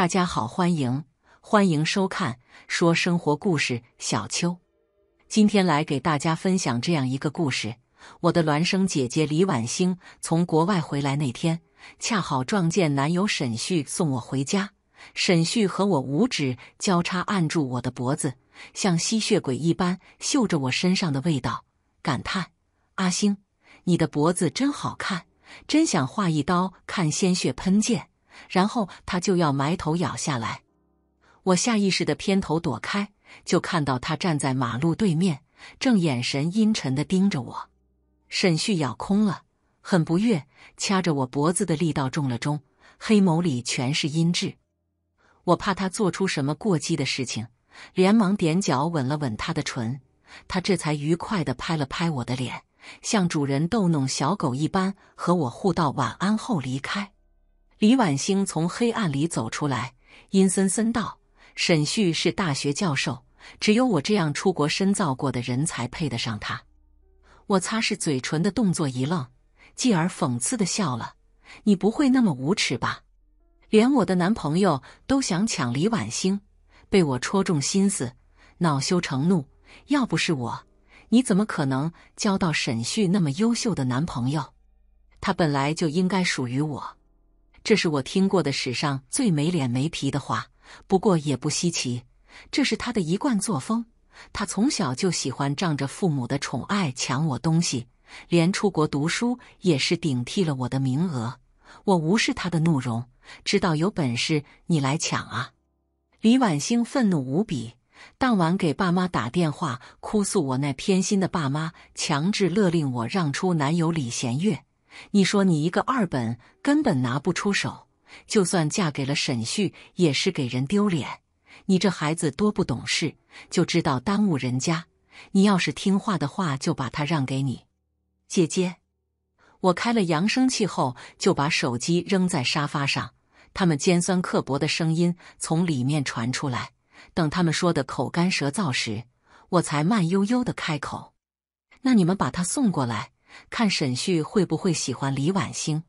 大家好，欢迎欢迎收看《说生活故事》，小邱。今天来给大家分享这样一个故事：我的孪生姐姐李婉星从国外回来那天，恰好撞见男友沈旭送我回家。沈旭和我五指交叉按住我的脖子，像吸血鬼一般嗅着我身上的味道，感叹：“阿星，你的脖子真好看，真想划一刀看鲜血喷溅。”然后他就要埋头咬下来，我下意识地偏头躲开，就看到他站在马路对面，正眼神阴沉的盯着我。沈旭咬空了，很不悦，掐着我脖子的力道重了重，黑眸里全是阴鸷。我怕他做出什么过激的事情，连忙踮脚吻了吻他的唇，他这才愉快的拍了拍我的脸，像主人逗弄小狗一般和我互道晚安后离开。李婉星从黑暗里走出来，阴森森道：“沈旭是大学教授，只有我这样出国深造过的人才配得上他。”我擦拭嘴唇的动作一愣，继而讽刺的笑了：“你不会那么无耻吧？连我的男朋友都想抢李婉星？被我戳中心思，恼羞成怒。要不是我，你怎么可能交到沈旭那么优秀的男朋友？他本来就应该属于我。”这是我听过的史上最没脸没皮的话，不过也不稀奇，这是他的一贯作风。他从小就喜欢仗着父母的宠爱抢我东西，连出国读书也是顶替了我的名额。我无视他的怒容，知道有本事你来抢啊！李婉星愤怒无比，当晚给爸妈打电话哭诉：“我那偏心的爸妈，强制勒令我让出男友李贤月。”你说你一个二本根本拿不出手，就算嫁给了沈旭也是给人丢脸。你这孩子多不懂事，就知道耽误人家。你要是听话的话，就把他让给你姐姐。我开了扬声器后，就把手机扔在沙发上，他们尖酸刻薄的声音从里面传出来。等他们说的口干舌燥时，我才慢悠悠的开口：“那你们把他送过来。”看沈旭会不会喜欢李婉星，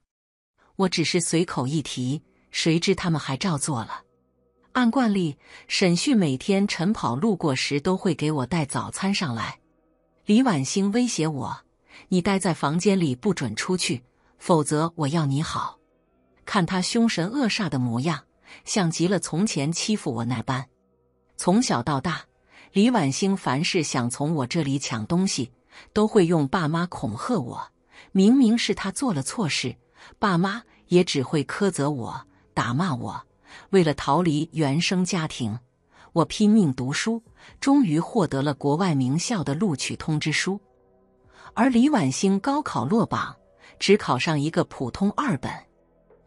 我只是随口一提，谁知他们还照做了。按惯例，沈旭每天晨跑路过时都会给我带早餐上来。李婉星威胁我：“你待在房间里不准出去，否则我要你好。”看他凶神恶煞的模样，像极了从前欺负我那般。从小到大，李婉星凡事想从我这里抢东西。都会用爸妈恐吓我，明明是他做了错事，爸妈也只会苛责我、打骂我。为了逃离原生家庭，我拼命读书，终于获得了国外名校的录取通知书。而李婉星高考落榜，只考上一个普通二本。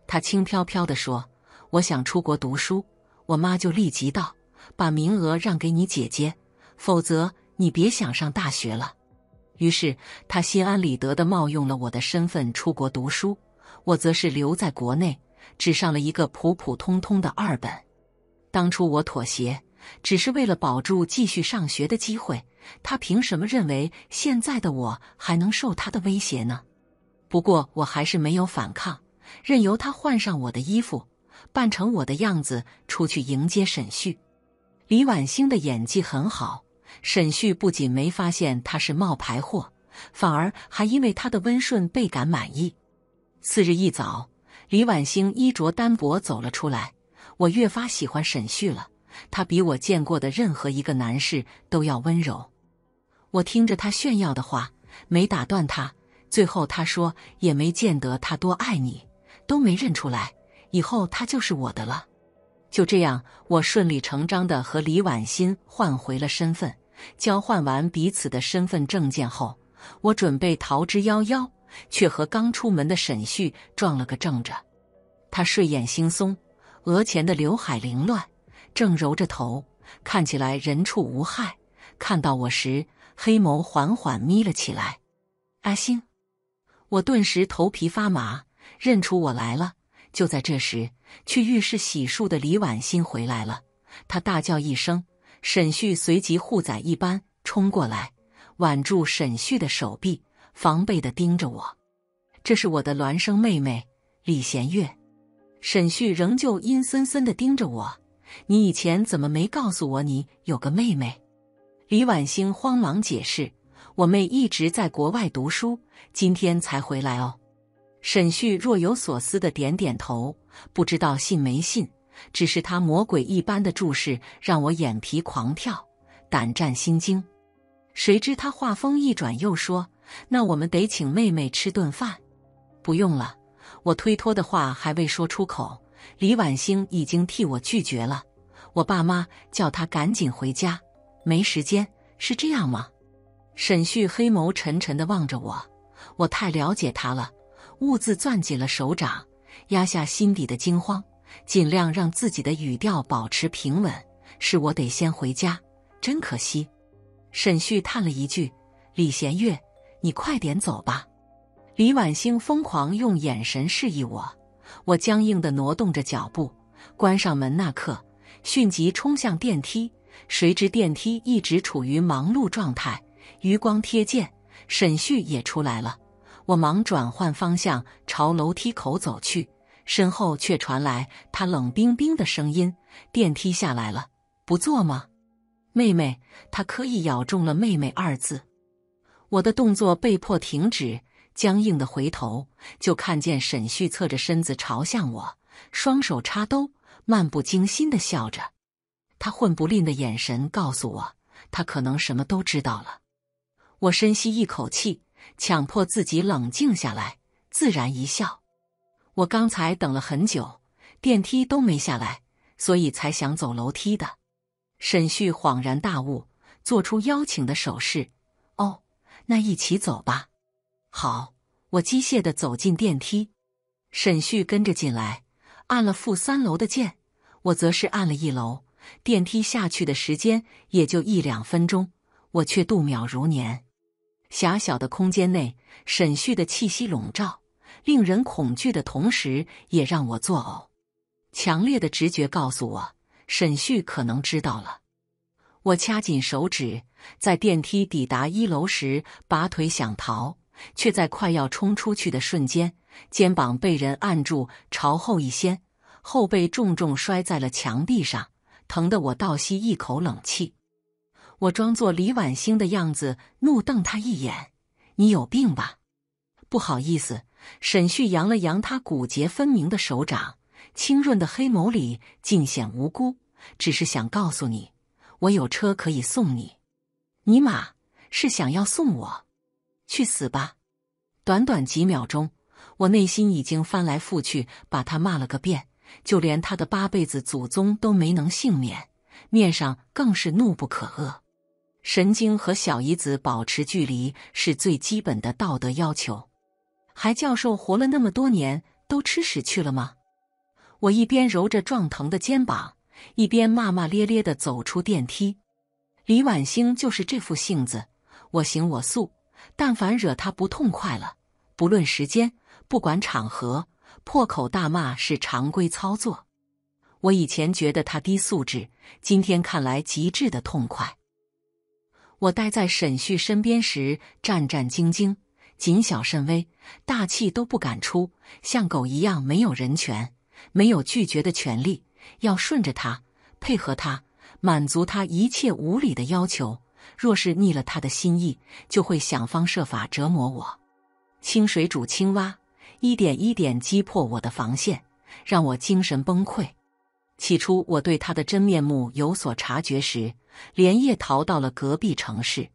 他轻飘飘地说：“我想出国读书。”我妈就立即道：“把名额让给你姐姐，否则你别想上大学了。”于是他心安理得的冒用了我的身份出国读书，我则是留在国内，只上了一个普普通通的二本。当初我妥协，只是为了保住继续上学的机会。他凭什么认为现在的我还能受他的威胁呢？不过我还是没有反抗，任由他换上我的衣服，扮成我的样子出去迎接审讯。李婉星的演技很好。沈旭不仅没发现他是冒牌货，反而还因为他的温顺倍感满意。次日一早，李婉欣衣着单薄走了出来。我越发喜欢沈旭了，他比我见过的任何一个男士都要温柔。我听着他炫耀的话，没打断他。最后他说也没见得他多爱你，都没认出来，以后他就是我的了。就这样，我顺理成章的和李婉欣换回了身份。交换完彼此的身份证件后，我准备逃之夭夭，却和刚出门的沈旭撞了个正着。他睡眼惺忪，额前的刘海凌乱，正揉着头，看起来人畜无害。看到我时，黑眸缓缓眯了起来。阿星，我顿时头皮发麻，认出我来了。就在这时，去浴室洗漱的李婉欣回来了，她大叫一声。沈旭随即护崽一般冲过来，挽住沈旭的手臂，防备地盯着我。这是我的孪生妹妹李贤月。沈旭仍旧阴森森的盯着我。你以前怎么没告诉我你有个妹妹？李婉星慌忙解释：“我妹一直在国外读书，今天才回来哦。”沈旭若有所思地点点头，不知道信没信。只是他魔鬼一般的注视让我眼皮狂跳，胆战心惊。谁知他话锋一转，又说：“那我们得请妹妹吃顿饭。”“不用了。”我推脱的话还未说出口，李婉星已经替我拒绝了。我爸妈叫他赶紧回家，没时间，是这样吗？沈旭黑眸沉沉的望着我，我太了解他了，兀自攥紧了手掌，压下心底的惊慌。尽量让自己的语调保持平稳。是我得先回家，真可惜。沈旭叹了一句：“李贤月，你快点走吧。”李婉星疯狂用眼神示意我，我僵硬的挪动着脚步，关上门那刻，迅即冲向电梯。谁知电梯一直处于忙碌状态，余光瞥见沈旭也出来了，我忙转换方向，朝楼梯口走去。身后却传来他冷冰冰的声音：“电梯下来了，不坐吗？”妹妹，他刻意咬中了“妹妹”二字。我的动作被迫停止，僵硬的回头，就看见沈旭侧着身子朝向我，双手插兜，漫不经心的笑着。他混不吝的眼神告诉我，他可能什么都知道了。我深吸一口气，强迫自己冷静下来，自然一笑。我刚才等了很久，电梯都没下来，所以才想走楼梯的。沈旭恍然大悟，做出邀请的手势：“哦，那一起走吧。”好，我机械的走进电梯，沈旭跟着进来，按了负三楼的键，我则是按了一楼。电梯下去的时间也就一两分钟，我却度秒如年。狭小的空间内，沈旭的气息笼罩。令人恐惧的同时，也让我作呕。强烈的直觉告诉我，沈旭可能知道了。我掐紧手指，在电梯抵达一楼时，拔腿想逃，却在快要冲出去的瞬间，肩膀被人按住，朝后一掀，后背重重摔在了墙壁上，疼得我倒吸一口冷气。我装作李婉星的样子，怒瞪他一眼：“你有病吧？不好意思。”沈旭扬了扬他骨节分明的手掌，清润的黑眸里尽显无辜。只是想告诉你，我有车可以送你。尼玛，是想要送我？去死吧！短短几秒钟，我内心已经翻来覆去把他骂了个遍，就连他的八辈子祖宗都没能幸免，面上更是怒不可遏。神经和小姨子保持距离是最基本的道德要求。还教授活了那么多年，都吃屎去了吗？我一边揉着撞疼的肩膀，一边骂骂咧咧的走出电梯。李婉星就是这副性子，我行我素。但凡惹他不痛快了，不论时间，不管场合，破口大骂是常规操作。我以前觉得他低素质，今天看来极致的痛快。我待在沈旭身边时战战兢兢。谨小慎微，大气都不敢出，像狗一样，没有人权，没有拒绝的权利，要顺着他，配合他，满足他一切无理的要求。若是逆了他的心意，就会想方设法折磨我。清水煮青蛙，一点一点击破我的防线，让我精神崩溃。起初我对他的真面目有所察觉时，连夜逃到了隔壁城市，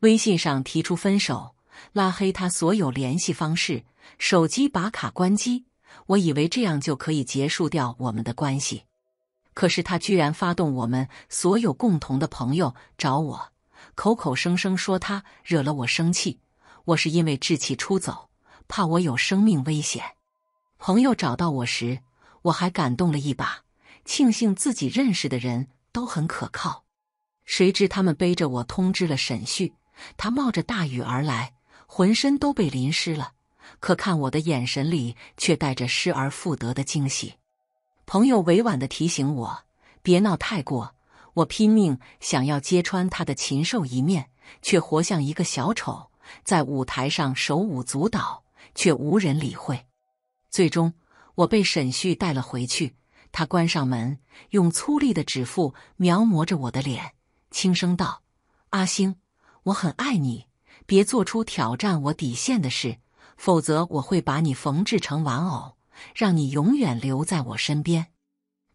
微信上提出分手。拉黑他所有联系方式，手机把卡关机。我以为这样就可以结束掉我们的关系，可是他居然发动我们所有共同的朋友找我，口口声声说他惹了我生气，我是因为志气出走，怕我有生命危险。朋友找到我时，我还感动了一把，庆幸自己认识的人都很可靠。谁知他们背着我通知了沈旭，他冒着大雨而来。浑身都被淋湿了，可看我的眼神里却带着失而复得的惊喜。朋友委婉的提醒我别闹太过，我拼命想要揭穿他的禽兽一面，却活像一个小丑在舞台上手舞足蹈，却无人理会。最终，我被沈旭带了回去。他关上门，用粗粝的指腹描摹着我的脸，轻声道：“阿星，我很爱你。”别做出挑战我底线的事，否则我会把你缝制成玩偶，让你永远留在我身边。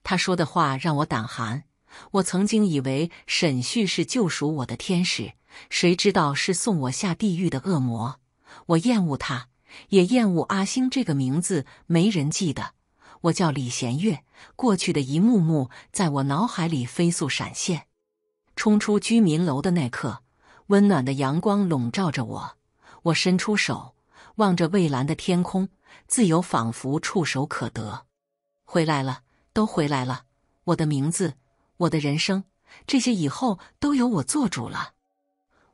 他说的话让我胆寒。我曾经以为沈旭是救赎我的天使，谁知道是送我下地狱的恶魔。我厌恶他，也厌恶阿星这个名字。没人记得我叫李贤月。过去的一幕幕在我脑海里飞速闪现。冲出居民楼的那刻。温暖的阳光笼罩着我，我伸出手，望着蔚蓝的天空，自由仿佛触手可得。回来了，都回来了。我的名字，我的人生，这些以后都由我做主了。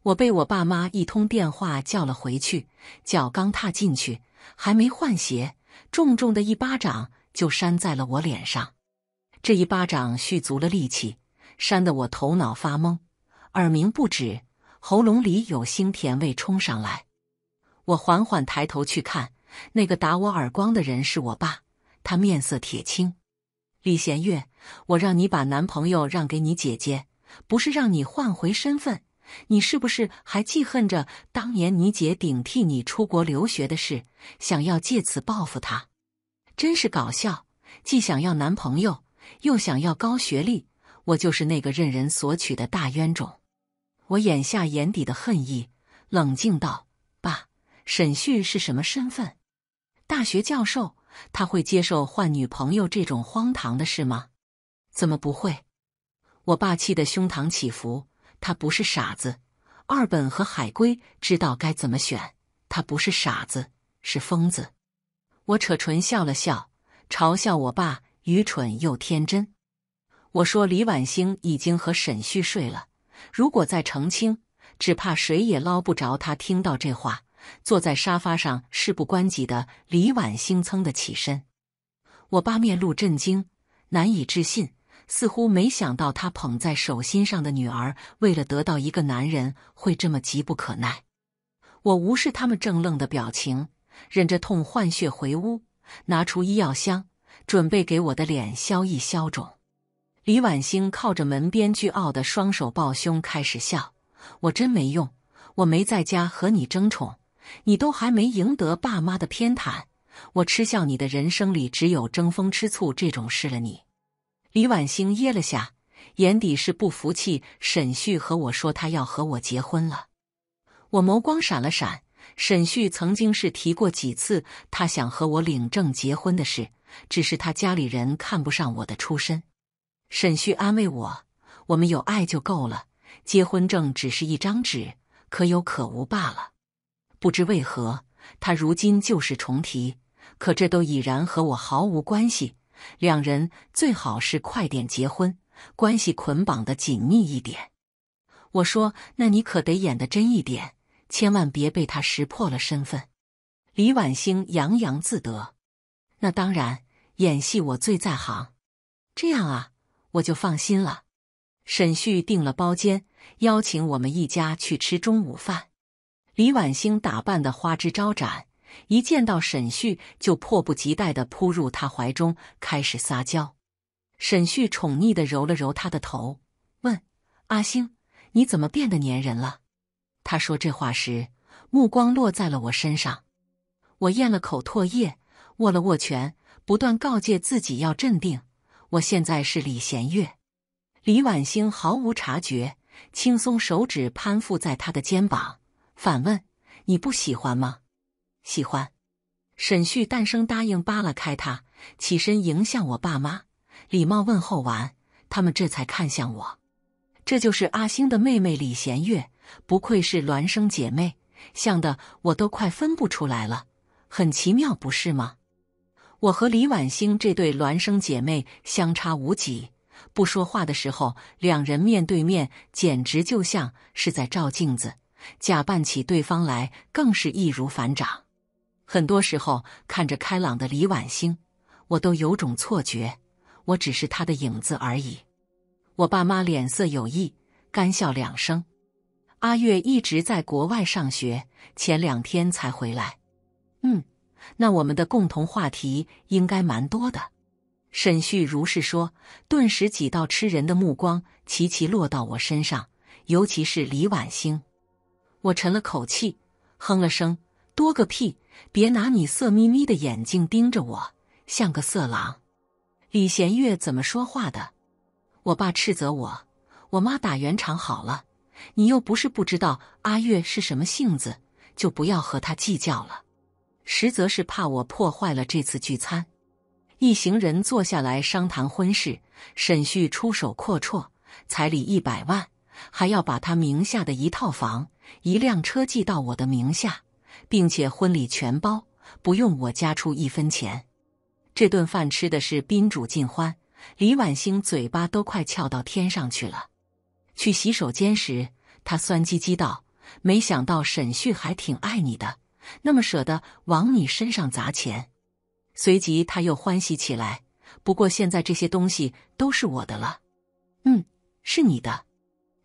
我被我爸妈一通电话叫了回去，脚刚踏进去，还没换鞋，重重的一巴掌就扇在了我脸上。这一巴掌蓄足了力气，扇得我头脑发懵，耳鸣不止。喉咙里有腥甜味冲上来，我缓缓抬头去看，那个打我耳光的人是我爸，他面色铁青。李贤月，我让你把男朋友让给你姐姐，不是让你换回身份，你是不是还记恨着当年你姐顶替你出国留学的事，想要借此报复她？真是搞笑，既想要男朋友，又想要高学历，我就是那个任人索取的大冤种。我眼下眼底的恨意，冷静道：“爸，沈旭是什么身份？大学教授？他会接受换女朋友这种荒唐的事吗？怎么不会？”我爸气得胸膛起伏。他不是傻子，二本和海归知道该怎么选。他不是傻子，是疯子。我扯唇笑了笑，嘲笑我爸愚蠢又天真。我说：“李婉星已经和沈旭睡了。”如果再澄清，只怕谁也捞不着。他听到这话，坐在沙发上事不关己的李婉星噌的起身。我爸面露震惊，难以置信，似乎没想到他捧在手心上的女儿，为了得到一个男人会这么急不可耐。我无视他们怔愣的表情，忍着痛换血回屋，拿出医药箱，准备给我的脸消一消肿。李婉星靠着门边，巨傲的双手抱胸，开始笑。我真没用，我没在家和你争宠，你都还没赢得爸妈的偏袒。我嗤笑你的人生里只有争风吃醋这种事了。你，李婉星噎了下，眼底是不服气。沈旭和我说他要和我结婚了，我眸光闪了闪。沈旭曾经是提过几次他想和我领证结婚的事，只是他家里人看不上我的出身。沈旭安慰我：“我们有爱就够了，结婚证只是一张纸，可有可无罢了。”不知为何，他如今旧事重提，可这都已然和我毫无关系。两人最好是快点结婚，关系捆绑的紧密一点。我说：“那你可得演得真一点，千万别被他识破了身份。”李婉星洋洋自得：“那当然，演戏我最在行。”这样啊。我就放心了。沈旭订了包间，邀请我们一家去吃中午饭。李婉星打扮的花枝招展，一见到沈旭就迫不及待的扑入他怀中，开始撒娇。沈旭宠溺的揉了揉他的头，问：“阿星，你怎么变得粘人了？”他说这话时，目光落在了我身上。我咽了口唾液，握了握拳，不断告诫自己要镇定。我现在是李贤月，李婉星毫无察觉，轻松手指攀附在他的肩膀，反问：“你不喜欢吗？”喜欢。沈旭淡声答应，扒拉开他，起身迎向我爸妈，礼貌问候完，他们这才看向我。这就是阿星的妹妹李贤月，不愧是孪生姐妹，像的我都快分不出来了，很奇妙，不是吗？我和李婉星这对孪生姐妹相差无几，不说话的时候，两人面对面简直就像是在照镜子，假扮起对方来更是易如反掌。很多时候看着开朗的李婉星，我都有种错觉，我只是她的影子而已。我爸妈脸色有异，干笑两声。阿月一直在国外上学，前两天才回来。嗯。那我们的共同话题应该蛮多的，沈旭如是说。顿时，几道吃人的目光齐齐落到我身上，尤其是李婉星。我沉了口气，哼了声：“多个屁！别拿你色眯眯的眼睛盯着我，像个色狼。”李贤月怎么说话的？我爸斥责我，我妈打圆场好了。你又不是不知道阿月是什么性子，就不要和他计较了。实则是怕我破坏了这次聚餐。一行人坐下来商谈婚事，沈旭出手阔绰，彩礼一百万，还要把他名下的一套房、一辆车寄到我的名下，并且婚礼全包，不用我家出一分钱。这顿饭吃的是宾主尽欢，李婉星嘴巴都快翘到天上去了。去洗手间时，他酸唧唧道：“没想到沈旭还挺爱你的。”那么舍得往你身上砸钱，随即他又欢喜起来。不过现在这些东西都是我的了，嗯，是你的。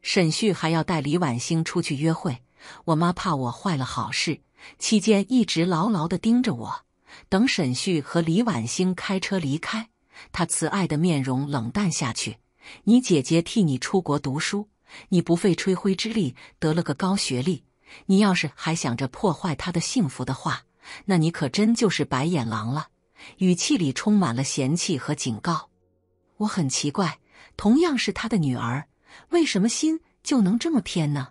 沈旭还要带李婉星出去约会，我妈怕我坏了好事，期间一直牢牢的盯着我。等沈旭和李婉星开车离开，他慈爱的面容冷淡下去。你姐姐替你出国读书，你不费吹灰之力得了个高学历。你要是还想着破坏她的幸福的话，那你可真就是白眼狼了。语气里充满了嫌弃和警告。我很奇怪，同样是他的女儿，为什么心就能这么偏呢？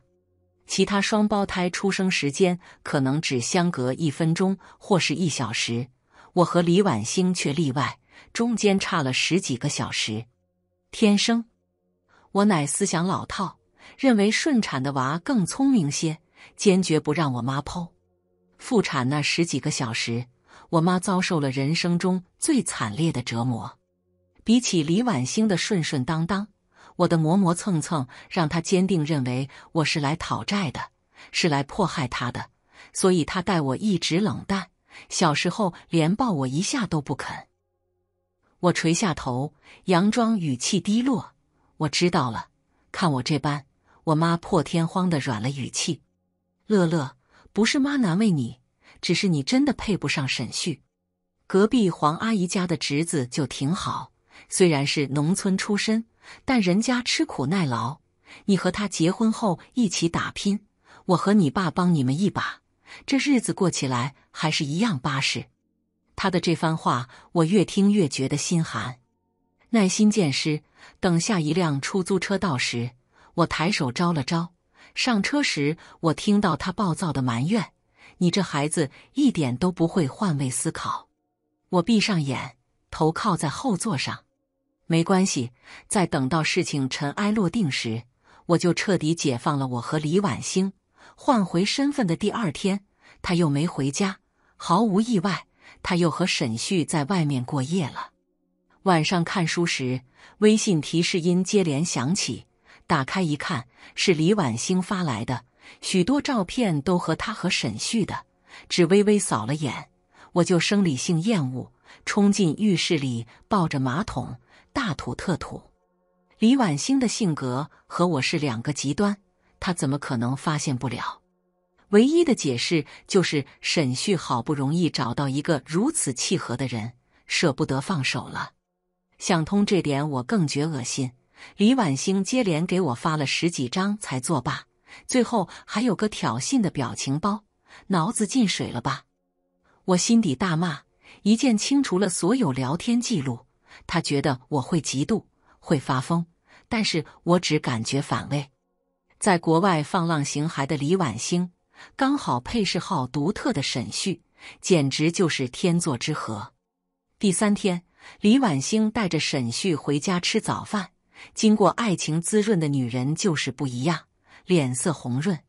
其他双胞胎出生时间可能只相隔一分钟或是一小时，我和李婉星却例外，中间差了十几个小时。天生，我乃思想老套，认为顺产的娃更聪明些。坚决不让我妈剖，复产那十几个小时，我妈遭受了人生中最惨烈的折磨。比起李婉星的顺顺当当，我的磨磨蹭蹭，让她坚定认为我是来讨债的，是来迫害她的。所以她待我一直冷淡，小时候连抱我一下都不肯。我垂下头，佯装语气低落。我知道了，看我这般，我妈破天荒的软了语气。乐乐，不是妈难为你，只是你真的配不上沈旭。隔壁黄阿姨家的侄子就挺好，虽然是农村出身，但人家吃苦耐劳。你和他结婚后一起打拼，我和你爸帮你们一把，这日子过起来还是一样巴适。他的这番话，我越听越觉得心寒，耐心渐失。等下一辆出租车到时，我抬手招了招。上车时，我听到他暴躁的埋怨：“你这孩子一点都不会换位思考。”我闭上眼，头靠在后座上。没关系，在等到事情尘埃落定时，我就彻底解放了。我和李婉星换回身份的第二天，他又没回家，毫无意外，他又和沈旭在外面过夜了。晚上看书时，微信提示音接连响起。打开一看，是李婉星发来的，许多照片都和他和沈旭的。只微微扫了眼，我就生理性厌恶，冲进浴室里，抱着马桶大吐特吐。李婉星的性格和我是两个极端，他怎么可能发现不了？唯一的解释就是沈旭好不容易找到一个如此契合的人，舍不得放手了。想通这点，我更觉恶心。李宛星接连给我发了十几张，才作罢。最后还有个挑衅的表情包，脑子进水了吧？我心底大骂，一键清除了所有聊天记录。他觉得我会嫉妒，会发疯，但是我只感觉反胃。在国外放浪形骸的李宛星，刚好配饰号独特的沈旭，简直就是天作之合。第三天，李宛星带着沈旭回家吃早饭。经过爱情滋润的女人就是不一样，脸色红润。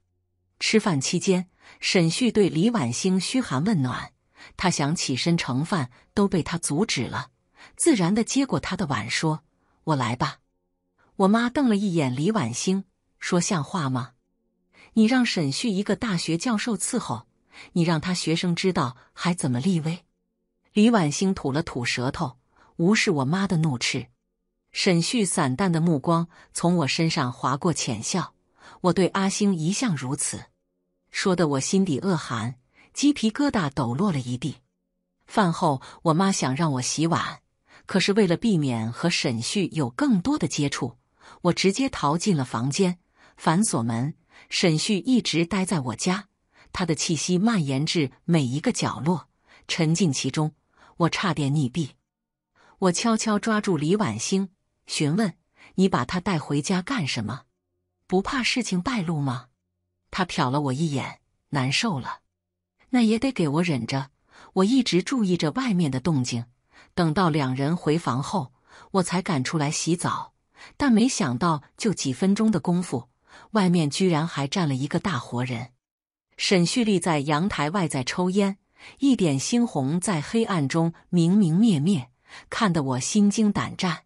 吃饭期间，沈旭对李婉星嘘寒问暖，他想起身盛饭，都被他阻止了。自然的接过他的碗，说：“我来吧。”我妈瞪了一眼李婉星，说：“像话吗？你让沈旭一个大学教授伺候，你让他学生知道还怎么立威？”李婉星吐了吐舌头，无视我妈的怒斥。沈旭散淡的目光从我身上划过，浅笑。我对阿星一向如此，说的我心底恶寒，鸡皮疙瘩抖落了一地。饭后，我妈想让我洗碗，可是为了避免和沈旭有更多的接触，我直接逃进了房间，反锁门。沈旭一直待在我家，他的气息蔓延至每一个角落，沉浸其中，我差点溺毙。我悄悄抓住李婉星。询问你把他带回家干什么？不怕事情败露吗？他瞟了我一眼，难受了。那也得给我忍着。我一直注意着外面的动静，等到两人回房后，我才敢出来洗澡。但没想到，就几分钟的功夫，外面居然还站了一个大活人。沈旭丽在阳台外在抽烟，一点猩红在黑暗中明明灭灭，看得我心惊胆战。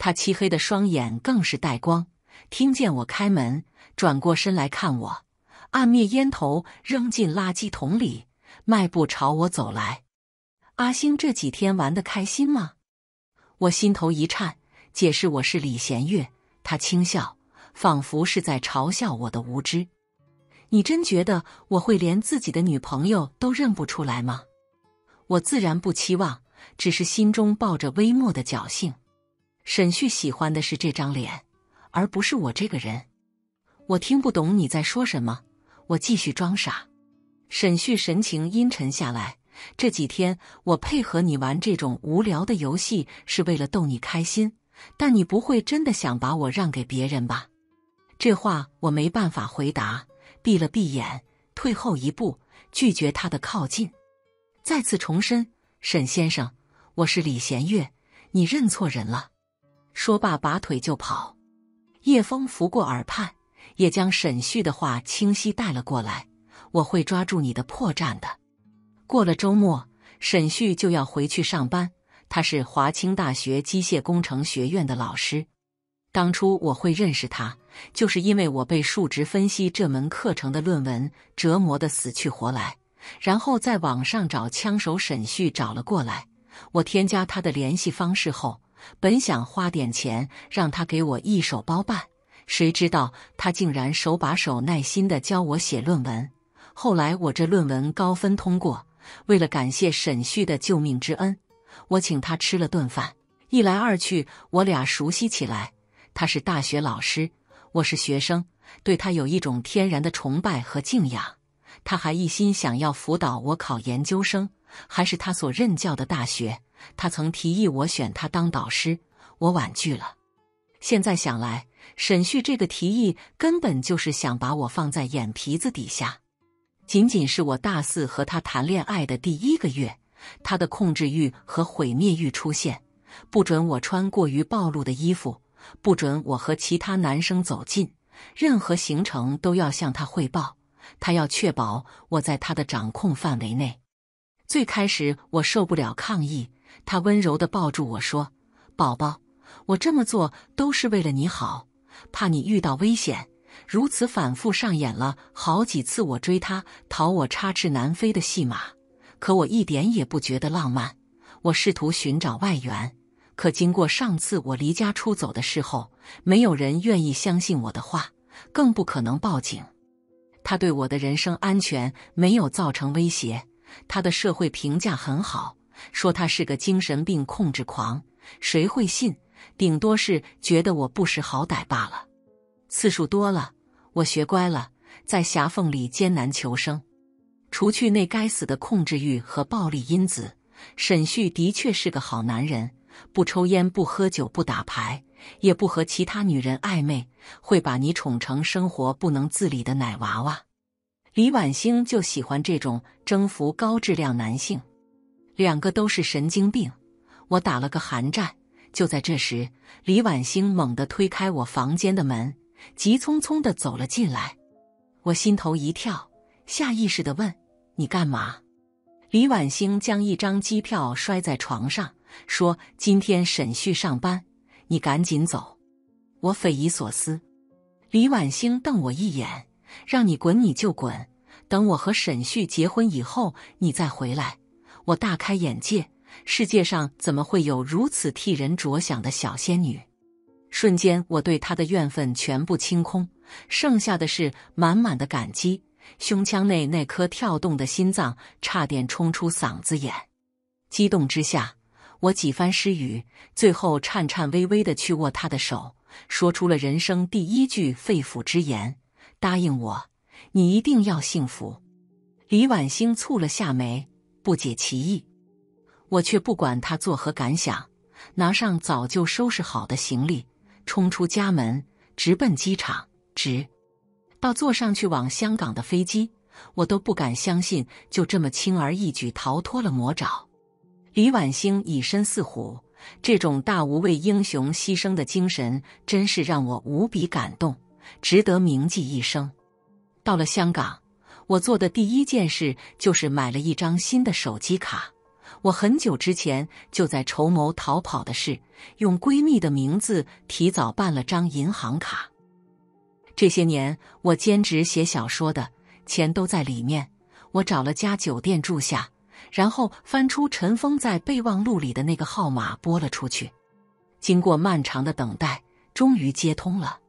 他漆黑的双眼更是带光，听见我开门，转过身来看我，按灭烟头扔进垃圾桶里，迈步朝我走来。阿星这几天玩的开心吗？我心头一颤，解释我是李贤月。他轻笑，仿佛是在嘲笑我的无知。你真觉得我会连自己的女朋友都认不出来吗？我自然不期望，只是心中抱着微末的侥幸。沈旭喜欢的是这张脸，而不是我这个人。我听不懂你在说什么，我继续装傻。沈旭神情阴沉下来。这几天我配合你玩这种无聊的游戏，是为了逗你开心。但你不会真的想把我让给别人吧？这话我没办法回答。闭了闭眼，退后一步，拒绝他的靠近。再次重申，沈先生，我是李贤月，你认错人了。说罢，拔腿就跑。叶枫拂过耳畔，也将沈旭的话清晰带了过来。我会抓住你的破绽的。过了周末，沈旭就要回去上班。他是华清大学机械工程学院的老师。当初我会认识他，就是因为我被数值分析这门课程的论文折磨得死去活来，然后在网上找枪手沈旭找了过来。我添加他的联系方式后。本想花点钱让他给我一手包办，谁知道他竟然手把手、耐心的教我写论文。后来我这论文高分通过，为了感谢沈旭的救命之恩，我请他吃了顿饭。一来二去，我俩熟悉起来。他是大学老师，我是学生，对他有一种天然的崇拜和敬仰。他还一心想要辅导我考研究生，还是他所任教的大学。他曾提议我选他当导师，我婉拒了。现在想来，沈旭这个提议根本就是想把我放在眼皮子底下。仅仅是我大四和他谈恋爱的第一个月，他的控制欲和毁灭欲出现：不准我穿过于暴露的衣服，不准我和其他男生走近，任何行程都要向他汇报。他要确保我在他的掌控范围内。最开始我受不了，抗议。他温柔地抱住我说：“宝宝，我这么做都是为了你好，怕你遇到危险。如此反复上演了好几次，我追他，逃我，插翅难飞的戏码。可我一点也不觉得浪漫。我试图寻找外援，可经过上次我离家出走的事后，没有人愿意相信我的话，更不可能报警。他对我的人身安全没有造成威胁，他的社会评价很好。”说他是个精神病控制狂，谁会信？顶多是觉得我不识好歹罢了。次数多了，我学乖了，在狭缝里艰难求生。除去那该死的控制欲和暴力因子，沈旭的确是个好男人，不抽烟，不喝酒，不打牌，也不和其他女人暧昧，会把你宠成生活不能自理的奶娃娃。李婉星就喜欢这种征服高质量男性。两个都是神经病，我打了个寒战。就在这时，李婉星猛地推开我房间的门，急匆匆地走了进来。我心头一跳，下意识地问：“你干嘛？”李婉星将一张机票摔在床上，说：“今天沈旭上班，你赶紧走。”我匪夷所思。李婉星瞪我一眼，让你滚你就滚，等我和沈旭结婚以后，你再回来。我大开眼界，世界上怎么会有如此替人着想的小仙女？瞬间，我对她的怨愤全部清空，剩下的是满满的感激。胸腔内那颗跳动的心脏差点冲出嗓子眼。激动之下，我几番失语，最后颤颤巍巍的去握她的手，说出了人生第一句肺腑之言：“答应我，你一定要幸福。”李婉星蹙了下眉。不解其意，我却不管他作何感想，拿上早就收拾好的行李，冲出家门，直奔机场，直到坐上去往香港的飞机，我都不敢相信，就这么轻而易举逃脱了魔爪。李婉星以身似虎，这种大无畏英雄牺牲的精神，真是让我无比感动，值得铭记一生。到了香港。我做的第一件事就是买了一张新的手机卡。我很久之前就在筹谋逃跑的事，用闺蜜的名字提早办了张银行卡。这些年我兼职写小说的钱都在里面。我找了家酒店住下，然后翻出尘封在备忘录里的那个号码拨了出去。经过漫长的等待，终于接通了。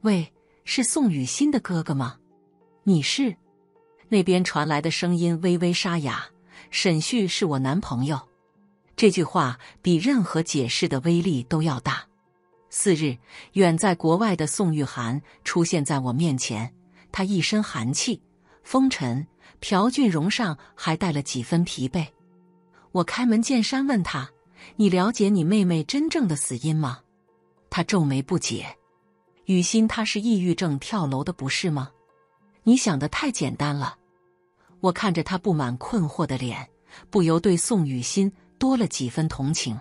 喂，是宋雨欣的哥哥吗？你是？那边传来的声音微微沙哑。“沈旭是我男朋友。”这句话比任何解释的威力都要大。次日，远在国外的宋玉涵出现在我面前，他一身寒气，风尘，朴俊容上还带了几分疲惫。我开门见山问他：“你了解你妹妹真正的死因吗？”他皱眉不解：“雨欣她是抑郁症跳楼的，不是吗？”你想的太简单了，我看着他布满困惑的脸，不由对宋雨欣多了几分同情。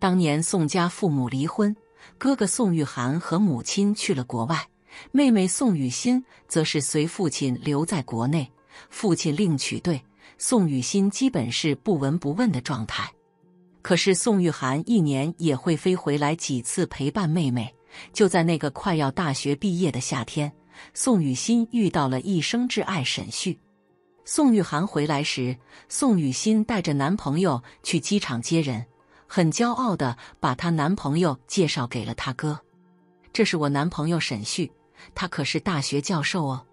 当年宋家父母离婚，哥哥宋玉涵和母亲去了国外，妹妹宋雨欣则是随父亲留在国内。父亲另娶，对宋雨欣基本是不闻不问的状态。可是宋玉涵一年也会飞回来几次陪伴妹妹。就在那个快要大学毕业的夏天。宋雨欣遇到了一生挚爱沈旭。宋玉涵回来时，宋雨欣带着男朋友去机场接人，很骄傲的把她男朋友介绍给了她哥：“这是我男朋友沈旭，他可是大学教授哦。”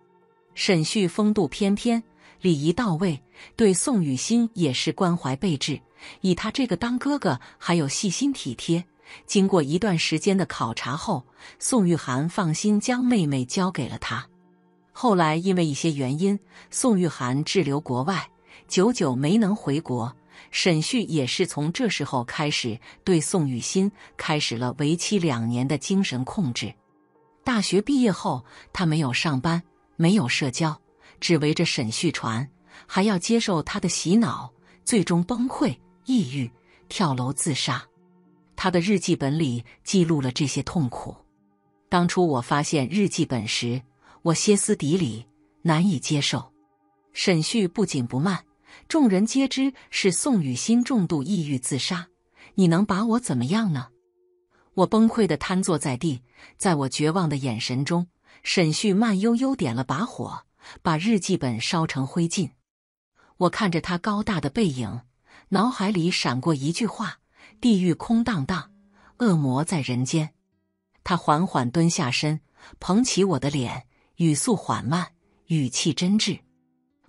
沈旭风度翩翩，礼仪到位，对宋雨欣也是关怀备至，以他这个当哥哥，还有细心体贴。经过一段时间的考察后，宋玉涵放心将妹妹交给了他。后来因为一些原因，宋玉涵滞留国外，久久没能回国。沈旭也是从这时候开始对宋雨欣开始了为期两年的精神控制。大学毕业后，他没有上班，没有社交，只围着沈旭传，还要接受他的洗脑，最终崩溃、抑郁、跳楼自杀。他的日记本里记录了这些痛苦。当初我发现日记本时，我歇斯底里，难以接受。沈旭不紧不慢，众人皆知是宋雨欣重度抑郁自杀。你能把我怎么样呢？我崩溃的瘫坐在地，在我绝望的眼神中，沈旭慢悠悠点了把火，把日记本烧成灰烬。我看着他高大的背影，脑海里闪过一句话。地狱空荡荡，恶魔在人间。他缓缓蹲下身，捧起我的脸，语速缓慢，语气真挚。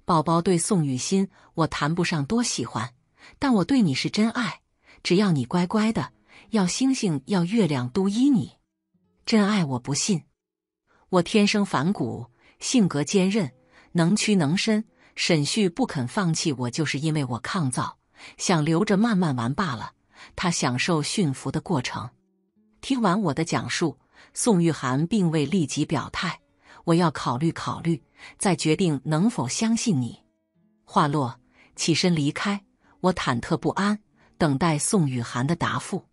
宝宝对宋雨欣，我谈不上多喜欢，但我对你是真爱。只要你乖乖的，要星星要月亮都依你。真爱我不信。我天生反骨，性格坚韧，能屈能伸。沈旭不肯放弃我，就是因为我抗造，想留着慢慢玩罢了。他享受驯服的过程。听完我的讲述，宋玉涵并未立即表态，我要考虑考虑，再决定能否相信你。话落，起身离开。我忐忑不安，等待宋雨涵的答复。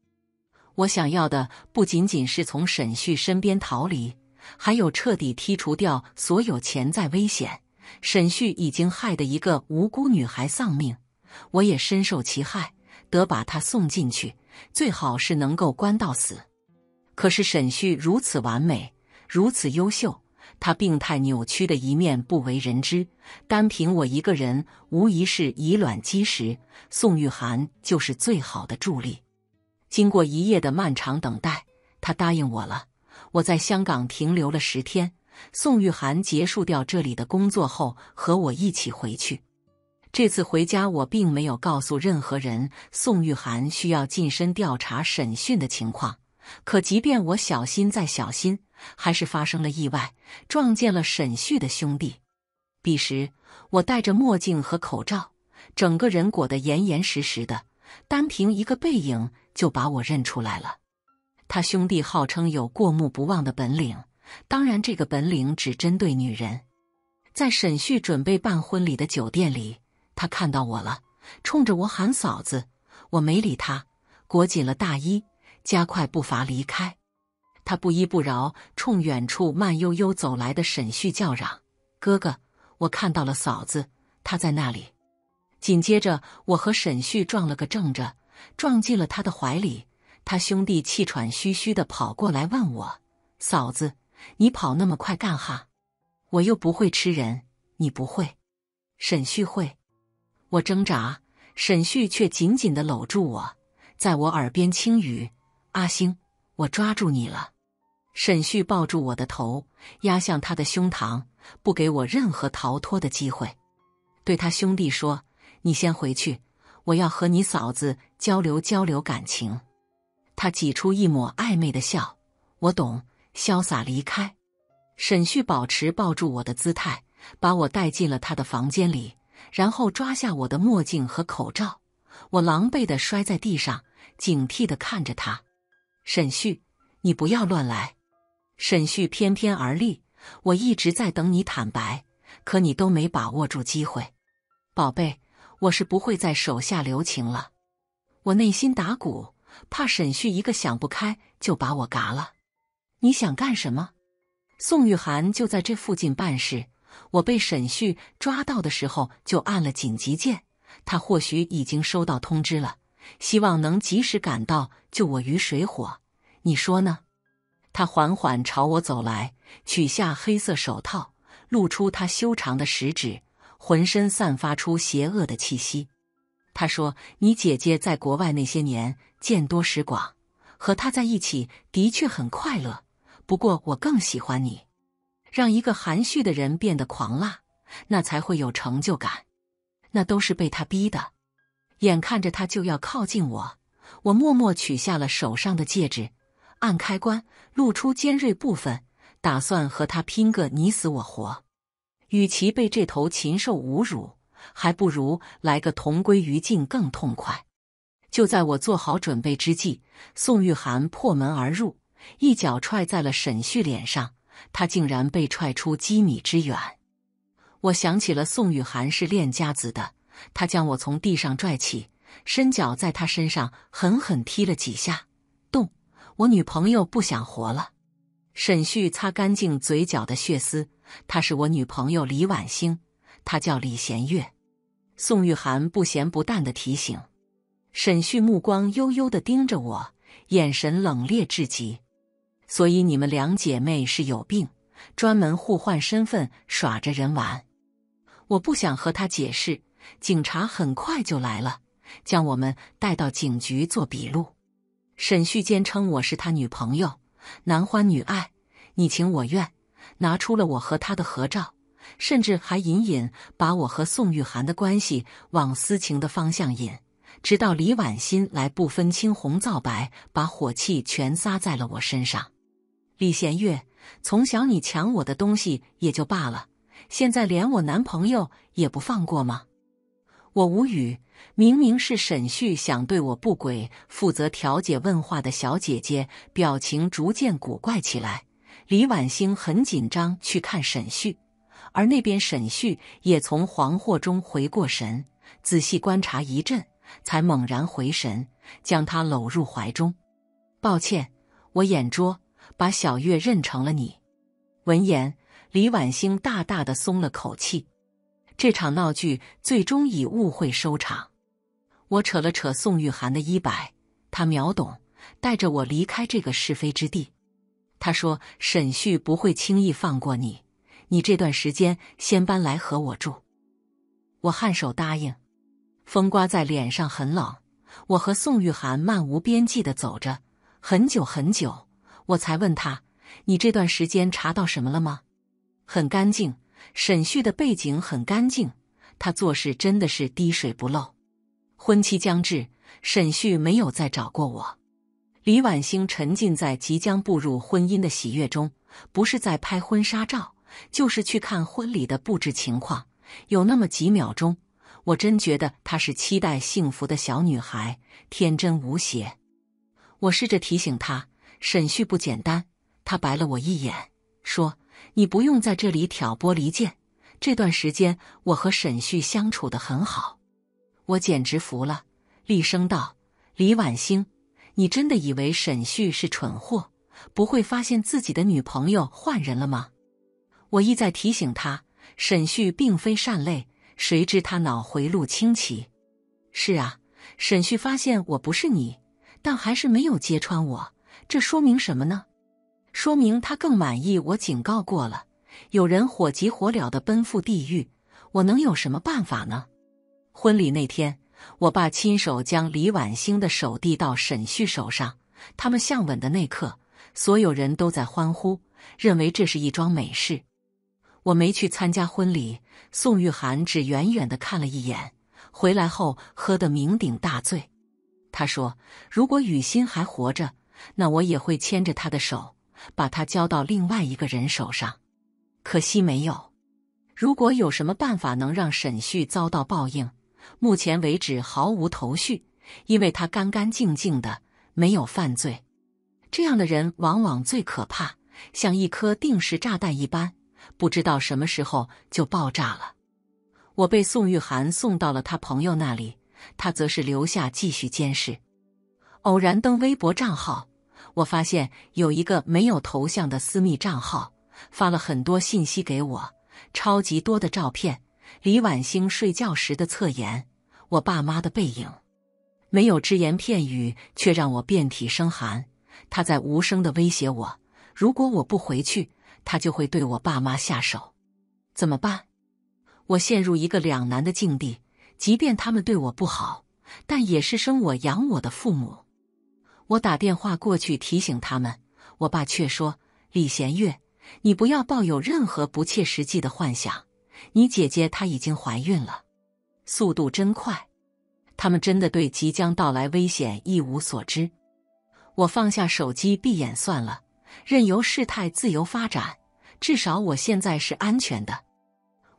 我想要的不仅仅是从沈旭身边逃离，还有彻底剔除掉所有潜在危险。沈旭已经害得一个无辜女孩丧命，我也深受其害。得把他送进去，最好是能够关到死。可是沈旭如此完美，如此优秀，他病态扭曲的一面不为人知，单凭我一个人，无疑是以卵击石。宋玉涵就是最好的助力。经过一夜的漫长等待，他答应我了。我在香港停留了十天，宋玉涵结束掉这里的工作后，和我一起回去。这次回家，我并没有告诉任何人宋玉涵需要近身调查审讯的情况。可即便我小心再小心，还是发生了意外，撞见了沈旭的兄弟。彼时，我戴着墨镜和口罩，整个人裹得严严实实的，单凭一个背影就把我认出来了。他兄弟号称有过目不忘的本领，当然这个本领只针对女人。在沈旭准备办婚礼的酒店里。他看到我了，冲着我喊“嫂子”，我没理他，裹紧了大衣，加快步伐离开。他不依不饶，冲远处慢悠悠走来的沈旭叫嚷：“哥哥，我看到了嫂子，她在那里。”紧接着，我和沈旭撞了个正着，撞进了他的怀里。他兄弟气喘吁吁地跑过来问我：“嫂子，你跑那么快干哈？我又不会吃人，你不会，沈旭会。”我挣扎，沈旭却紧紧地搂住我，在我耳边轻语：“阿星，我抓住你了。”沈旭抱住我的头，压向他的胸膛，不给我任何逃脱的机会。对他兄弟说：“你先回去，我要和你嫂子交流交流感情。”他挤出一抹暧昧的笑：“我懂，潇洒离开。”沈旭保持抱住我的姿态，把我带进了他的房间里。然后抓下我的墨镜和口罩，我狼狈的摔在地上，警惕的看着他。沈旭，你不要乱来！沈旭翩翩而立，我一直在等你坦白，可你都没把握住机会。宝贝，我是不会再手下留情了。我内心打鼓，怕沈旭一个想不开就把我嘎了。你想干什么？宋玉涵就在这附近办事。我被沈旭抓到的时候就按了紧急键，他或许已经收到通知了，希望能及时赶到救我于水火。你说呢？他缓缓朝我走来，取下黑色手套，露出他修长的食指，浑身散发出邪恶的气息。他说：“你姐姐在国外那些年见多识广，和她在一起的确很快乐。不过我更喜欢你。”让一个含蓄的人变得狂辣，那才会有成就感。那都是被他逼的。眼看着他就要靠近我，我默默取下了手上的戒指，按开关，露出尖锐部分，打算和他拼个你死我活。与其被这头禽兽侮辱，还不如来个同归于尽更痛快。就在我做好准备之际，宋玉涵破门而入，一脚踹在了沈旭脸上。他竟然被踹出几米之远，我想起了宋雨涵是练家子的，他将我从地上拽起，伸脚在他身上狠狠踢了几下。动，我女朋友不想活了。沈旭擦干净嘴角的血丝，她是我女朋友李婉星，她叫李贤月。宋雨涵不咸不淡的提醒，沈旭目光幽幽的盯着我，眼神冷冽至极。所以你们两姐妹是有病，专门互换身份耍着人玩。我不想和他解释，警察很快就来了，将我们带到警局做笔录。沈旭坚称我是他女朋友，男欢女爱，你情我愿，拿出了我和他的合照，甚至还隐隐把我和宋玉涵的关系往私情的方向引。直到李婉欣来，不分青红皂白，把火气全撒在了我身上。李贤月，从小你抢我的东西也就罢了，现在连我男朋友也不放过吗？我无语，明明是沈旭想对我不轨。负责调解问话的小姐姐表情逐渐古怪起来。李婉星很紧张去看沈旭，而那边沈旭也从惶惑中回过神，仔细观察一阵，才猛然回神，将她搂入怀中。抱歉，我眼拙。把小月认成了你。闻言，李婉星大大的松了口气。这场闹剧最终以误会收场。我扯了扯宋玉涵的衣摆，他秒懂，带着我离开这个是非之地。他说：“沈旭不会轻易放过你，你这段时间先搬来和我住。”我颔首答应。风刮在脸上很冷，我和宋玉涵漫无边际的走着，很久很久。我才问他：“你这段时间查到什么了吗？”很干净，沈旭的背景很干净，他做事真的是滴水不漏。婚期将至，沈旭没有再找过我。李婉星沉浸在即将步入婚姻的喜悦中，不是在拍婚纱照，就是去看婚礼的布置情况。有那么几秒钟，我真觉得她是期待幸福的小女孩，天真无邪。我试着提醒她。沈旭不简单，他白了我一眼，说：“你不用在这里挑拨离间。这段时间我和沈旭相处的很好。”我简直服了，厉声道：“李婉星，你真的以为沈旭是蠢货，不会发现自己的女朋友换人了吗？”我意在提醒他，沈旭并非善类。谁知他脑回路清奇。是啊，沈旭发现我不是你，但还是没有揭穿我。这说明什么呢？说明他更满意。我警告过了，有人火急火燎的奔赴地狱，我能有什么办法呢？婚礼那天，我爸亲手将李婉星的手递到沈旭手上，他们相吻的那刻，所有人都在欢呼，认为这是一桩美事。我没去参加婚礼，宋玉涵只远远的看了一眼，回来后喝得酩酊大醉。他说：“如果雨欣还活着。”那我也会牵着他的手，把他交到另外一个人手上。可惜没有。如果有什么办法能让沈旭遭到报应，目前为止毫无头绪，因为他干干净净的，没有犯罪。这样的人往往最可怕，像一颗定时炸弹一般，不知道什么时候就爆炸了。我被宋玉涵送到了他朋友那里，他则是留下继续监视。偶然登微博账号，我发现有一个没有头像的私密账号发了很多信息给我，超级多的照片：李宛星睡觉时的侧颜，我爸妈的背影。没有只言片语，却让我遍体生寒。他在无声的威胁我：如果我不回去，他就会对我爸妈下手。怎么办？我陷入一个两难的境地。即便他们对我不好，但也是生我养我的父母。我打电话过去提醒他们，我爸却说：“李贤月，你不要抱有任何不切实际的幻想，你姐姐她已经怀孕了，速度真快，他们真的对即将到来危险一无所知。”我放下手机，闭眼算了，任由事态自由发展。至少我现在是安全的。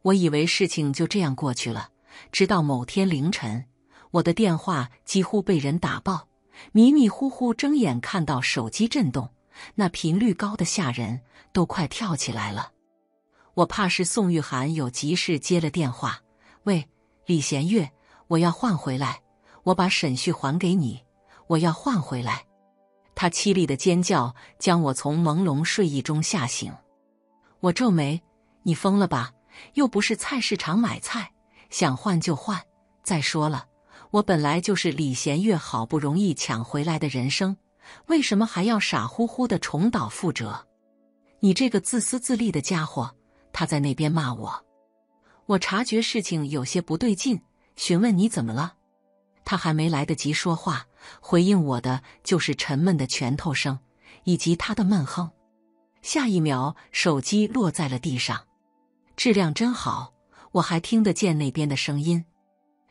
我以为事情就这样过去了，直到某天凌晨，我的电话几乎被人打爆。迷迷糊糊睁眼，看到手机震动，那频率高的吓人，都快跳起来了。我怕是宋玉涵有急事接了电话。喂，李贤月，我要换回来，我把沈旭还给你。我要换回来。他凄厉的尖叫将我从朦胧睡意中吓醒。我皱眉：“你疯了吧？又不是菜市场买菜，想换就换。再说了。”我本来就是李贤月好不容易抢回来的人生，为什么还要傻乎乎的重蹈覆辙？你这个自私自利的家伙！他在那边骂我。我察觉事情有些不对劲，询问你怎么了。他还没来得及说话，回应我的就是沉闷的拳头声以及他的闷哼。下一秒，手机落在了地上，质量真好，我还听得见那边的声音。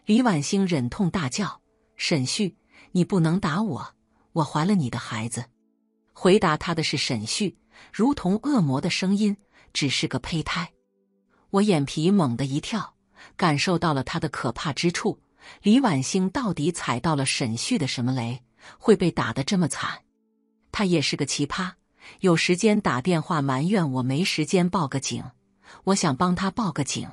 李婉星忍痛大叫：“沈旭，你不能打我，我怀了你的孩子。”回答他的是沈旭，如同恶魔的声音：“只是个胚胎。”我眼皮猛的一跳，感受到了他的可怕之处。李婉星到底踩到了沈旭的什么雷，会被打得这么惨？他也是个奇葩，有时间打电话埋怨我，没时间报个警。我想帮他报个警，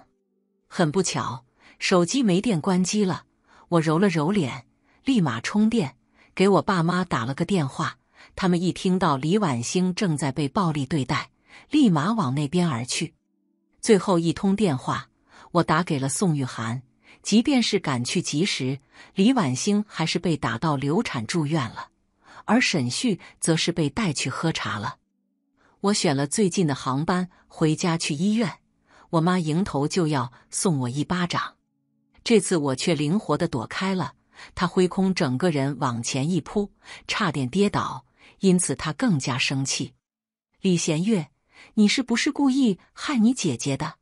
很不巧。手机没电关机了，我揉了揉脸，立马充电，给我爸妈打了个电话。他们一听到李婉星正在被暴力对待，立马往那边而去。最后一通电话，我打给了宋玉涵。即便是赶去及时，李婉星还是被打到流产住院了，而沈旭则是被带去喝茶了。我选了最近的航班回家去医院。我妈迎头就要送我一巴掌。这次我却灵活的躲开了，他挥空，整个人往前一扑，差点跌倒，因此他更加生气。李贤月，你是不是故意害你姐姐的？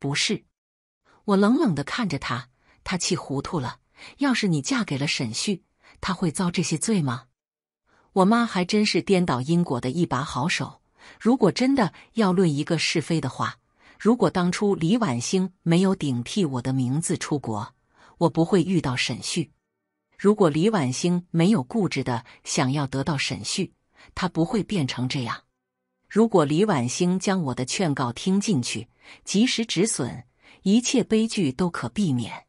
不是，我冷冷的看着他，他气糊涂了。要是你嫁给了沈旭，他会遭这些罪吗？我妈还真是颠倒因果的一把好手。如果真的要论一个是非的话。如果当初李婉星没有顶替我的名字出国，我不会遇到沈旭。如果李婉星没有固执的想要得到沈旭，他不会变成这样；如果李婉星将我的劝告听进去，及时止损，一切悲剧都可避免。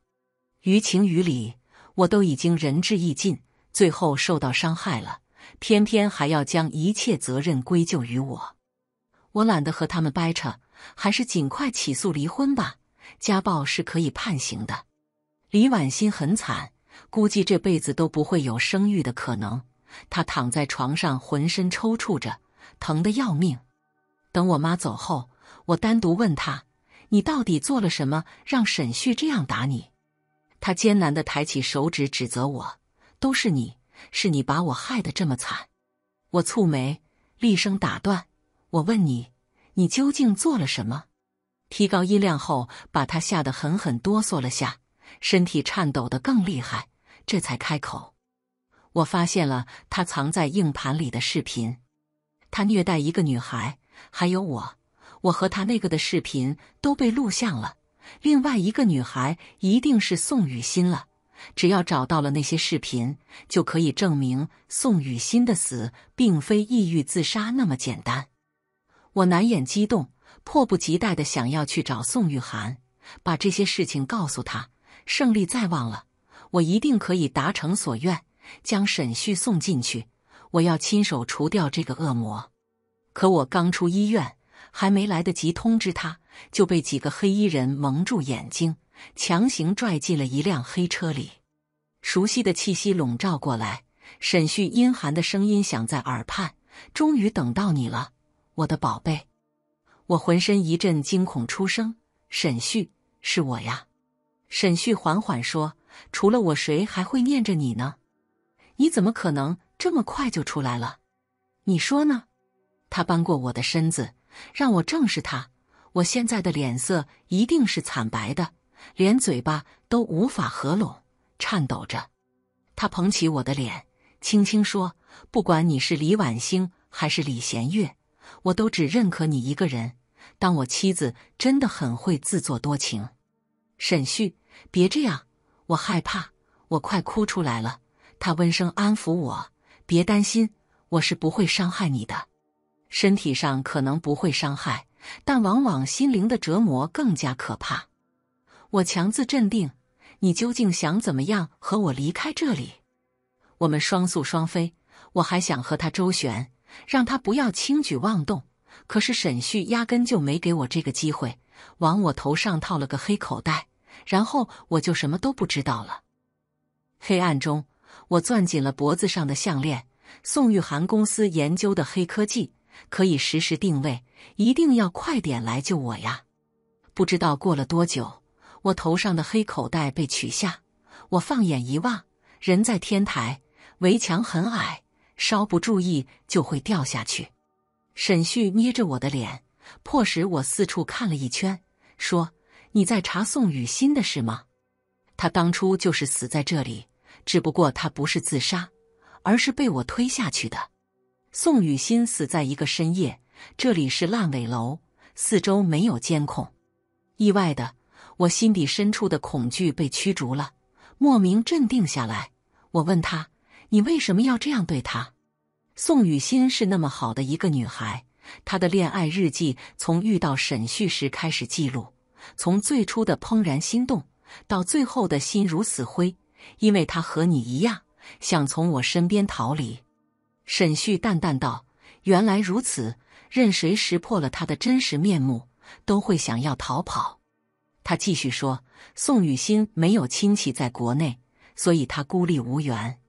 于情于理，我都已经仁至义尽，最后受到伤害了，偏偏还要将一切责任归咎于我，我懒得和他们掰扯。还是尽快起诉离婚吧，家暴是可以判刑的。李婉欣很惨，估计这辈子都不会有生育的可能。她躺在床上，浑身抽搐着，疼得要命。等我妈走后，我单独问她：“你到底做了什么，让沈旭这样打你？”她艰难地抬起手指指责我：“都是你，是你把我害得这么惨。”我蹙眉，厉声打断：“我问你。”你究竟做了什么？提高音量后，把他吓得狠狠哆嗦了下，身体颤抖的更厉害。这才开口：“我发现了他藏在硬盘里的视频，他虐待一个女孩，还有我，我和他那个的视频都被录像了。另外一个女孩一定是宋雨欣了。只要找到了那些视频，就可以证明宋雨欣的死并非抑郁自杀那么简单。”我难掩激动，迫不及待地想要去找宋玉涵，把这些事情告诉他。胜利在望了，我一定可以达成所愿，将沈旭送进去。我要亲手除掉这个恶魔。可我刚出医院，还没来得及通知他，就被几个黑衣人蒙住眼睛，强行拽进了一辆黑车里。熟悉的气息笼罩过来，沈旭阴寒的声音响在耳畔：“终于等到你了。”我的宝贝，我浑身一阵惊恐，出声：“沈旭，是我呀。”沈旭缓缓说：“除了我，谁还会念着你呢？你怎么可能这么快就出来了？你说呢？”他扳过我的身子，让我正视他。我现在的脸色一定是惨白的，连嘴巴都无法合拢，颤抖着。他捧起我的脸，轻轻说：“不管你是李婉星还是李贤月。”我都只认可你一个人，当我妻子真的很会自作多情。沈旭，别这样，我害怕，我快哭出来了。他温声安抚我：“别担心，我是不会伤害你的，身体上可能不会伤害，但往往心灵的折磨更加可怕。”我强自镇定。你究竟想怎么样？和我离开这里，我们双宿双飞。我还想和他周旋。让他不要轻举妄动，可是沈旭压根就没给我这个机会，往我头上套了个黑口袋，然后我就什么都不知道了。黑暗中，我攥紧了脖子上的项链，宋玉涵公司研究的黑科技，可以实时定位，一定要快点来救我呀！不知道过了多久，我头上的黑口袋被取下，我放眼一望，人在天台，围墙很矮。稍不注意就会掉下去。沈旭捏着我的脸，迫使我四处看了一圈，说：“你在查宋雨欣的事吗？他当初就是死在这里，只不过他不是自杀，而是被我推下去的。宋雨欣死在一个深夜，这里是烂尾楼，四周没有监控。意外的，我心底深处的恐惧被驱逐了，莫名镇定下来。我问他。”你为什么要这样对她？宋雨欣是那么好的一个女孩，她的恋爱日记从遇到沈旭时开始记录，从最初的怦然心动到最后的心如死灰，因为她和你一样想从我身边逃离。沈旭淡淡道：“原来如此，任谁识破了他的真实面目，都会想要逃跑。”他继续说：“宋雨欣没有亲戚在国内，所以她孤立无援。”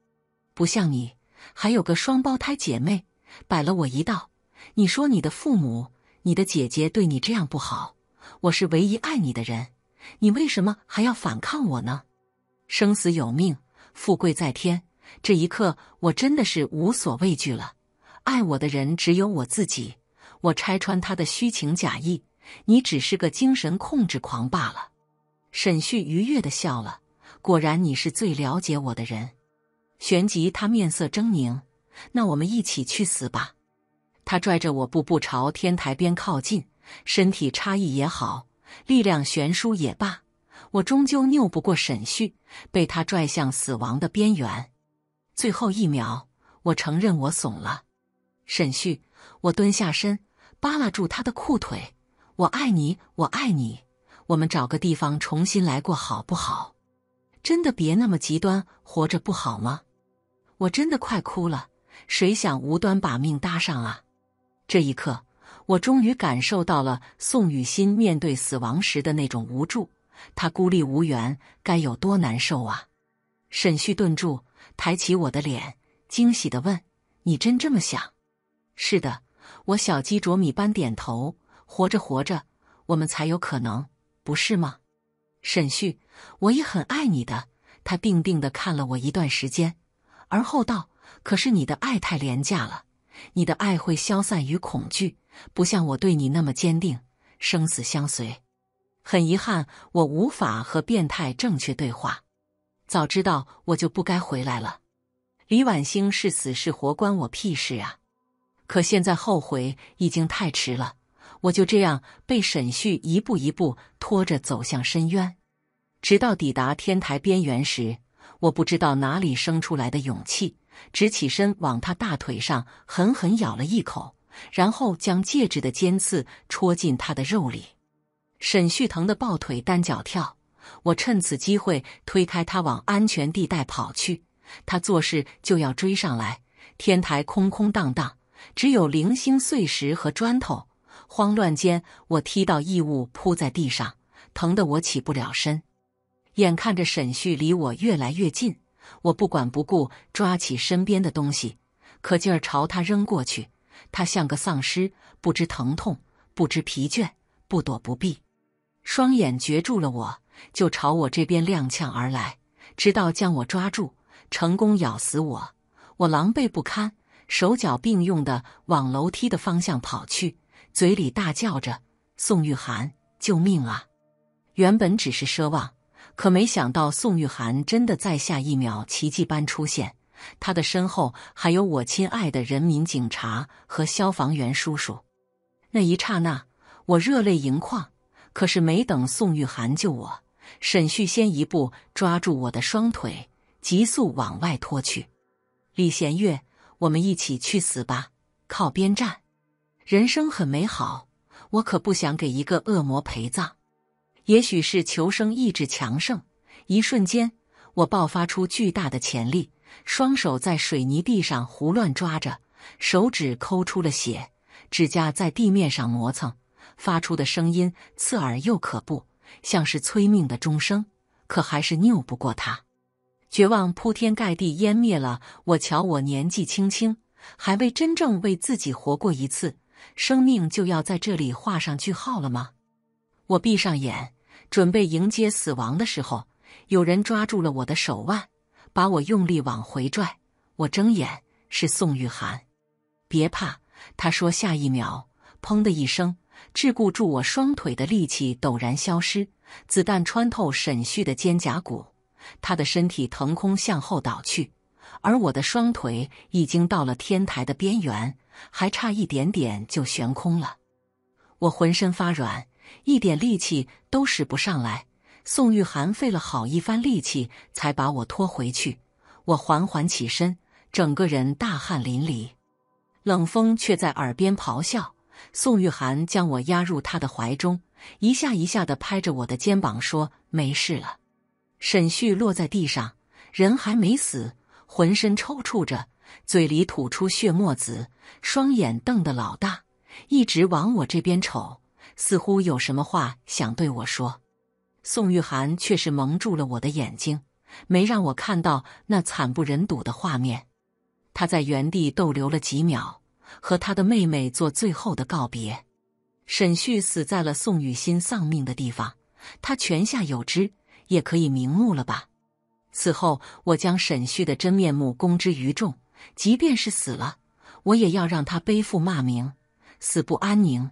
不像你，还有个双胞胎姐妹，摆了我一道。你说你的父母、你的姐姐对你这样不好，我是唯一爱你的人，你为什么还要反抗我呢？生死有命，富贵在天。这一刻，我真的是无所畏惧了。爱我的人只有我自己。我拆穿他的虚情假意，你只是个精神控制狂罢了。沈旭愉悦的笑了，果然你是最了解我的人。旋即，他面色狰狞，“那我们一起去死吧！”他拽着我，步步朝天台边靠近。身体差异也好，力量悬殊也罢，我终究拗不过沈旭，被他拽向死亡的边缘。最后一秒，我承认我怂了。沈旭，我蹲下身，扒拉住他的裤腿，“我爱你，我爱你。我们找个地方重新来过，好不好？真的别那么极端，活着不好吗？”我真的快哭了，谁想无端把命搭上啊！这一刻，我终于感受到了宋雨欣面对死亡时的那种无助，她孤立无援，该有多难受啊！沈旭顿住，抬起我的脸，惊喜的问：“你真这么想？”“是的。”我小鸡啄米般点头。活着，活着，我们才有可能，不是吗？沈旭，我也很爱你的。他定定的看了我一段时间。而后道：“可是你的爱太廉价了，你的爱会消散于恐惧，不像我对你那么坚定，生死相随。很遗憾，我无法和变态正确对话。早知道我就不该回来了。李婉星是死是活关我屁事啊！可现在后悔已经太迟了。我就这样被沈旭一步一步拖着走向深渊，直到抵达天台边缘时。”我不知道哪里生出来的勇气，直起身往他大腿上狠狠咬了一口，然后将戒指的尖刺戳进他的肉里。沈旭疼的抱腿单脚跳，我趁此机会推开他往安全地带跑去。他做事就要追上来，天台空空荡荡，只有零星碎石和砖头。慌乱间我踢到异物扑在地上，疼得我起不了身。眼看着沈旭离我越来越近，我不管不顾抓起身边的东西，可劲儿朝他扔过去。他像个丧尸，不知疼痛，不知疲倦，不躲不避，双眼攫住了我，就朝我这边踉跄而来，直到将我抓住，成功咬死我。我狼狈不堪，手脚并用的往楼梯的方向跑去，嘴里大叫着：“宋玉涵，救命啊！”原本只是奢望。可没想到，宋玉涵真的在下一秒奇迹般出现，他的身后还有我亲爱的人民警察和消防员叔叔。那一刹那，我热泪盈眶。可是没等宋玉涵救我，沈旭先一步抓住我的双腿，急速往外拖去。李贤月，我们一起去死吧！靠边站，人生很美好，我可不想给一个恶魔陪葬。也许是求生意志强盛，一瞬间我爆发出巨大的潜力，双手在水泥地上胡乱抓着，手指抠出了血，指甲在地面上磨蹭，发出的声音刺耳又可怖，像是催命的钟声。可还是拗不过他，绝望铺天盖地，湮灭了我。瞧，我年纪轻轻，还未真正为自己活过一次，生命就要在这里画上句号了吗？我闭上眼。准备迎接死亡的时候，有人抓住了我的手腕，把我用力往回拽。我睁眼，是宋玉涵。别怕，他说。下一秒，砰的一声，桎梏住我双腿的力气陡然消失，子弹穿透沈旭的肩胛骨，他的身体腾空向后倒去，而我的双腿已经到了天台的边缘，还差一点点就悬空了。我浑身发软。一点力气都使不上来，宋玉涵费了好一番力气才把我拖回去。我缓缓起身，整个人大汗淋漓，冷风却在耳边咆哮。宋玉涵将我压入他的怀中，一下一下的拍着我的肩膀，说：“没事了。”沈旭落在地上，人还没死，浑身抽搐着，嘴里吐出血沫子，双眼瞪得老大，一直往我这边瞅。似乎有什么话想对我说，宋玉涵却是蒙住了我的眼睛，没让我看到那惨不忍睹的画面。他在原地逗留了几秒，和他的妹妹做最后的告别。沈旭死在了宋雨欣丧命的地方，他泉下有知，也可以瞑目了吧。此后，我将沈旭的真面目公之于众，即便是死了，我也要让他背负骂名，死不安宁。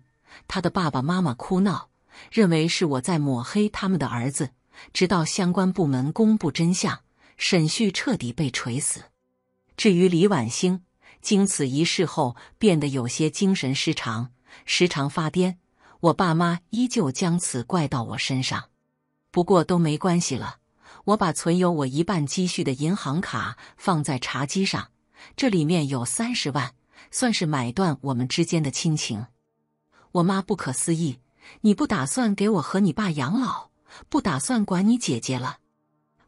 他的爸爸妈妈哭闹，认为是我在抹黑他们的儿子。直到相关部门公布真相，沈旭彻底被锤死。至于李婉星，经此一事后，变得有些精神失常，时常发癫。我爸妈依旧将此怪到我身上，不过都没关系了。我把存有我一半积蓄的银行卡放在茶几上，这里面有三十万，算是买断我们之间的亲情。我妈不可思议：“你不打算给我和你爸养老，不打算管你姐姐了？”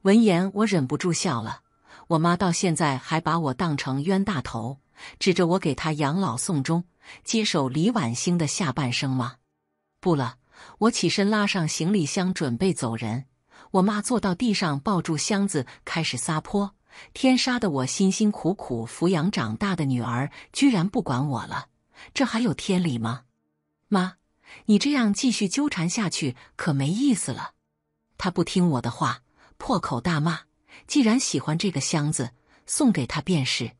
闻言，我忍不住笑了。我妈到现在还把我当成冤大头，指着我给她养老送终，接手李婉星的下半生吗？不了，我起身拉上行李箱准备走人。我妈坐到地上抱住箱子开始撒泼：“天杀的！我辛辛苦苦抚养长大的女儿，居然不管我了，这还有天理吗？”妈，你这样继续纠缠下去可没意思了。他不听我的话，破口大骂。既然喜欢这个箱子，送给他便是。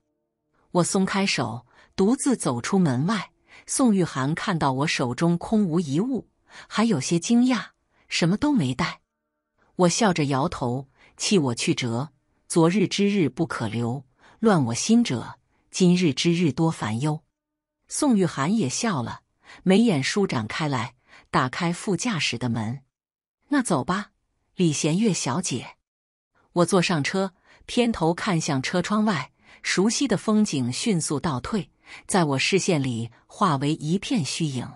我松开手，独自走出门外。宋玉涵看到我手中空无一物，还有些惊讶，什么都没带。我笑着摇头，弃我去者，昨日之日不可留；乱我心者，今日之日多烦忧。宋玉涵也笑了。眉眼舒展开来，打开副驾驶的门。那走吧，李贤月小姐。我坐上车，偏头看向车窗外，熟悉的风景迅速倒退，在我视线里化为一片虚影。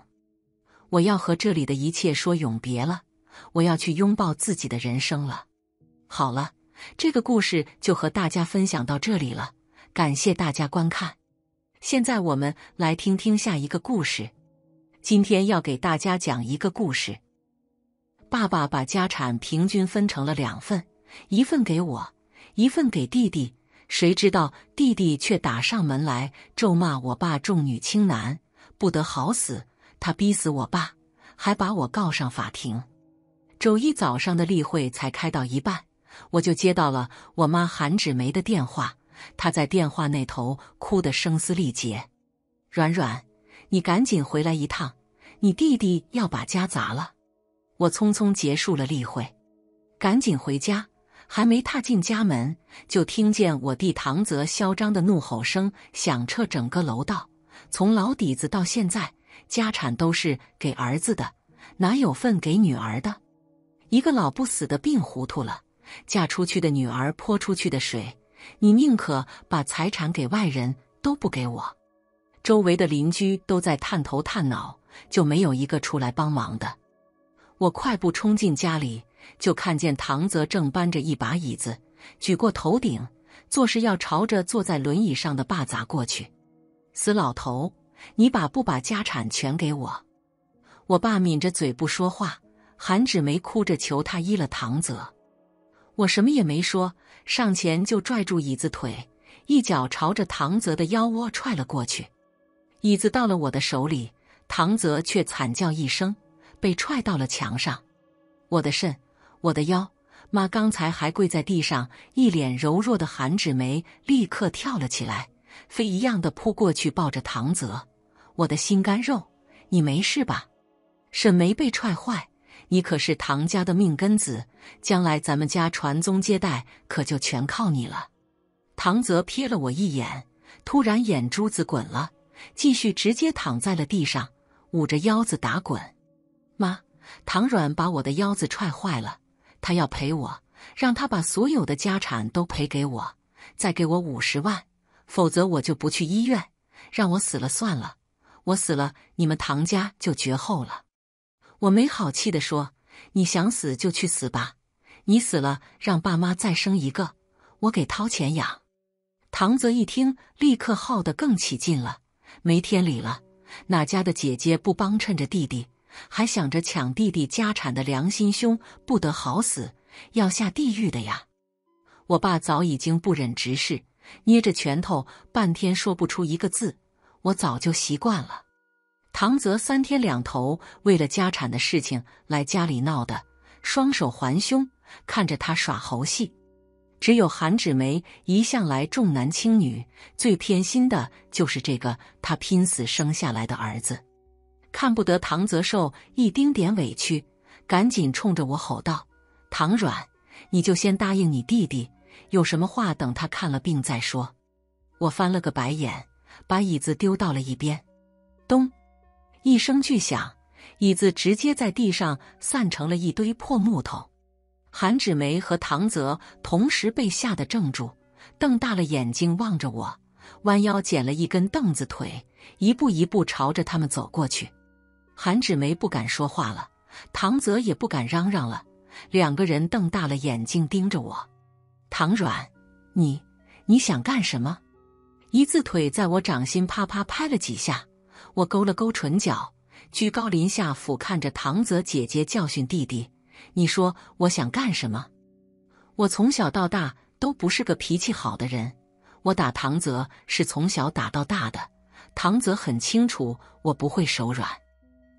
我要和这里的一切说永别了，我要去拥抱自己的人生了。好了，这个故事就和大家分享到这里了，感谢大家观看。现在我们来听听下一个故事。今天要给大家讲一个故事。爸爸把家产平均分成了两份，一份给我，一份给弟弟。谁知道弟弟却打上门来，咒骂我爸重女轻男，不得好死。他逼死我爸，还把我告上法庭。周一早上的例会才开到一半，我就接到了我妈韩芷梅的电话。她在电话那头哭得声嘶力竭：“软软。”你赶紧回来一趟，你弟弟要把家砸了。我匆匆结束了例会，赶紧回家。还没踏进家门，就听见我弟唐泽嚣张的怒吼声响彻整个楼道。从老底子到现在，家产都是给儿子的，哪有份给女儿的？一个老不死的病糊涂了，嫁出去的女儿泼出去的水。你宁可把财产给外人都不给我。周围的邻居都在探头探脑，就没有一个出来帮忙的。我快步冲进家里，就看见唐泽正搬着一把椅子，举过头顶，作势要朝着坐在轮椅上的爸砸过去。死老头，你把不把家产全给我？我爸抿着嘴不说话，韩芷梅哭着求他依了唐泽。我什么也没说，上前就拽住椅子腿，一脚朝着唐泽的腰窝踹了过去。椅子到了我的手里，唐泽却惨叫一声，被踹到了墙上。我的肾，我的腰！妈刚才还跪在地上，一脸柔弱的韩芷梅立刻跳了起来，飞一样的扑过去抱着唐泽。我的心肝肉，你没事吧？沈梅被踹坏，你可是唐家的命根子，将来咱们家传宗接代可就全靠你了。唐泽瞥了我一眼，突然眼珠子滚了。继续直接躺在了地上，捂着腰子打滚。妈，唐软把我的腰子踹坏了，他要赔我，让他把所有的家产都赔给我，再给我五十万，否则我就不去医院，让我死了算了。我死了，你们唐家就绝后了。我没好气的说：“你想死就去死吧，你死了让爸妈再生一个，我给掏钱养。”唐泽一听，立刻耗得更起劲了。没天理了！哪家的姐姐不帮衬着弟弟，还想着抢弟弟家产的良心兄不得好死，要下地狱的呀！我爸早已经不忍直视，捏着拳头半天说不出一个字。我早就习惯了。唐泽三天两头为了家产的事情来家里闹的，双手环胸看着他耍猴戏。只有韩芷梅一向来重男轻女，最偏心的就是这个她拼死生下来的儿子。看不得唐泽受一丁点委屈，赶紧冲着我吼道：“唐软，你就先答应你弟弟，有什么话等他看了病再说。”我翻了个白眼，把椅子丢到了一边。咚！一声巨响，椅子直接在地上散成了一堆破木头。韩芷梅和唐泽同时被吓得怔住，瞪大了眼睛望着我，弯腰捡了一根凳子腿，一步一步朝着他们走过去。韩芷梅不敢说话了，唐泽也不敢嚷嚷了，两个人瞪大了眼睛盯着我。唐软，你你想干什么？一字腿在我掌心啪啪拍了几下，我勾了勾唇角，居高临下俯瞰着唐泽姐姐教训弟弟。你说我想干什么？我从小到大都不是个脾气好的人。我打唐泽是从小打到大的，唐泽很清楚我不会手软。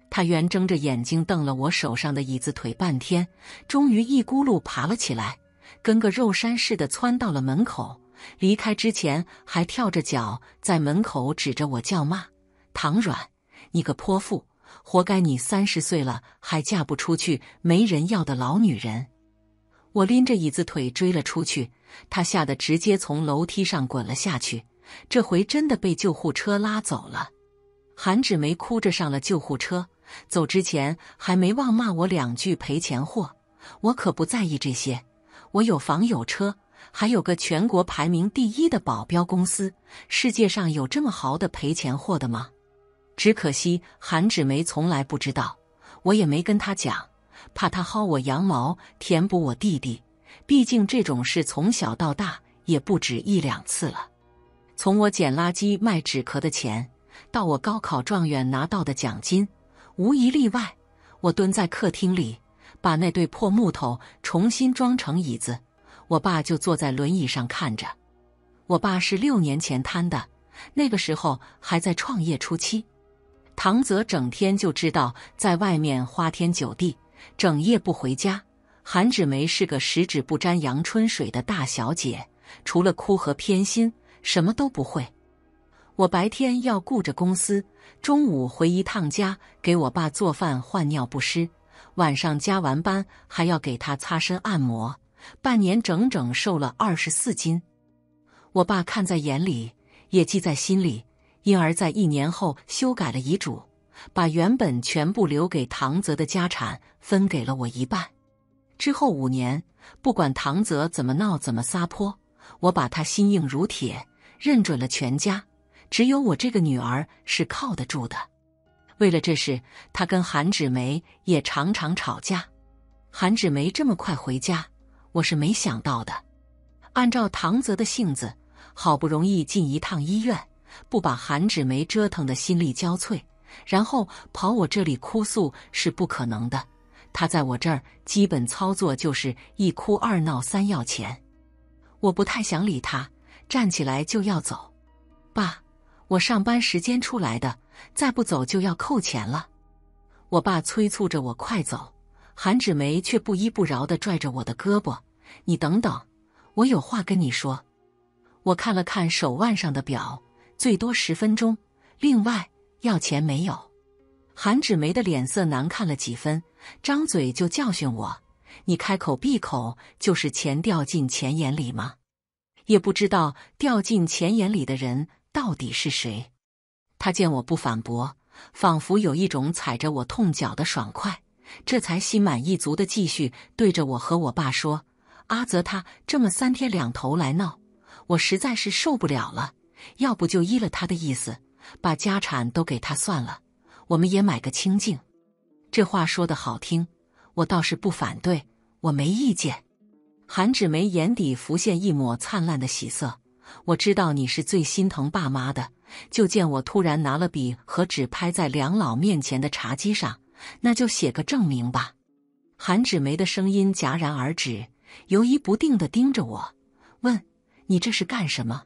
他圆睁着眼睛瞪了我手上的椅子腿半天，终于一咕噜爬了起来，跟个肉山似的窜到了门口。离开之前还跳着脚在门口指着我叫骂：“唐软，你个泼妇！”活该你三十岁了还嫁不出去，没人要的老女人！我拎着椅子腿追了出去，他吓得直接从楼梯上滚了下去，这回真的被救护车拉走了。韩芷梅哭着上了救护车，走之前还没忘骂我两句赔钱货。我可不在意这些，我有房有车，还有个全国排名第一的保镖公司。世界上有这么豪的赔钱货的吗？只可惜韩芷梅从来不知道，我也没跟她讲，怕她薅我羊毛，填补我弟弟。毕竟这种事从小到大也不止一两次了。从我捡垃圾卖纸壳的钱，到我高考状元拿到的奖金，无一例外。我蹲在客厅里，把那对破木头重新装成椅子，我爸就坐在轮椅上看着。我爸是六年前瘫的，那个时候还在创业初期。唐泽整天就知道在外面花天酒地，整夜不回家。韩芷梅是个十指不沾阳春水的大小姐，除了哭和偏心，什么都不会。我白天要顾着公司，中午回一趟家给我爸做饭、换尿不湿，晚上加完班还要给他擦身按摩，半年整整瘦了二十四斤。我爸看在眼里，也记在心里。因而，在一年后修改了遗嘱，把原本全部留给唐泽的家产分给了我一半。之后五年，不管唐泽怎么闹，怎么撒泼，我把他心硬如铁，认准了全家，只有我这个女儿是靠得住的。为了这事，他跟韩芷梅也常常吵架。韩芷梅这么快回家，我是没想到的。按照唐泽的性子，好不容易进一趟医院。不把韩芷梅折腾的心力交瘁，然后跑我这里哭诉是不可能的。她在我这儿基本操作就是一哭二闹三要钱。我不太想理她，站起来就要走。爸，我上班时间出来的，再不走就要扣钱了。我爸催促着我快走，韩芷梅却不依不饶地拽着我的胳膊：“你等等，我有话跟你说。”我看了看手腕上的表。最多十分钟，另外要钱没有。韩芷梅的脸色难看了几分，张嘴就教训我：“你开口闭口就是钱掉进钱眼里吗？也不知道掉进钱眼里的人到底是谁。”他见我不反驳，仿佛有一种踩着我痛脚的爽快，这才心满意足的继续对着我和我爸说：“阿泽他这么三天两头来闹，我实在是受不了了。”要不就依了他的意思，把家产都给他算了，我们也买个清净。这话说的好听，我倒是不反对，我没意见。韩芷梅眼底浮现一抹灿烂的喜色，我知道你是最心疼爸妈的。就见我突然拿了笔和纸拍在梁老面前的茶几上，那就写个证明吧。韩芷梅的声音戛然而止，犹疑不定的盯着我，问：“你这是干什么？”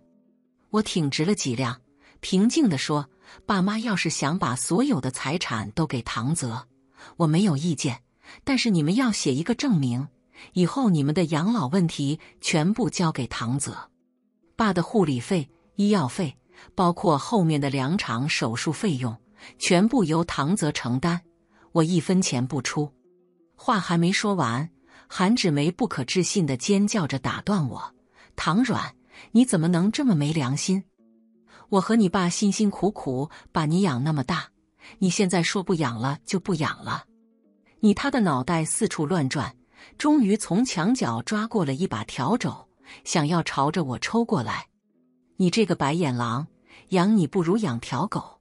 我挺直了脊梁，平静地说：“爸妈要是想把所有的财产都给唐泽，我没有意见。但是你们要写一个证明，以后你们的养老问题全部交给唐泽。爸的护理费、医药费，包括后面的两场手术费用，全部由唐泽承担，我一分钱不出。”话还没说完，韩芷梅不可置信的尖叫着打断我：“唐软！”你怎么能这么没良心？我和你爸辛辛苦苦把你养那么大，你现在说不养了就不养了？你他的脑袋四处乱转，终于从墙角抓过了一把笤帚，想要朝着我抽过来。你这个白眼狼，养你不如养条狗。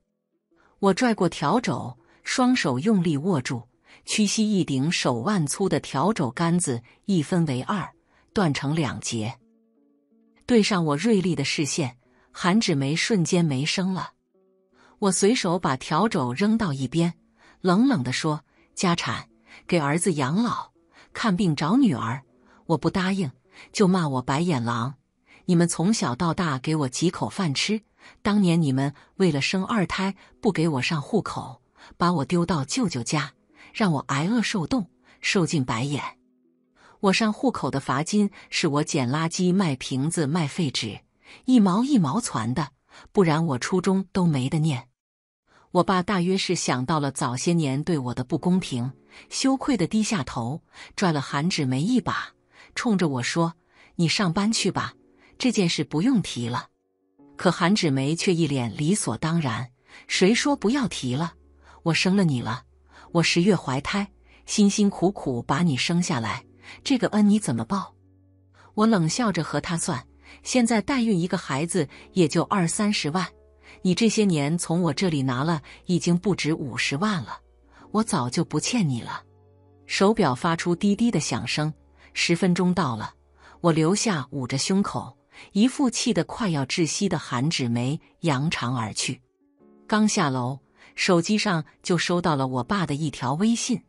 我拽过笤帚，双手用力握住，屈膝一顶，手腕粗的笤帚杆子一分为二，断成两截。对上我锐利的视线，韩芷梅瞬间没声了。我随手把笤帚扔到一边，冷冷地说：“家产给儿子养老看病，找女儿，我不答应就骂我白眼狼。你们从小到大给我几口饭吃？当年你们为了生二胎不给我上户口，把我丢到舅舅家，让我挨饿受冻，受尽白眼。”我上户口的罚金是我捡垃圾、卖瓶子、卖废纸，一毛一毛攒的，不然我初中都没得念。我爸大约是想到了早些年对我的不公平，羞愧地低下头，拽了韩芷梅一把，冲着我说：“你上班去吧，这件事不用提了。”可韩芷梅却一脸理所当然：“谁说不要提了？我生了你了，我十月怀胎，辛辛苦苦把你生下来。”这个恩你怎么报？我冷笑着和他算，现在代孕一个孩子也就二三十万，你这些年从我这里拿了已经不止五十万了，我早就不欠你了。手表发出滴滴的响声，十分钟到了，我留下捂着胸口，一副气得快要窒息的含芷梅，扬长而去。刚下楼，手机上就收到了我爸的一条微信：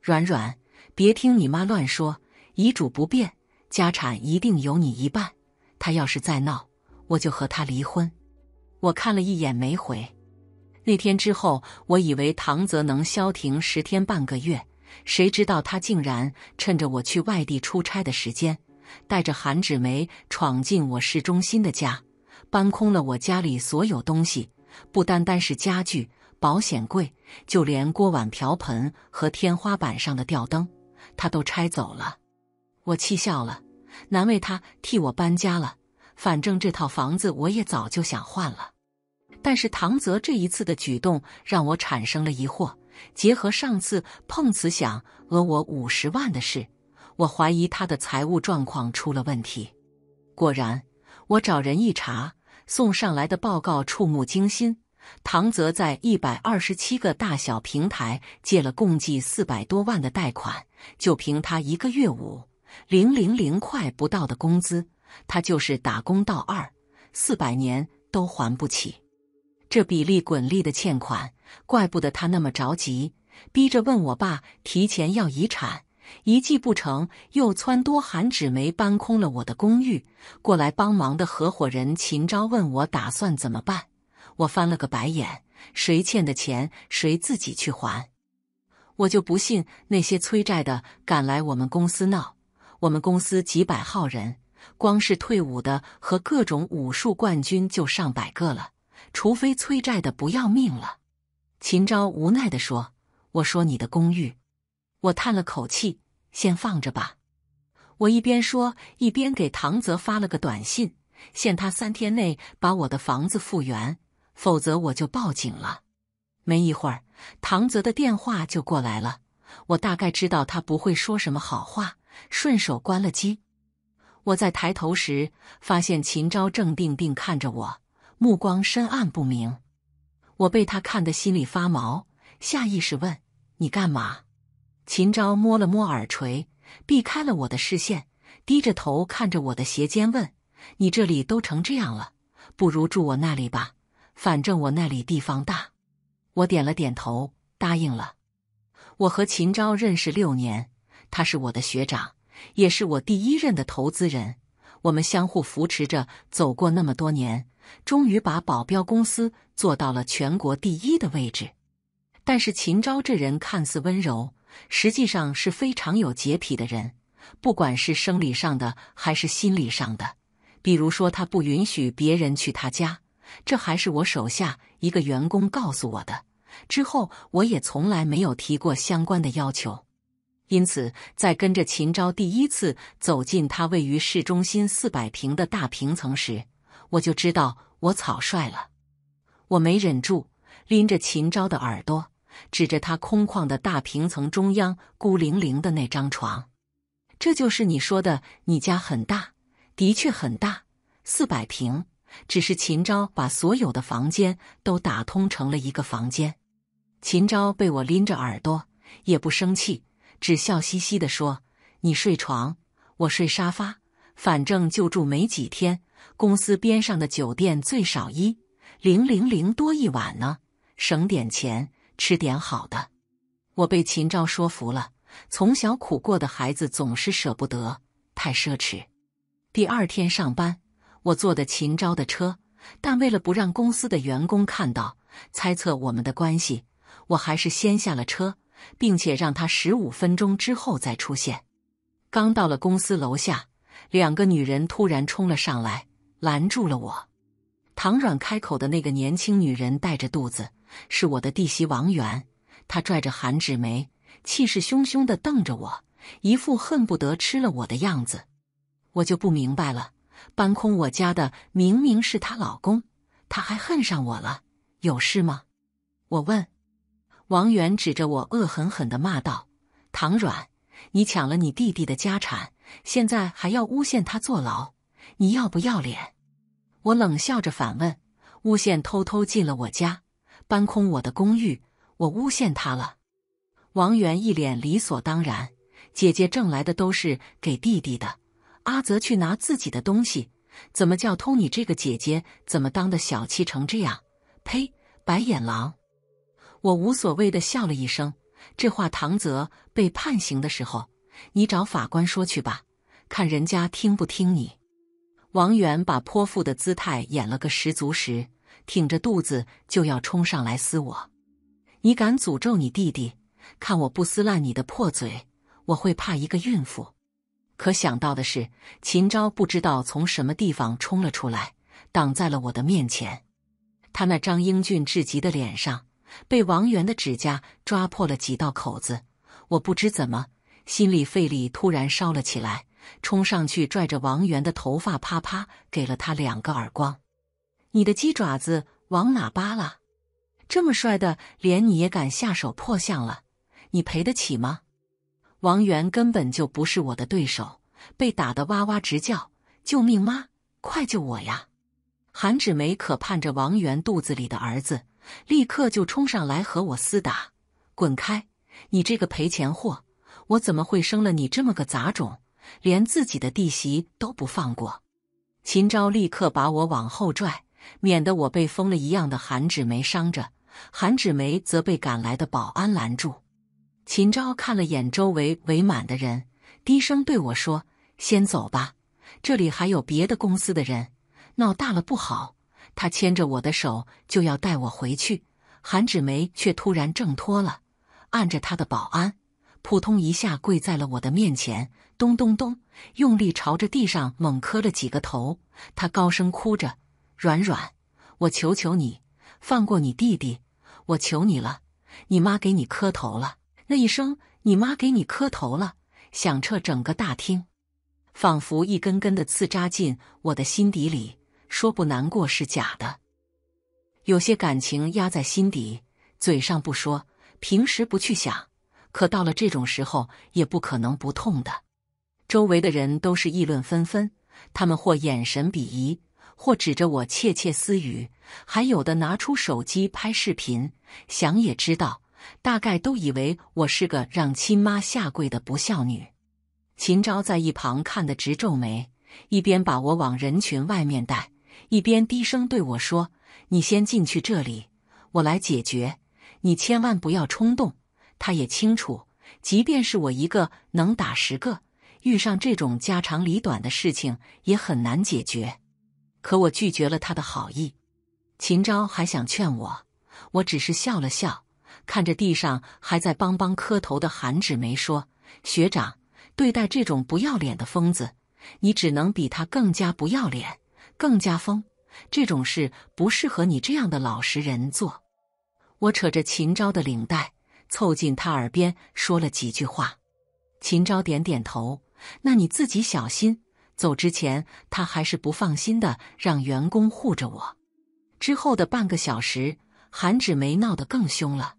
软软。别听你妈乱说，遗嘱不变，家产一定有你一半。他要是再闹，我就和他离婚。我看了一眼没回。那天之后，我以为唐泽能消停十天半个月，谁知道他竟然趁着我去外地出差的时间，带着韩芷梅闯进我市中心的家，搬空了我家里所有东西，不单单是家具、保险柜，就连锅碗瓢盆和天花板上的吊灯。他都拆走了，我气笑了，难为他替我搬家了。反正这套房子我也早就想换了，但是唐泽这一次的举动让我产生了疑惑。结合上次碰瓷想讹我五十万的事，我怀疑他的财务状况出了问题。果然，我找人一查，送上来的报告触目惊心：唐泽在一百二十七个大小平台借了共计四百多万的贷款。就凭他一个月五零零零块不到的工资，他就是打工到二四百年都还不起。这比例滚利的欠款，怪不得他那么着急，逼着问我爸提前要遗产。一计不成，又撺掇韩纸梅搬空了我的公寓。过来帮忙的合伙人秦昭问我打算怎么办，我翻了个白眼：谁欠的钱，谁自己去还。我就不信那些催债的敢来我们公司闹！我们公司几百号人，光是退伍的和各种武术冠军就上百个了。除非催债的不要命了。”秦昭无奈的说，“我说你的公寓，我叹了口气，先放着吧。”我一边说，一边给唐泽发了个短信，限他三天内把我的房子复原，否则我就报警了。没一会儿。唐泽的电话就过来了，我大概知道他不会说什么好话，顺手关了机。我在抬头时发现秦昭正定定看着我，目光深暗不明。我被他看得心里发毛，下意识问：“你干嘛？”秦昭摸了摸耳垂，避开了我的视线，低着头看着我的鞋尖问：“你这里都成这样了，不如住我那里吧？反正我那里地方大。”我点了点头，答应了。我和秦昭认识六年，他是我的学长，也是我第一任的投资人。我们相互扶持着走过那么多年，终于把保镖公司做到了全国第一的位置。但是秦昭这人看似温柔，实际上是非常有洁癖的人。不管是生理上的还是心理上的，比如说他不允许别人去他家。这还是我手下一个员工告诉我的。之后我也从来没有提过相关的要求，因此在跟着秦昭第一次走进他位于市中心四百平的大平层时，我就知道我草率了。我没忍住，拎着秦昭的耳朵，指着他空旷的大平层中央孤零零的那张床。这就是你说的你家很大，的确很大，四百平。只是秦昭把所有的房间都打通成了一个房间。秦昭被我拎着耳朵也不生气，只笑嘻嘻的说：“你睡床，我睡沙发，反正就住没几天。公司边上的酒店最少一零零零多一晚呢，省点钱，吃点好的。”我被秦昭说服了。从小苦过的孩子总是舍不得太奢侈。第二天上班。我坐的秦昭的车，但为了不让公司的员工看到猜测我们的关系，我还是先下了车，并且让他十五分钟之后再出现。刚到了公司楼下，两个女人突然冲了上来，拦住了我。唐软开口的那个年轻女人带着肚子，是我的弟媳王媛。她拽着韩芷梅，气势汹汹的瞪着我，一副恨不得吃了我的样子。我就不明白了。搬空我家的明明是她老公，她还恨上我了，有事吗？我问。王源指着我恶狠狠的骂道：“唐软，你抢了你弟弟的家产，现在还要诬陷他坐牢，你要不要脸？”我冷笑着反问：“诬陷？偷偷进了我家，搬空我的公寓，我诬陷他了？”王源一脸理所当然：“姐姐挣来的都是给弟弟的。”阿泽去拿自己的东西，怎么叫偷？你这个姐姐怎么当的小气成这样？呸，白眼狼！我无所谓的笑了一声。这话唐泽被判刑的时候，你找法官说去吧，看人家听不听你。王源把泼妇的姿态演了个十足时，挺着肚子就要冲上来撕我。你敢诅咒你弟弟，看我不撕烂你的破嘴！我会怕一个孕妇？可想到的是，秦昭不知道从什么地方冲了出来，挡在了我的面前。他那张英俊至极的脸上被王源的指甲抓破了几道口子。我不知怎么，心里肺里突然烧了起来，冲上去拽着王源的头发，啪啪给了他两个耳光：“你的鸡爪子往哪扒了？这么帅的脸你也敢下手破相了？你赔得起吗？”王源根本就不是我的对手，被打得哇哇直叫，救命妈，快救我呀！韩芷梅可盼着王源肚子里的儿子，立刻就冲上来和我厮打。滚开，你这个赔钱货！我怎么会生了你这么个杂种，连自己的弟媳都不放过？秦昭立刻把我往后拽，免得我被疯了一样的韩芷梅伤着。韩芷梅则被赶来的保安拦住。秦昭看了眼周围围满的人，低声对我说：“先走吧，这里还有别的公司的人，闹大了不好。”他牵着我的手就要带我回去，韩芷梅却突然挣脱了，按着他的保安，扑通一下跪在了我的面前，咚咚咚，用力朝着地上猛磕了几个头。他高声哭着：“软软，我求求你，放过你弟弟，我求你了，你妈给你磕头了。”那一声“你妈给你磕头了”响彻整个大厅，仿佛一根根的刺扎进我的心底里。说不难过是假的，有些感情压在心底，嘴上不说，平时不去想，可到了这种时候，也不可能不痛的。周围的人都是议论纷纷，他们或眼神鄙夷，或指着我窃窃私语，还有的拿出手机拍视频。想也知道。大概都以为我是个让亲妈下跪的不孝女。秦昭在一旁看得直皱眉，一边把我往人群外面带，一边低声对我说：“你先进去这里，我来解决。你千万不要冲动。”他也清楚，即便是我一个能打十个，遇上这种家长里短的事情也很难解决。可我拒绝了他的好意。秦昭还想劝我，我只是笑了笑。看着地上还在邦邦磕头的韩芷梅说：“学长，对待这种不要脸的疯子，你只能比他更加不要脸，更加疯。这种事不适合你这样的老实人做。”我扯着秦昭的领带，凑近他耳边说了几句话。秦昭点点头：“那你自己小心。”走之前，他还是不放心的，让员工护着我。之后的半个小时，韩芷梅闹得更凶了。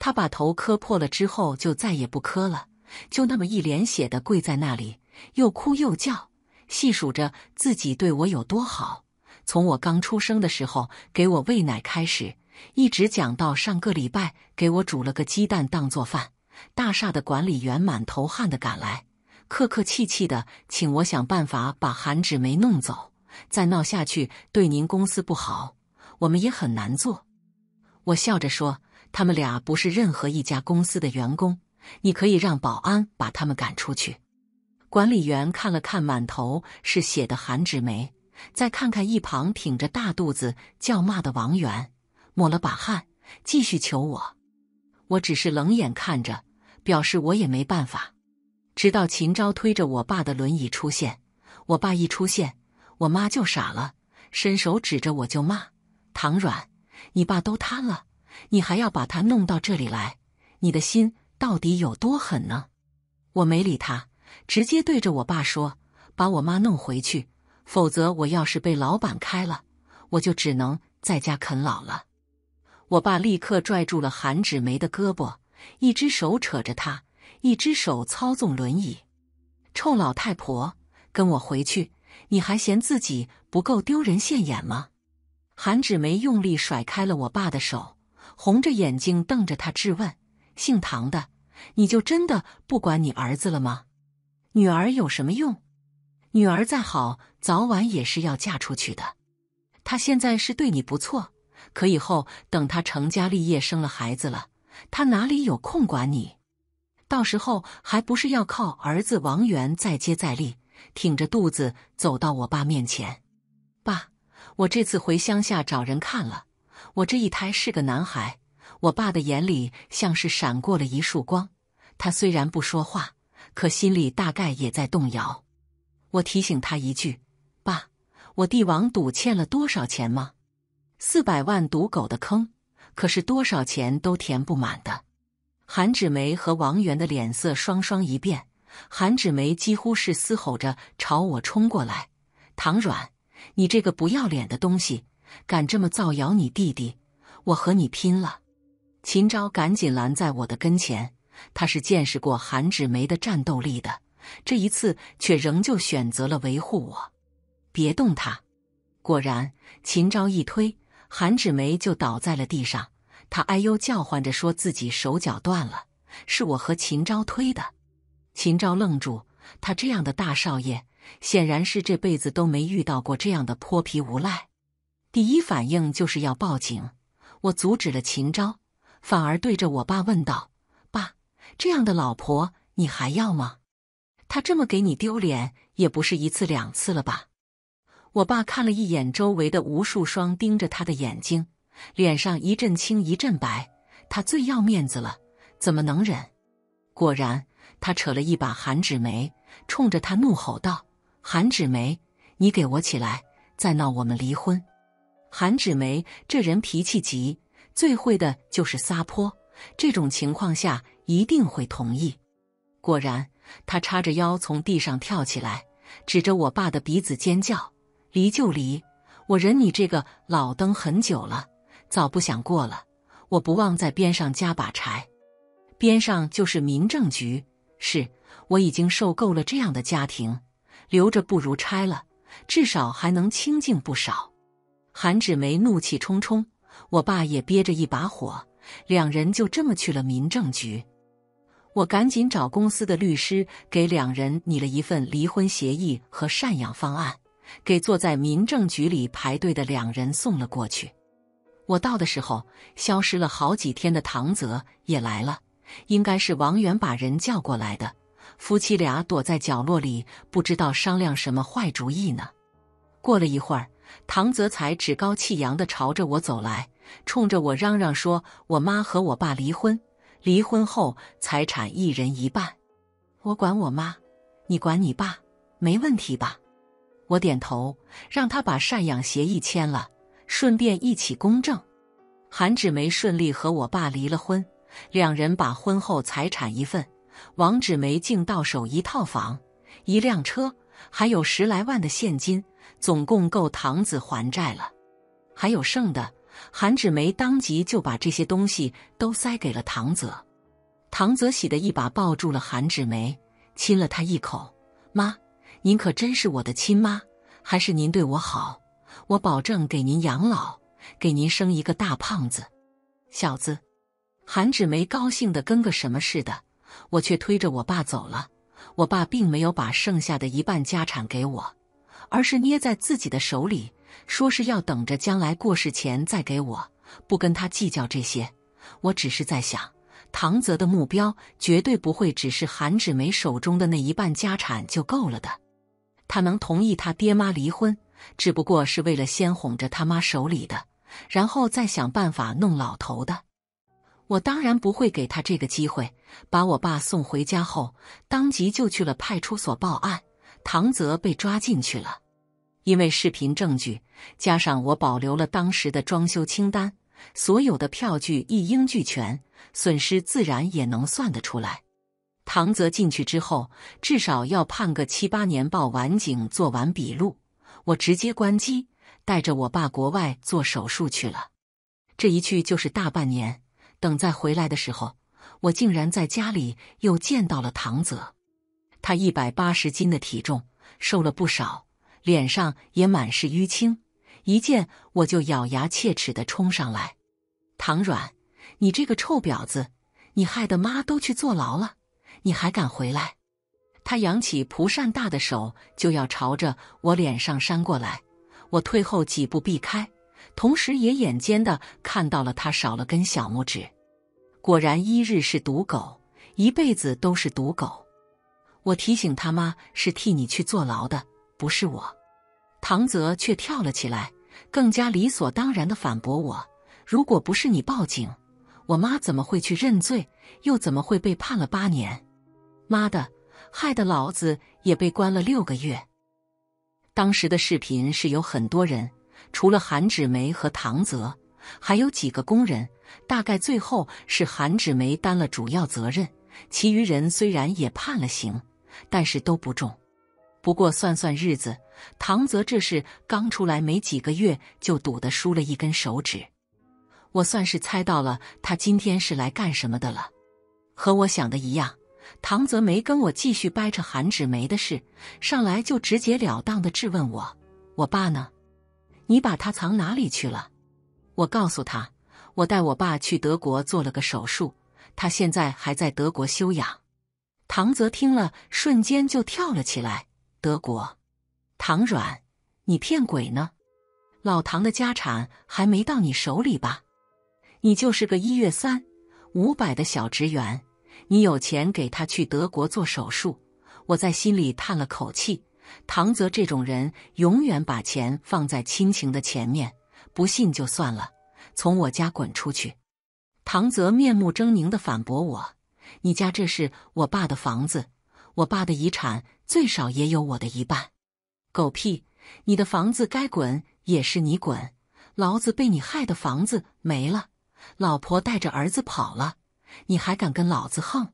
他把头磕破了之后，就再也不磕了，就那么一脸血的跪在那里，又哭又叫，细数着自己对我有多好，从我刚出生的时候给我喂奶开始，一直讲到上个礼拜给我煮了个鸡蛋当做饭。大厦的管理员满头汗的赶来，客客气气的请我想办法把韩芷梅弄走，再闹下去对您公司不好，我们也很难做。我笑着说。他们俩不是任何一家公司的员工，你可以让保安把他们赶出去。管理员看了看满头是血的韩芷梅，再看看一旁挺着大肚子叫骂的王源，抹了把汗，继续求我。我只是冷眼看着，表示我也没办法。直到秦昭推着我爸的轮椅出现，我爸一出现，我妈就傻了，伸手指着我就骂：“唐软，你爸都瘫了。”你还要把她弄到这里来，你的心到底有多狠呢？我没理她，直接对着我爸说：“把我妈弄回去，否则我要是被老板开了，我就只能在家啃老了。”我爸立刻拽住了韩芷梅的胳膊，一只手扯着她，一只手操纵轮椅。臭老太婆，跟我回去！你还嫌自己不够丢人现眼吗？韩芷梅用力甩开了我爸的手。红着眼睛瞪着他质问：“姓唐的，你就真的不管你儿子了吗？女儿有什么用？女儿再好，早晚也是要嫁出去的。他现在是对你不错，可以后等他成家立业，生了孩子了，他哪里有空管你？到时候还不是要靠儿子王源再接再厉，挺着肚子走到我爸面前？爸，我这次回乡下找人看了。”我这一胎是个男孩，我爸的眼里像是闪过了一束光。他虽然不说话，可心里大概也在动摇。我提醒他一句：“爸，我帝王赌欠了多少钱吗？四百万赌狗的坑，可是多少钱都填不满的。”韩芷梅和王源的脸色双双一变，韩芷梅几乎是嘶吼着朝我冲过来：“唐软，你这个不要脸的东西！”敢这么造谣你弟弟，我和你拼了！秦昭赶紧拦在我的跟前，他是见识过韩芷梅的战斗力的，这一次却仍旧选择了维护我。别动他！果然，秦昭一推，韩芷梅就倒在了地上。他哎呦叫唤着，说自己手脚断了，是我和秦昭推的。秦昭愣住，他这样的大少爷，显然是这辈子都没遇到过这样的泼皮无赖。第一反应就是要报警，我阻止了秦昭，反而对着我爸问道：“爸，这样的老婆你还要吗？他这么给你丢脸，也不是一次两次了吧？”我爸看了一眼周围的无数双盯着他的眼睛，脸上一阵青一阵白。他最要面子了，怎么能忍？果然，他扯了一把韩芷梅，冲着他怒吼道：“韩芷梅，你给我起来！再闹，我们离婚！”韩芷梅这人脾气急，最会的就是撒泼。这种情况下一定会同意。果然，她叉着腰从地上跳起来，指着我爸的鼻子尖叫：“离就离！我忍你这个老登很久了，早不想过了。”我不忘在边上加把柴。边上就是民政局。是，我已经受够了这样的家庭，留着不如拆了，至少还能清静不少。韩芷梅怒气冲冲，我爸也憋着一把火，两人就这么去了民政局。我赶紧找公司的律师，给两人拟了一份离婚协议和赡养方案，给坐在民政局里排队的两人送了过去。我到的时候，消失了好几天的唐泽也来了，应该是王源把人叫过来的。夫妻俩躲在角落里，不知道商量什么坏主意呢。过了一会儿。唐泽才趾高气扬地朝着我走来，冲着我嚷嚷说：“我妈和我爸离婚，离婚后财产一人一半，我管我妈，你管你爸，没问题吧？”我点头，让他把赡养协议签了，顺便一起公证。韩芷梅顺利和我爸离了婚，两人把婚后财产一份，王芷梅竟到手一套房、一辆车，还有十来万的现金。总共够唐子还债了，还有剩的。韩芷梅当即就把这些东西都塞给了唐泽。唐泽喜的一把抱住了韩芷梅，亲了她一口：“妈，您可真是我的亲妈，还是您对我好，我保证给您养老，给您生一个大胖子。”小子，韩芷梅高兴的跟个什么似的，我却推着我爸走了。我爸并没有把剩下的一半家产给我。而是捏在自己的手里，说是要等着将来过世前再给我。不跟他计较这些，我只是在想，唐泽的目标绝对不会只是韩芷梅手中的那一半家产就够了的。他能同意他爹妈离婚，只不过是为了先哄着他妈手里的，然后再想办法弄老头的。我当然不会给他这个机会。把我爸送回家后，当即就去了派出所报案。唐泽被抓进去了，因为视频证据，加上我保留了当时的装修清单，所有的票据一应俱全，损失自然也能算得出来。唐泽进去之后，至少要判个七八年，报完警，做完笔录，我直接关机，带着我爸国外做手术去了。这一去就是大半年，等再回来的时候，我竟然在家里又见到了唐泽。他一百八十斤的体重瘦了不少，脸上也满是淤青。一见我就咬牙切齿的冲上来：“唐软，你这个臭婊子，你害得妈都去坐牢了，你还敢回来？”他扬起蒲扇大的手就要朝着我脸上扇过来，我退后几步避开，同时也眼尖的看到了他少了根小拇指。果然，一日是赌狗，一辈子都是赌狗。我提醒他妈是替你去坐牢的，不是我。唐泽却跳了起来，更加理所当然的反驳我：“如果不是你报警，我妈怎么会去认罪，又怎么会被判了八年？妈的，害得老子也被关了六个月。”当时的视频是有很多人，除了韩芷梅和唐泽，还有几个工人。大概最后是韩芷梅担了主要责任，其余人虽然也判了刑。但是都不重。不过算算日子，唐泽这事刚出来没几个月，就赌得输了一根手指。我算是猜到了他今天是来干什么的了，和我想的一样。唐泽没跟我继续掰扯韩芷梅的事，上来就直截了当的质问我：“我爸呢？你把他藏哪里去了？”我告诉他：“我带我爸去德国做了个手术，他现在还在德国休养。”唐泽听了，瞬间就跳了起来。德国，唐软，你骗鬼呢？老唐的家产还没到你手里吧？你就是个一月三五百的小职员，你有钱给他去德国做手术？我在心里叹了口气。唐泽这种人，永远把钱放在亲情的前面。不信就算了，从我家滚出去！唐泽面目狰狞的反驳我。你家这是我爸的房子，我爸的遗产最少也有我的一半。狗屁！你的房子该滚也是你滚，老子被你害的房子没了，老婆带着儿子跑了，你还敢跟老子横？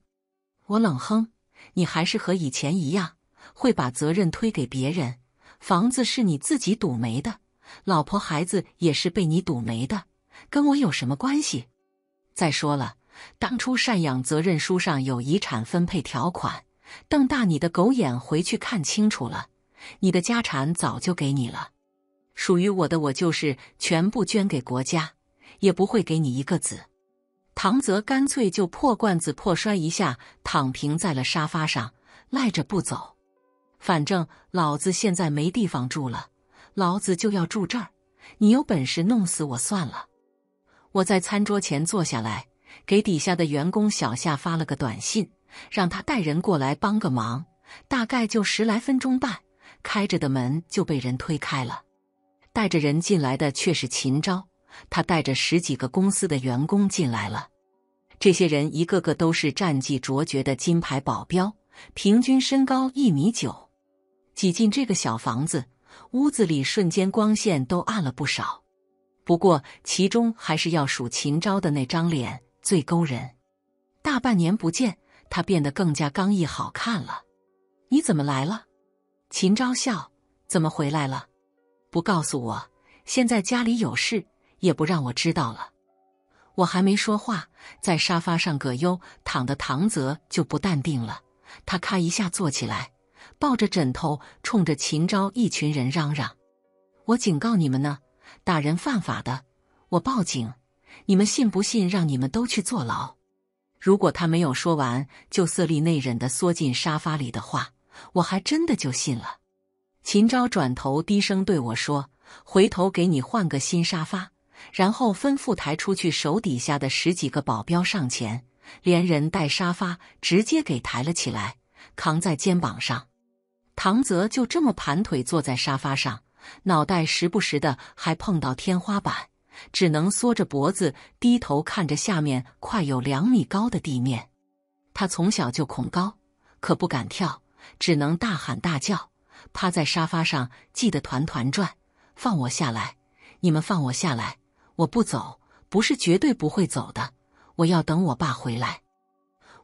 我冷哼，你还是和以前一样，会把责任推给别人。房子是你自己赌没的，老婆孩子也是被你赌没的，跟我有什么关系？再说了。当初赡养责任书上有遗产分配条款，瞪大你的狗眼回去看清楚了。你的家产早就给你了，属于我的，我就是全部捐给国家，也不会给你一个子。唐泽干脆就破罐子破摔一下，躺平在了沙发上，赖着不走。反正老子现在没地方住了，老子就要住这儿。你有本事弄死我算了。我在餐桌前坐下来。给底下的员工小夏发了个短信，让他带人过来帮个忙，大概就十来分钟半。开着的门就被人推开了，带着人进来的却是秦昭，他带着十几个公司的员工进来了。这些人一个个都是战绩卓绝的金牌保镖，平均身高一米九。挤进这个小房子，屋子里瞬间光线都暗了不少。不过其中还是要数秦昭的那张脸。最勾人，大半年不见，他变得更加刚毅好看了。你怎么来了？秦昭笑，怎么回来了？不告诉我，现在家里有事，也不让我知道了。我还没说话，在沙发上葛优躺的唐泽就不淡定了，他咔一下坐起来，抱着枕头冲着秦昭一群人嚷嚷：“我警告你们呢，打人犯法的，我报警。”你们信不信？让你们都去坐牢！如果他没有说完，就色厉内荏的缩进沙发里的话，我还真的就信了。秦昭转头低声对我说：“回头给你换个新沙发。”然后吩咐抬出去手底下的十几个保镖上前，连人带沙发直接给抬了起来，扛在肩膀上。唐泽就这么盘腿坐在沙发上，脑袋时不时的还碰到天花板。只能缩着脖子，低头看着下面快有两米高的地面。他从小就恐高，可不敢跳，只能大喊大叫，趴在沙发上记得团团转。放我下来！你们放我下来！我不走，不是绝对不会走的，我要等我爸回来。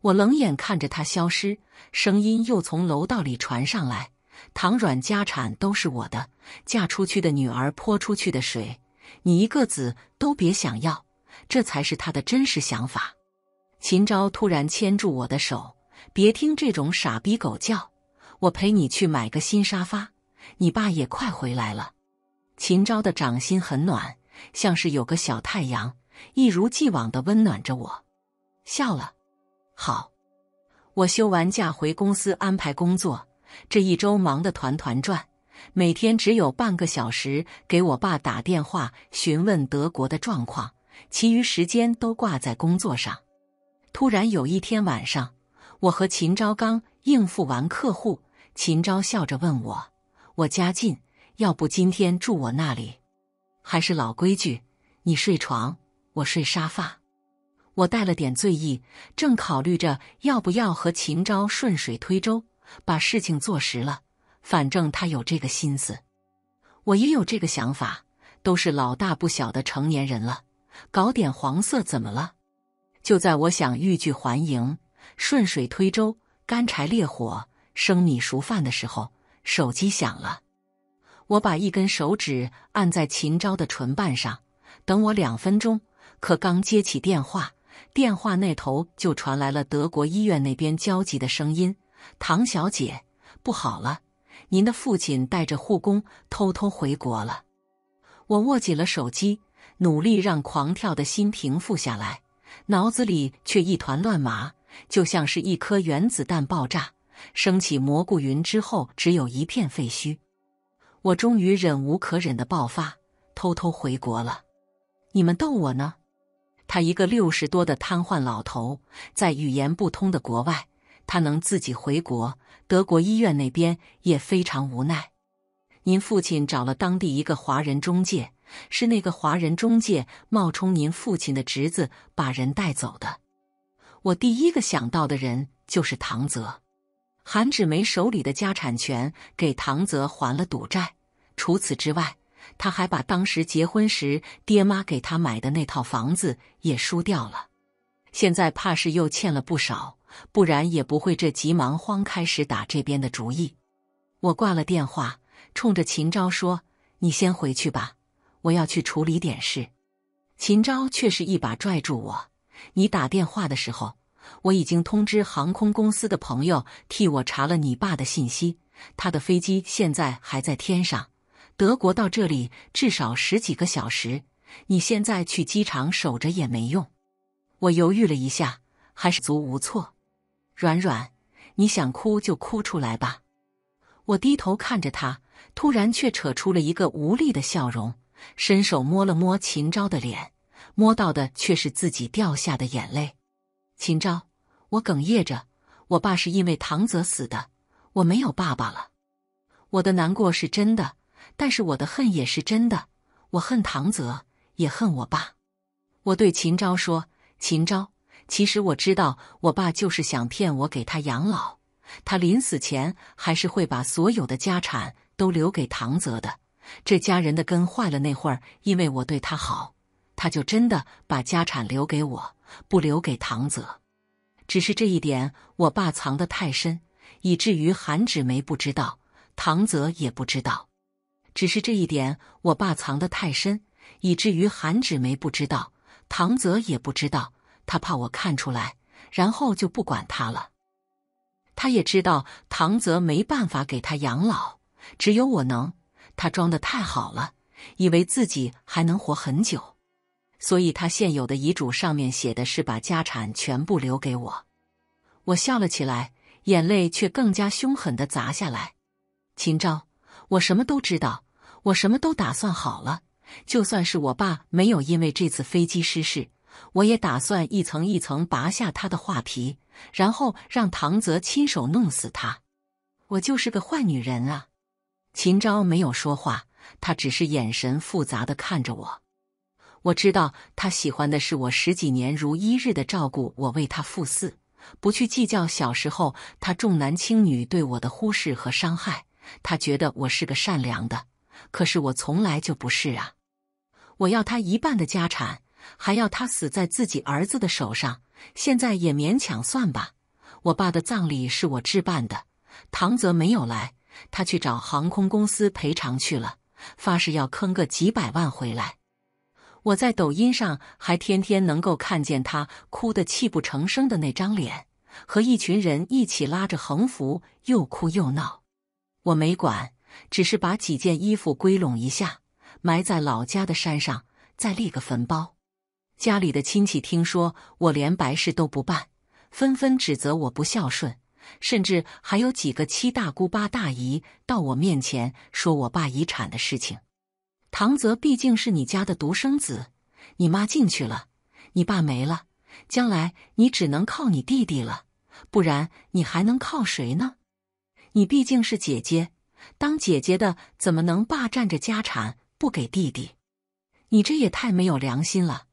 我冷眼看着他消失，声音又从楼道里传上来：“唐软家产都是我的，嫁出去的女儿泼出去的水。”你一个子都别想要，这才是他的真实想法。秦昭突然牵住我的手，别听这种傻逼狗叫，我陪你去买个新沙发。你爸也快回来了。秦昭的掌心很暖，像是有个小太阳，一如既往的温暖着我。笑了，好，我休完假回公司安排工作，这一周忙得团团转。每天只有半个小时给我爸打电话询问德国的状况，其余时间都挂在工作上。突然有一天晚上，我和秦昭刚应付完客户，秦昭笑着问我：“我家近，要不今天住我那里？还是老规矩，你睡床，我睡沙发。”我带了点醉意，正考虑着要不要和秦昭顺水推舟，把事情做实了。反正他有这个心思，我也有这个想法，都是老大不小的成年人了，搞点黄色怎么了？就在我想欲拒还迎、顺水推舟、干柴烈火、生米熟饭的时候，手机响了。我把一根手指按在秦昭的唇瓣上，等我两分钟。可刚接起电话，电话那头就传来了德国医院那边焦急的声音：“唐小姐，不好了！”您的父亲带着护工偷偷回国了，我握紧了手机，努力让狂跳的心平复下来，脑子里却一团乱麻，就像是一颗原子弹爆炸，升起蘑菇云之后，只有一片废墟。我终于忍无可忍的爆发，偷偷回国了。你们逗我呢？他一个六十多的瘫痪老头，在语言不通的国外。他能自己回国，德国医院那边也非常无奈。您父亲找了当地一个华人中介，是那个华人中介冒充您父亲的侄子把人带走的。我第一个想到的人就是唐泽，韩芷梅手里的家产权给唐泽还了赌债。除此之外，他还把当时结婚时爹妈给他买的那套房子也输掉了，现在怕是又欠了不少。不然也不会这急忙慌开始打这边的主意。我挂了电话，冲着秦昭说：“你先回去吧，我要去处理点事。”秦昭却是一把拽住我：“你打电话的时候，我已经通知航空公司的朋友替我查了你爸的信息。他的飞机现在还在天上，德国到这里至少十几个小时。你现在去机场守着也没用。”我犹豫了一下，还是足无措。软软，你想哭就哭出来吧。我低头看着他，突然却扯出了一个无力的笑容，伸手摸了摸秦昭的脸，摸到的却是自己掉下的眼泪。秦昭，我哽咽着，我爸是因为唐泽死的，我没有爸爸了。我的难过是真的，但是我的恨也是真的。我恨唐泽，也恨我爸。我对秦昭说：“秦昭。”其实我知道，我爸就是想骗我给他养老。他临死前还是会把所有的家产都留给唐泽的。这家人的根坏了，那会儿因为我对他好，他就真的把家产留给我，不留给唐泽。只是这一点，我爸藏得太深，以至于韩芷梅不知道，唐泽也不知道。只是这一点，我爸藏得太深，以至于韩芷梅不知道，唐泽也不知道。他怕我看出来，然后就不管他了。他也知道唐泽没办法给他养老，只有我能。他装的太好了，以为自己还能活很久，所以他现有的遗嘱上面写的是把家产全部留给我。我笑了起来，眼泪却更加凶狠的砸下来。秦昭，我什么都知道，我什么都打算好了。就算是我爸没有因为这次飞机失事。我也打算一层一层拔下他的画皮，然后让唐泽亲手弄死他。我就是个坏女人啊！秦昭没有说话，他只是眼神复杂的看着我。我知道他喜欢的是我十几年如一日的照顾我，为他赴死，不去计较小时候他重男轻女对我的忽视和伤害。他觉得我是个善良的，可是我从来就不是啊！我要他一半的家产。还要他死在自己儿子的手上，现在也勉强算吧。我爸的葬礼是我置办的，唐泽没有来，他去找航空公司赔偿去了，发誓要坑个几百万回来。我在抖音上还天天能够看见他哭得泣不成声的那张脸，和一群人一起拉着横幅又哭又闹。我没管，只是把几件衣服归拢一下，埋在老家的山上，再立个坟包。家里的亲戚听说我连白事都不办，纷纷指责我不孝顺，甚至还有几个七大姑八大姨到我面前说我爸遗产的事情。唐泽毕竟是你家的独生子，你妈进去了，你爸没了，将来你只能靠你弟弟了，不然你还能靠谁呢？你毕竟是姐姐，当姐姐的怎么能霸占着家产不给弟弟？你这也太没有良心了！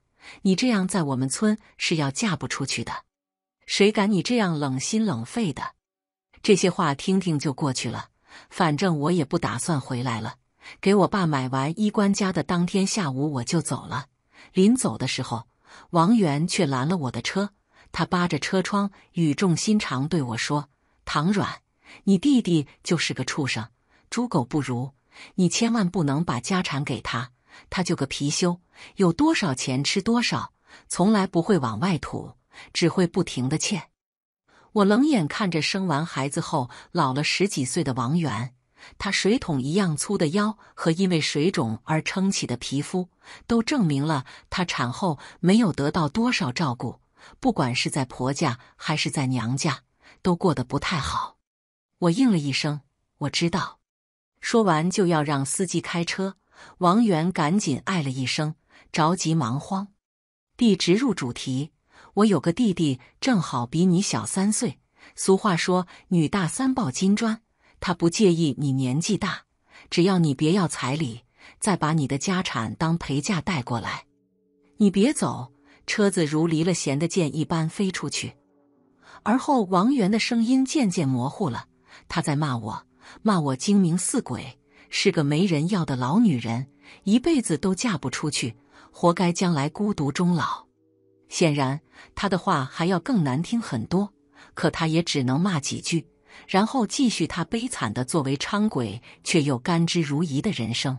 你这样在我们村是要嫁不出去的，谁敢你这样冷心冷肺的？这些话听听就过去了，反正我也不打算回来了。给我爸买完衣冠家的当天下午我就走了。临走的时候，王源却拦了我的车，他扒着车窗，语重心长对我说：“唐软，你弟弟就是个畜生，猪狗不如，你千万不能把家产给他。”他就个貔貅，有多少钱吃多少，从来不会往外吐，只会不停的欠。我冷眼看着生完孩子后老了十几岁的王媛，她水桶一样粗的腰和因为水肿而撑起的皮肤，都证明了她产后没有得到多少照顾。不管是在婆家还是在娘家，都过得不太好。我应了一声，我知道。说完就要让司机开车。王源赶紧哎了一声，着急忙慌，地直入主题：“我有个弟弟，正好比你小三岁。俗话说，女大三抱金砖。他不介意你年纪大，只要你别要彩礼，再把你的家产当陪嫁带过来。你别走！”车子如离了弦的箭一般飞出去，而后王源的声音渐渐模糊了。他在骂我，骂我精明似鬼。是个没人要的老女人，一辈子都嫁不出去，活该将来孤独终老。显然，他的话还要更难听很多，可他也只能骂几句，然后继续他悲惨的作为娼鬼却又甘之如饴的人生。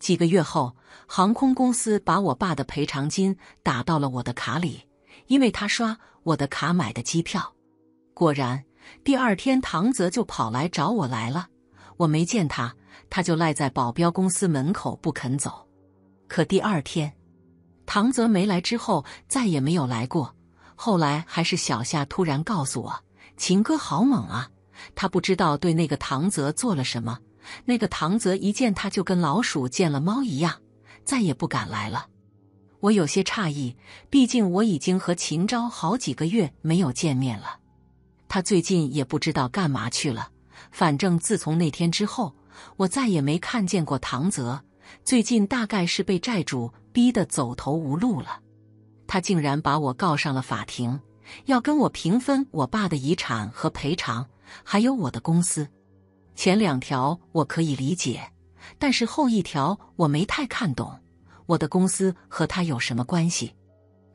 几个月后，航空公司把我爸的赔偿金打到了我的卡里，因为他刷我的卡买的机票。果然，第二天唐泽就跑来找我来了，我没见他。他就赖在保镖公司门口不肯走，可第二天，唐泽没来之后再也没有来过。后来还是小夏突然告诉我：“秦哥好猛啊，他不知道对那个唐泽做了什么。那个唐泽一见他就跟老鼠见了猫一样，再也不敢来了。”我有些诧异，毕竟我已经和秦昭好几个月没有见面了，他最近也不知道干嘛去了。反正自从那天之后。我再也没看见过唐泽，最近大概是被债主逼得走投无路了。他竟然把我告上了法庭，要跟我平分我爸的遗产和赔偿，还有我的公司。前两条我可以理解，但是后一条我没太看懂。我的公司和他有什么关系？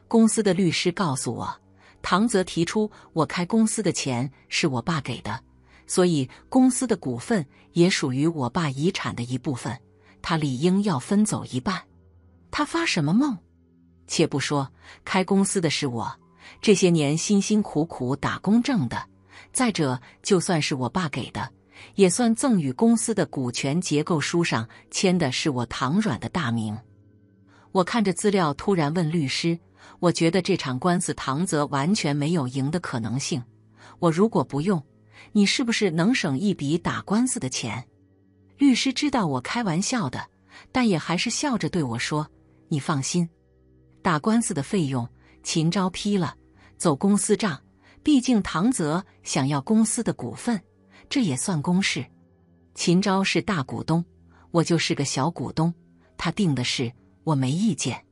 公司的律师告诉我，唐泽提出我开公司的钱是我爸给的。所以公司的股份也属于我爸遗产的一部分，他理应要分走一半。他发什么梦？且不说开公司的是我，这些年辛辛苦苦打工挣的。再者，就算是我爸给的，也算赠与公司的股权结构书上签的是我唐软的大名。我看着资料，突然问律师：“我觉得这场官司唐泽完全没有赢的可能性。我如果不用。”你是不是能省一笔打官司的钱？律师知道我开玩笑的，但也还是笑着对我说：“你放心，打官司的费用秦昭批了，走公司账。毕竟唐泽想要公司的股份，这也算公事。秦昭是大股东，我就是个小股东，他定的事我没意见。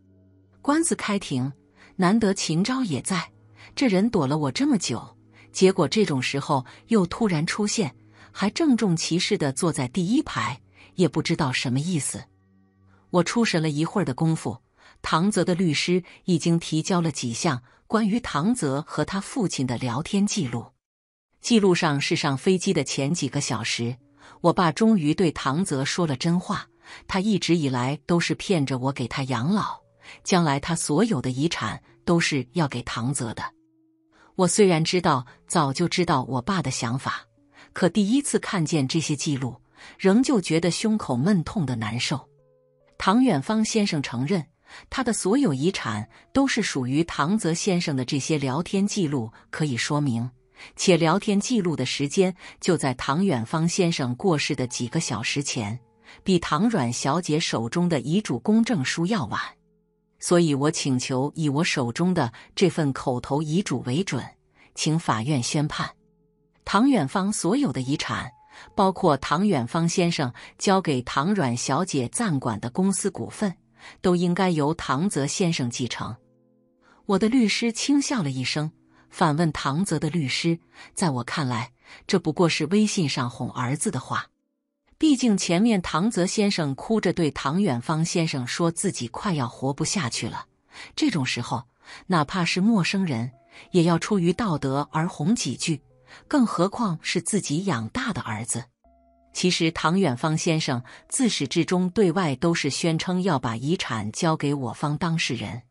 官司开庭，难得秦昭也在，这人躲了我这么久。”结果这种时候又突然出现，还郑重其事的坐在第一排，也不知道什么意思。我出神了一会儿的功夫，唐泽的律师已经提交了几项关于唐泽和他父亲的聊天记录。记录上是上飞机的前几个小时，我爸终于对唐泽说了真话，他一直以来都是骗着我给他养老，将来他所有的遗产都是要给唐泽的。我虽然知道，早就知道我爸的想法，可第一次看见这些记录，仍旧觉得胸口闷痛的难受。唐远芳先生承认，他的所有遗产都是属于唐泽先生的。这些聊天记录可以说明，且聊天记录的时间就在唐远芳先生过世的几个小时前，比唐软小姐手中的遗嘱公证书要晚。所以，我请求以我手中的这份口头遗嘱为准，请法院宣判，唐远方所有的遗产，包括唐远方先生交给唐软小姐暂管的公司股份，都应该由唐泽先生继承。我的律师轻笑了一声，反问唐泽的律师：“在我看来，这不过是微信上哄儿子的话。”毕竟，前面唐泽先生哭着对唐远方先生说自己快要活不下去了。这种时候，哪怕是陌生人，也要出于道德而哄几句，更何况是自己养大的儿子。其实，唐远方先生自始至终对外都是宣称要把遗产交给我方当事人。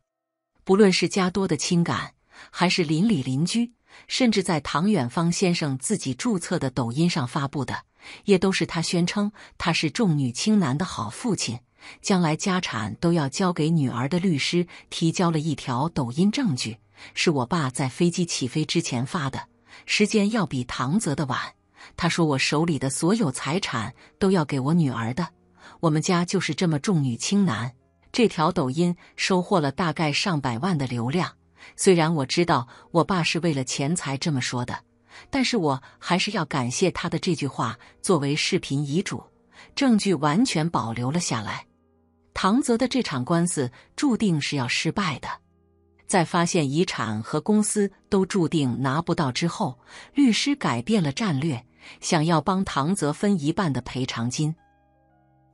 不论是家多的情感，还是邻里邻居，甚至在唐远方先生自己注册的抖音上发布的。也都是他宣称他是重女轻男的好父亲，将来家产都要交给女儿的律师提交了一条抖音证据，是我爸在飞机起飞之前发的，时间要比唐泽的晚。他说我手里的所有财产都要给我女儿的，我们家就是这么重女轻男。这条抖音收获了大概上百万的流量，虽然我知道我爸是为了钱财这么说的。但是我还是要感谢他的这句话，作为视频遗嘱证据完全保留了下来。唐泽的这场官司注定是要失败的。在发现遗产和公司都注定拿不到之后，律师改变了战略，想要帮唐泽分一半的赔偿金。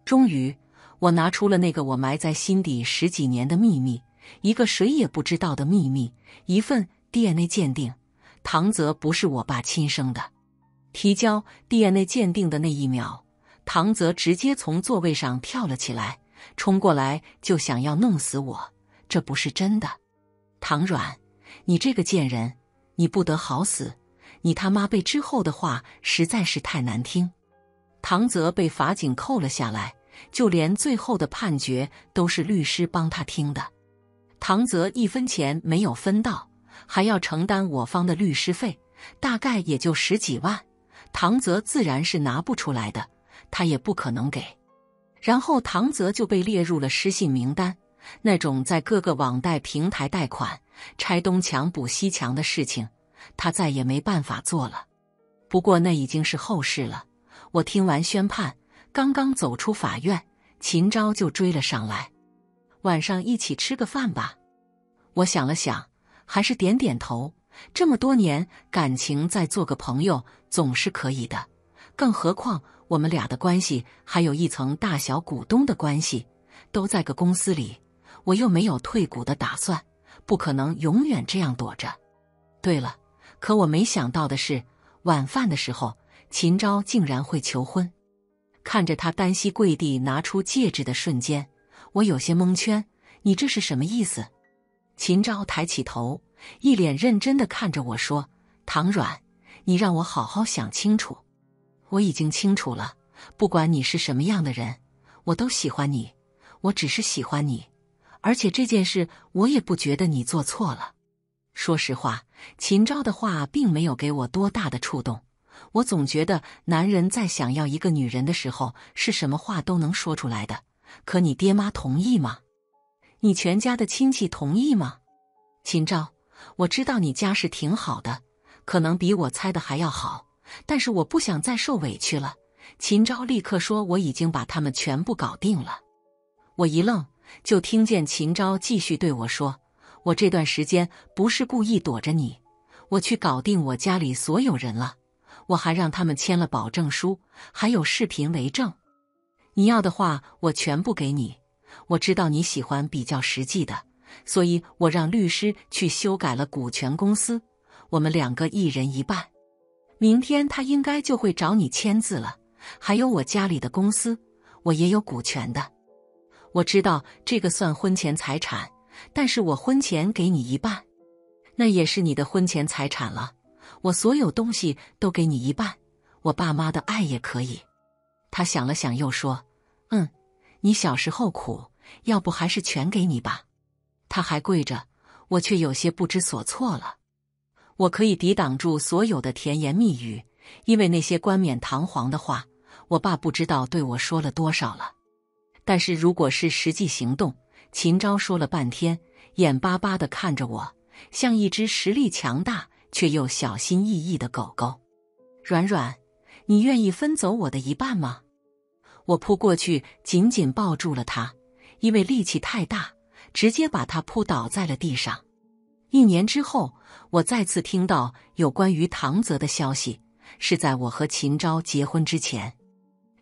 终于，我拿出了那个我埋在心底十几年的秘密，一个谁也不知道的秘密，一份 DNA 鉴定。唐泽不是我爸亲生的，提交 DNA 鉴定的那一秒，唐泽直接从座位上跳了起来，冲过来就想要弄死我。这不是真的，唐软，你这个贱人，你不得好死！你他妈被之后的话实在是太难听。唐泽被法警扣了下来，就连最后的判决都是律师帮他听的，唐泽一分钱没有分到。还要承担我方的律师费，大概也就十几万，唐泽自然是拿不出来的，他也不可能给。然后唐泽就被列入了失信名单，那种在各个网贷平台贷款、拆东墙补西墙的事情，他再也没办法做了。不过那已经是后事了。我听完宣判，刚刚走出法院，秦昭就追了上来，晚上一起吃个饭吧。我想了想。还是点点头。这么多年感情，再做个朋友总是可以的。更何况我们俩的关系还有一层大小股东的关系，都在个公司里，我又没有退股的打算，不可能永远这样躲着。对了，可我没想到的是，晚饭的时候，秦昭竟然会求婚。看着他单膝跪地拿出戒指的瞬间，我有些蒙圈。你这是什么意思？秦昭抬起头，一脸认真的看着我说：“唐软，你让我好好想清楚。我已经清楚了，不管你是什么样的人，我都喜欢你。我只是喜欢你，而且这件事我也不觉得你做错了。说实话，秦昭的话并没有给我多大的触动。我总觉得男人在想要一个女人的时候，是什么话都能说出来的。可你爹妈同意吗？”你全家的亲戚同意吗？秦昭，我知道你家世挺好的，可能比我猜的还要好，但是我不想再受委屈了。秦昭立刻说：“我已经把他们全部搞定了。”我一愣，就听见秦昭继续对我说：“我这段时间不是故意躲着你，我去搞定我家里所有人了，我还让他们签了保证书，还有视频为证。你要的话，我全部给你。”我知道你喜欢比较实际的，所以我让律师去修改了股权公司，我们两个一人一半。明天他应该就会找你签字了。还有我家里的公司，我也有股权的。我知道这个算婚前财产，但是我婚前给你一半，那也是你的婚前财产了。我所有东西都给你一半，我爸妈的爱也可以。他想了想，又说。你小时候苦，要不还是全给你吧。他还跪着，我却有些不知所措了。我可以抵挡住所有的甜言蜜语，因为那些冠冕堂皇的话，我爸不知道对我说了多少了。但是如果是实际行动，秦昭说了半天，眼巴巴的看着我，像一只实力强大却又小心翼翼的狗狗。软软，你愿意分走我的一半吗？我扑过去，紧紧抱住了他，因为力气太大，直接把他扑倒在了地上。一年之后，我再次听到有关于唐泽的消息，是在我和秦昭结婚之前。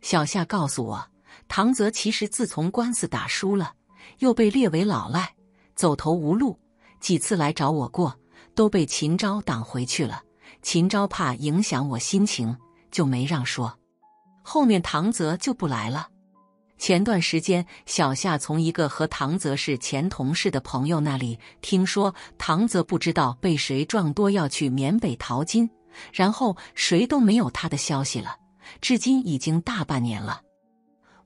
小夏告诉我，唐泽其实自从官司打输了，又被列为老赖，走投无路，几次来找我过，都被秦昭挡回去了。秦昭怕影响我心情，就没让说。后面唐泽就不来了。前段时间，小夏从一个和唐泽是前同事的朋友那里听说，唐泽不知道被谁撞多要去缅北淘金，然后谁都没有他的消息了，至今已经大半年了。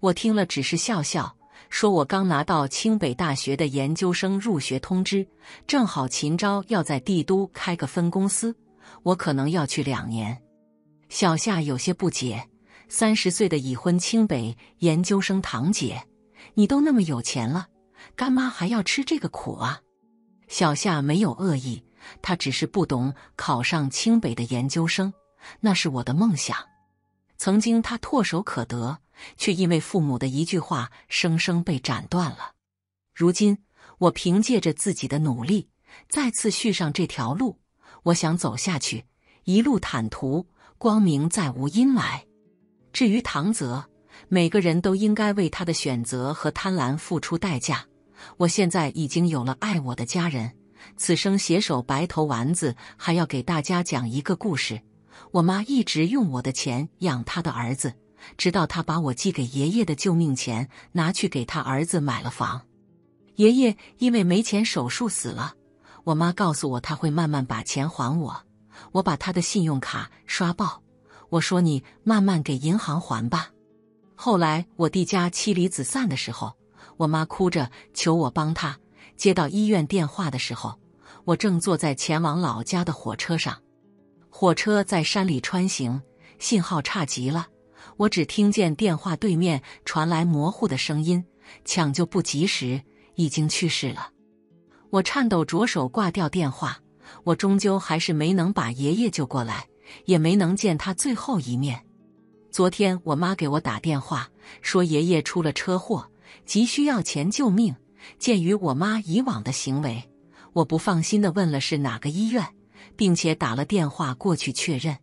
我听了只是笑笑，说我刚拿到清北大学的研究生入学通知，正好秦昭要在帝都开个分公司，我可能要去两年。小夏有些不解。三十岁的已婚清北研究生堂姐，你都那么有钱了，干妈还要吃这个苦啊？小夏没有恶意，她只是不懂考上清北的研究生那是我的梦想。曾经他唾手可得，却因为父母的一句话生生被斩断了。如今我凭借着自己的努力，再次续上这条路，我想走下去，一路坦途，光明再无阴霾。至于唐泽，每个人都应该为他的选择和贪婪付出代价。我现在已经有了爱我的家人，此生携手白头。丸子还要给大家讲一个故事：我妈一直用我的钱养她的儿子，直到她把我寄给爷爷的救命钱拿去给她儿子买了房。爷爷因为没钱手术死了。我妈告诉我，他会慢慢把钱还我。我把她的信用卡刷爆。我说你慢慢给银行还吧。后来我弟家妻离子散的时候，我妈哭着求我帮她。接到医院电话的时候，我正坐在前往老家的火车上，火车在山里穿行，信号差极了。我只听见电话对面传来模糊的声音：“抢救不及时，已经去世了。”我颤抖着手挂掉电话。我终究还是没能把爷爷救过来。也没能见他最后一面。昨天我妈给我打电话说爷爷出了车祸，急需要钱救命。鉴于我妈以往的行为，我不放心的问了是哪个医院，并且打了电话过去确认。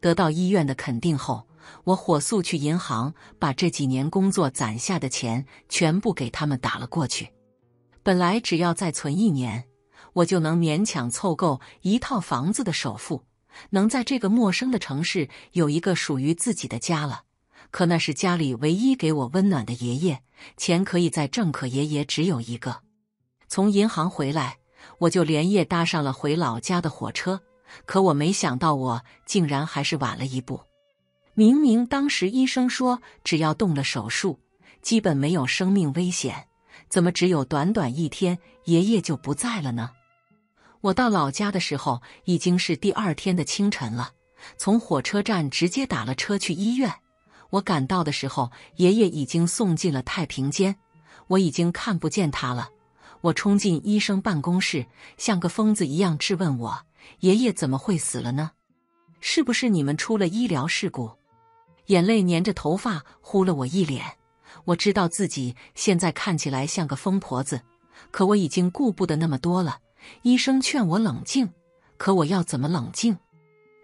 得到医院的肯定后，我火速去银行把这几年工作攒下的钱全部给他们打了过去。本来只要再存一年，我就能勉强凑够一套房子的首付。能在这个陌生的城市有一个属于自己的家了，可那是家里唯一给我温暖的爷爷。钱可以在挣，可爷爷只有一个。从银行回来，我就连夜搭上了回老家的火车。可我没想到，我竟然还是晚了一步。明明当时医生说只要动了手术，基本没有生命危险，怎么只有短短一天，爷爷就不在了呢？我到老家的时候已经是第二天的清晨了，从火车站直接打了车去医院。我赶到的时候，爷爷已经送进了太平间，我已经看不见他了。我冲进医生办公室，像个疯子一样质问我：“爷爷怎么会死了呢？是不是你们出了医疗事故？”眼泪粘着头发，呼了我一脸。我知道自己现在看起来像个疯婆子，可我已经顾不得那么多了。医生劝我冷静，可我要怎么冷静？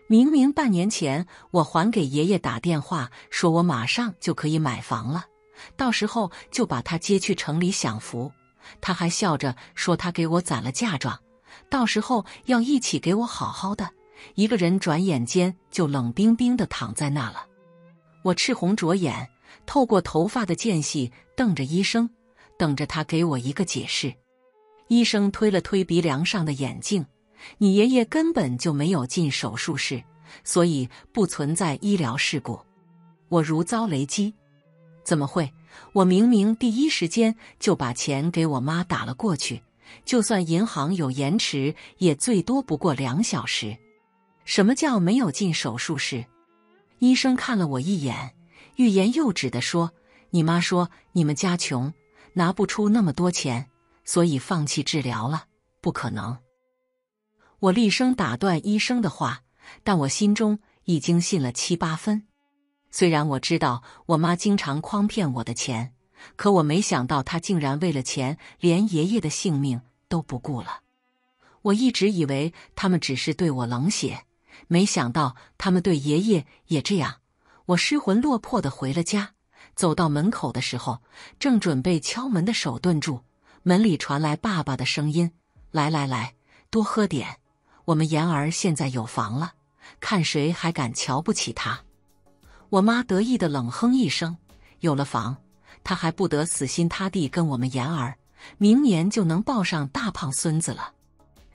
明明半年前我还给爷爷打电话，说我马上就可以买房了，到时候就把他接去城里享福。他还笑着说他给我攒了嫁妆，到时候要一起给我好好的。一个人转眼间就冷冰冰的躺在那了。我赤红着眼，透过头发的间隙瞪着医生，等着他给我一个解释。医生推了推鼻梁上的眼镜：“你爷爷根本就没有进手术室，所以不存在医疗事故。”我如遭雷击：“怎么会？我明明第一时间就把钱给我妈打了过去，就算银行有延迟，也最多不过两小时。”“什么叫没有进手术室？”医生看了我一眼，欲言又止的说：“你妈说你们家穷，拿不出那么多钱。”所以放弃治疗了，不可能！我厉声打断医生的话，但我心中已经信了七八分。虽然我知道我妈经常诓骗我的钱，可我没想到她竟然为了钱连爷爷的性命都不顾了。我一直以为他们只是对我冷血，没想到他们对爷爷也这样。我失魂落魄的回了家，走到门口的时候，正准备敲门的手顿住。门里传来爸爸的声音：“来来来，多喝点。我们言儿现在有房了，看谁还敢瞧不起她。”我妈得意的冷哼一声：“有了房，他还不得死心塌地跟我们言儿？明年就能抱上大胖孙子了。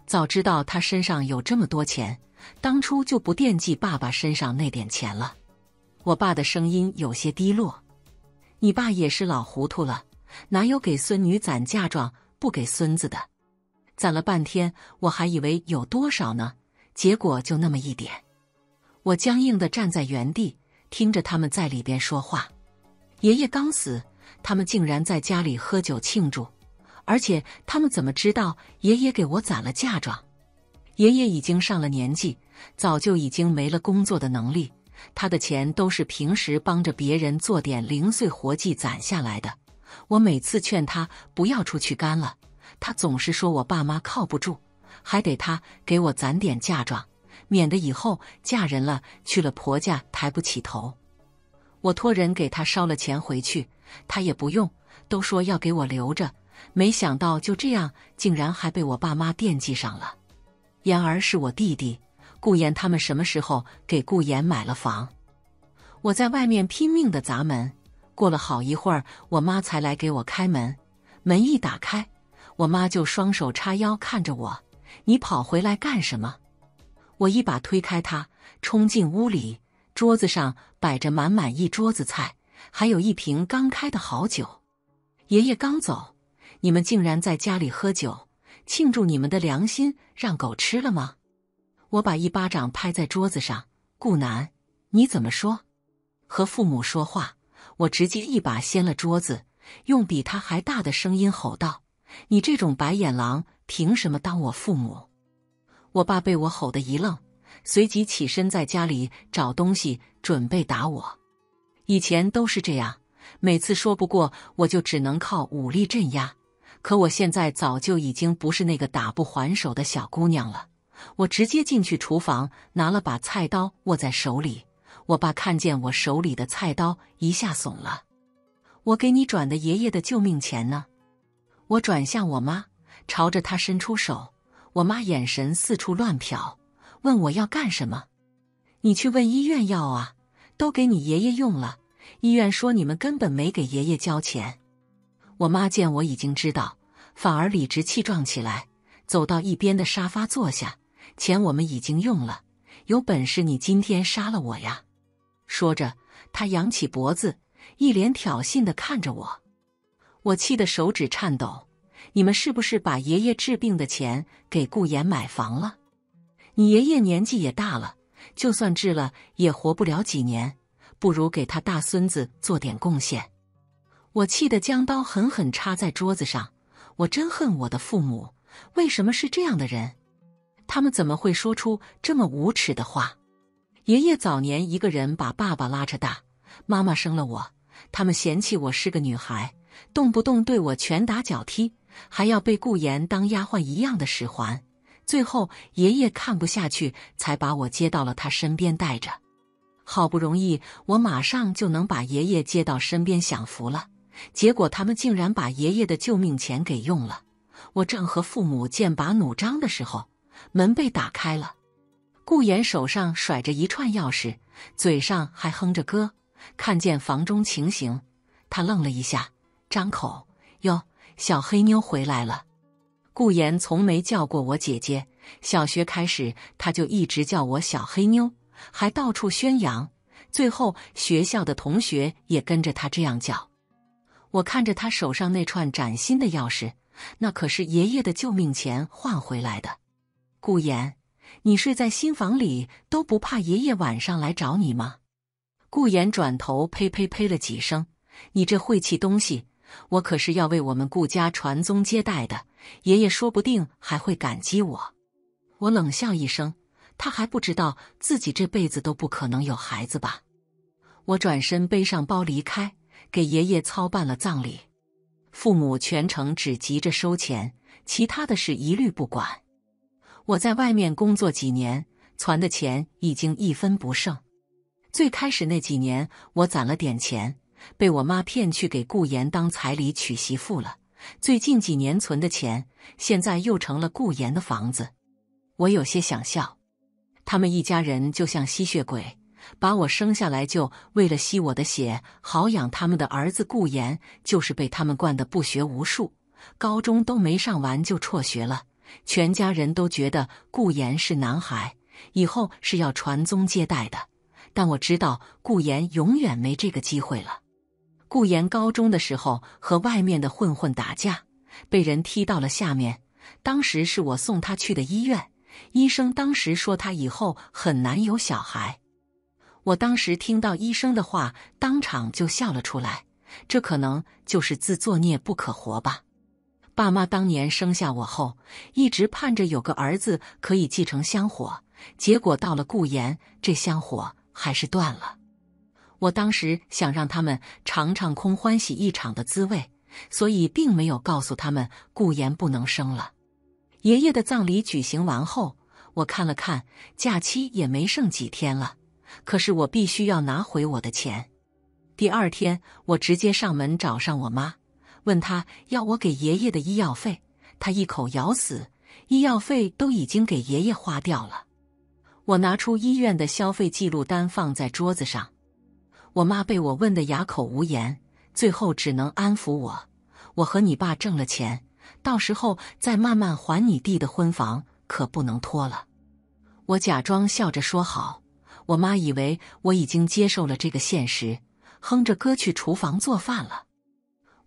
早知道他身上有这么多钱，当初就不惦记爸爸身上那点钱了。”我爸的声音有些低落：“你爸也是老糊涂了。”哪有给孙女攒嫁妆不给孙子的？攒了半天，我还以为有多少呢，结果就那么一点。我僵硬地站在原地，听着他们在里边说话。爷爷刚死，他们竟然在家里喝酒庆祝，而且他们怎么知道爷爷给我攒了嫁妆？爷爷已经上了年纪，早就已经没了工作的能力，他的钱都是平时帮着别人做点零碎活计攒下来的。我每次劝他不要出去干了，他总是说我爸妈靠不住，还得他给我攒点嫁妆，免得以后嫁人了去了婆家抬不起头。我托人给他捎了钱回去，他也不用，都说要给我留着。没想到就这样，竟然还被我爸妈惦记上了。言儿是我弟弟，顾言他们什么时候给顾言买了房？我在外面拼命的砸门。过了好一会儿，我妈才来给我开门。门一打开，我妈就双手叉腰看着我：“你跑回来干什么？”我一把推开她，冲进屋里。桌子上摆着满满一桌子菜，还有一瓶刚开的好酒。爷爷刚走，你们竟然在家里喝酒，庆祝你们的良心让狗吃了吗？我把一巴掌拍在桌子上：“顾南，你怎么说？和父母说话。”我直接一把掀了桌子，用比他还大的声音吼道：“你这种白眼狼，凭什么当我父母？”我爸被我吼得一愣，随即起身在家里找东西准备打我。以前都是这样，每次说不过我就只能靠武力镇压。可我现在早就已经不是那个打不还手的小姑娘了。我直接进去厨房拿了把菜刀握在手里。我爸看见我手里的菜刀，一下怂了。我给你转的爷爷的救命钱呢？我转向我妈，朝着她伸出手。我妈眼神四处乱瞟，问我要干什么？你去问医院要啊！都给你爷爷用了。医院说你们根本没给爷爷交钱。我妈见我已经知道，反而理直气壮起来，走到一边的沙发坐下。钱我们已经用了，有本事你今天杀了我呀！说着，他扬起脖子，一脸挑衅的看着我。我气得手指颤抖。你们是不是把爷爷治病的钱给顾言买房了？你爷爷年纪也大了，就算治了也活不了几年，不如给他大孙子做点贡献。我气得将刀狠狠插在桌子上。我真恨我的父母，为什么是这样的人？他们怎么会说出这么无耻的话？爷爷早年一个人把爸爸拉着大，妈妈生了我，他们嫌弃我是个女孩，动不动对我拳打脚踢，还要被顾妍当丫鬟一样的使唤。最后爷爷看不下去，才把我接到了他身边带着。好不容易我马上就能把爷爷接到身边享福了，结果他们竟然把爷爷的救命钱给用了。我正和父母剑拔弩张的时候，门被打开了。顾岩手上甩着一串钥匙，嘴上还哼着歌。看见房中情形，他愣了一下，张口：“哟，小黑妞回来了。”顾岩从没叫过我姐姐，小学开始他就一直叫我小黑妞，还到处宣扬。最后学校的同学也跟着他这样叫。我看着他手上那串崭新的钥匙，那可是爷爷的救命钱换回来的。顾岩。你睡在新房里都不怕爷爷晚上来找你吗？顾言转头呸呸呸了几声，你这晦气东西！我可是要为我们顾家传宗接代的，爷爷说不定还会感激我。我冷笑一声，他还不知道自己这辈子都不可能有孩子吧？我转身背上包离开，给爷爷操办了葬礼，父母全程只急着收钱，其他的事一律不管。我在外面工作几年，攒的钱已经一分不剩。最开始那几年，我攒了点钱，被我妈骗去给顾妍当彩礼娶媳妇了。最近几年存的钱，现在又成了顾妍的房子。我有些想笑，他们一家人就像吸血鬼，把我生下来就为了吸我的血，好养他们的儿子顾妍，就是被他们惯得不学无术，高中都没上完就辍学了。全家人都觉得顾言是男孩，以后是要传宗接代的。但我知道顾言永远没这个机会了。顾言高中的时候和外面的混混打架，被人踢到了下面，当时是我送他去的医院。医生当时说他以后很难有小孩。我当时听到医生的话，当场就笑了出来。这可能就是自作孽不可活吧。爸妈当年生下我后，一直盼着有个儿子可以继承香火，结果到了顾炎，这香火还是断了。我当时想让他们尝尝空欢喜一场的滋味，所以并没有告诉他们顾言不能生了。爷爷的葬礼举行完后，我看了看，假期也没剩几天了，可是我必须要拿回我的钱。第二天，我直接上门找上我妈。问他要我给爷爷的医药费，他一口咬死医药费都已经给爷爷花掉了。我拿出医院的消费记录单放在桌子上，我妈被我问得哑口无言，最后只能安抚我：“我和你爸挣了钱，到时候再慢慢还你弟的婚房，可不能拖了。”我假装笑着说：“好。”我妈以为我已经接受了这个现实，哼着歌去厨房做饭了。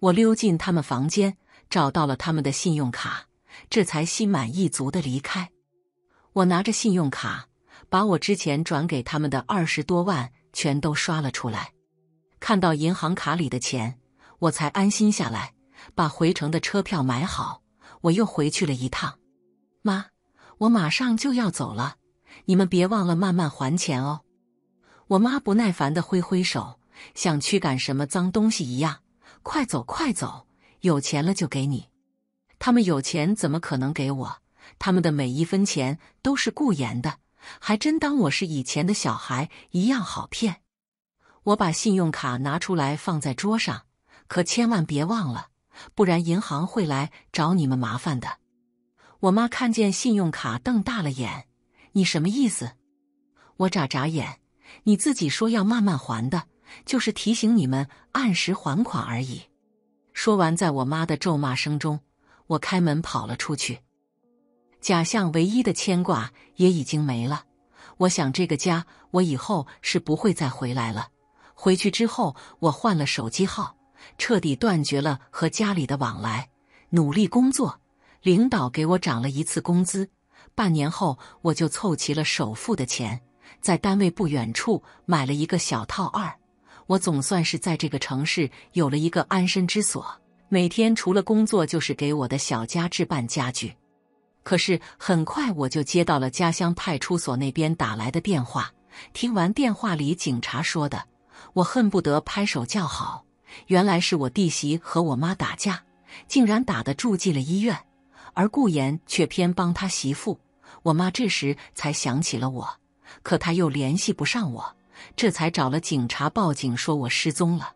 我溜进他们房间，找到了他们的信用卡，这才心满意足地离开。我拿着信用卡，把我之前转给他们的二十多万全都刷了出来。看到银行卡里的钱，我才安心下来，把回程的车票买好，我又回去了一趟。妈，我马上就要走了，你们别忘了慢慢还钱哦。我妈不耐烦地挥挥手，像驱赶什么脏东西一样。快走，快走！有钱了就给你。他们有钱怎么可能给我？他们的每一分钱都是顾妍的，还真当我是以前的小孩一样好骗。我把信用卡拿出来放在桌上，可千万别忘了，不然银行会来找你们麻烦的。我妈看见信用卡，瞪大了眼：“你什么意思？”我眨眨眼：“你自己说要慢慢还的。”就是提醒你们按时还款而已。说完，在我妈的咒骂声中，我开门跑了出去。假象唯一的牵挂也已经没了。我想，这个家我以后是不会再回来了。回去之后，我换了手机号，彻底断绝了和家里的往来，努力工作。领导给我涨了一次工资。半年后，我就凑齐了首付的钱，在单位不远处买了一个小套二。我总算是在这个城市有了一个安身之所。每天除了工作，就是给我的小家置办家具。可是很快我就接到了家乡派出所那边打来的电话。听完电话里警察说的，我恨不得拍手叫好。原来是我弟媳和我妈打架，竟然打的住进了医院，而顾言却偏帮他媳妇。我妈这时才想起了我，可他又联系不上我。这才找了警察报警，说我失踪了。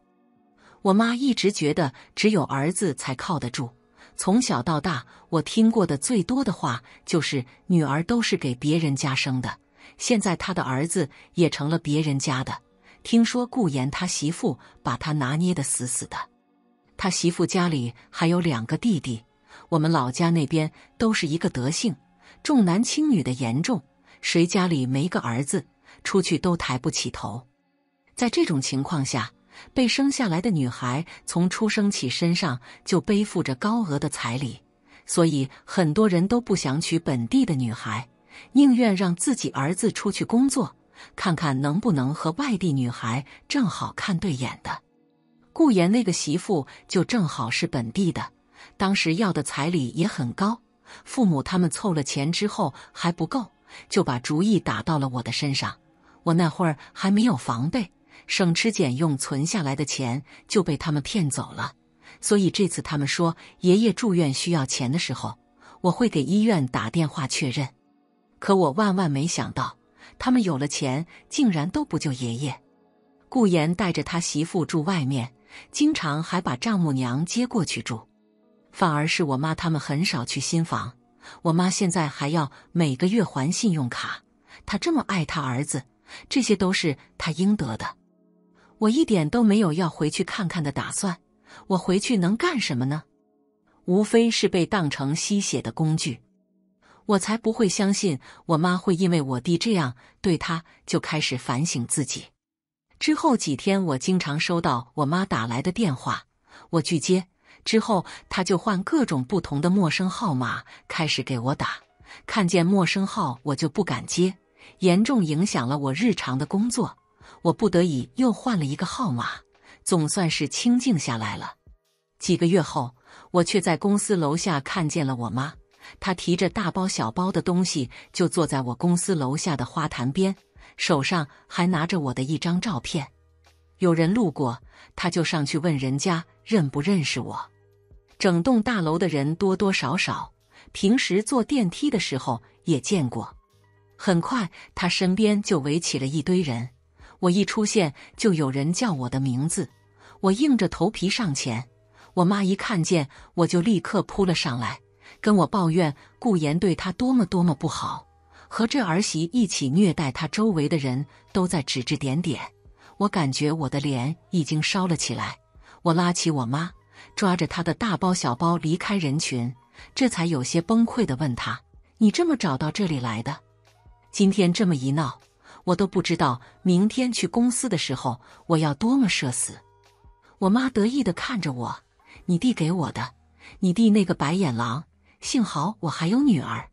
我妈一直觉得只有儿子才靠得住。从小到大，我听过的最多的话就是“女儿都是给别人家生的”。现在她的儿子也成了别人家的。听说顾言他媳妇把他拿捏得死死的。他媳妇家里还有两个弟弟。我们老家那边都是一个德性，重男轻女的严重。谁家里没个儿子？出去都抬不起头，在这种情况下，被生下来的女孩从出生起身上就背负着高额的彩礼，所以很多人都不想娶本地的女孩，宁愿让自己儿子出去工作，看看能不能和外地女孩正好看对眼的。顾妍那个媳妇就正好是本地的，当时要的彩礼也很高，父母他们凑了钱之后还不够，就把主意打到了我的身上。我那会儿还没有防备，省吃俭用存下来的钱就被他们骗走了。所以这次他们说爷爷住院需要钱的时候，我会给医院打电话确认。可我万万没想到，他们有了钱竟然都不救爷爷。顾言带着他媳妇住外面，经常还把丈母娘接过去住，反而是我妈他们很少去新房。我妈现在还要每个月还信用卡。她这么爱她儿子。这些都是他应得的，我一点都没有要回去看看的打算。我回去能干什么呢？无非是被当成吸血的工具。我才不会相信我妈会因为我弟这样对她就开始反省自己。之后几天，我经常收到我妈打来的电话，我拒接。之后，她就换各种不同的陌生号码开始给我打，看见陌生号我就不敢接。严重影响了我日常的工作，我不得已又换了一个号码，总算是清静下来了。几个月后，我却在公司楼下看见了我妈，她提着大包小包的东西，就坐在我公司楼下的花坛边，手上还拿着我的一张照片。有人路过，她就上去问人家认不认识我。整栋大楼的人多多少少，平时坐电梯的时候也见过。很快，他身边就围起了一堆人。我一出现，就有人叫我的名字。我硬着头皮上前。我妈一看见我就立刻扑了上来，跟我抱怨顾言对她多么多么不好，和这儿媳一起虐待她。周围的人都在指指点点。我感觉我的脸已经烧了起来。我拉起我妈，抓着她的大包小包离开人群，这才有些崩溃的问她：“你这么找到这里来的？”今天这么一闹，我都不知道明天去公司的时候我要多么社死。我妈得意的看着我，你弟给我的，你弟那个白眼狼，幸好我还有女儿。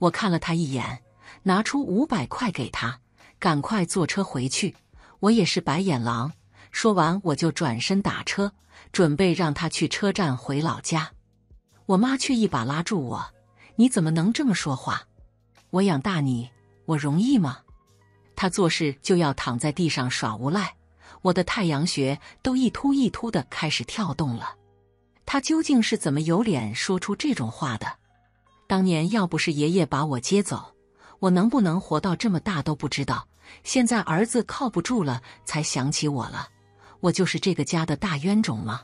我看了他一眼，拿出五百块给他，赶快坐车回去。我也是白眼狼。说完，我就转身打车，准备让他去车站回老家。我妈却一把拉住我，你怎么能这么说话？我养大你。我容易吗？他做事就要躺在地上耍无赖，我的太阳穴都一突一突的开始跳动了。他究竟是怎么有脸说出这种话的？当年要不是爷爷把我接走，我能不能活到这么大都不知道。现在儿子靠不住了，才想起我了。我就是这个家的大冤种吗？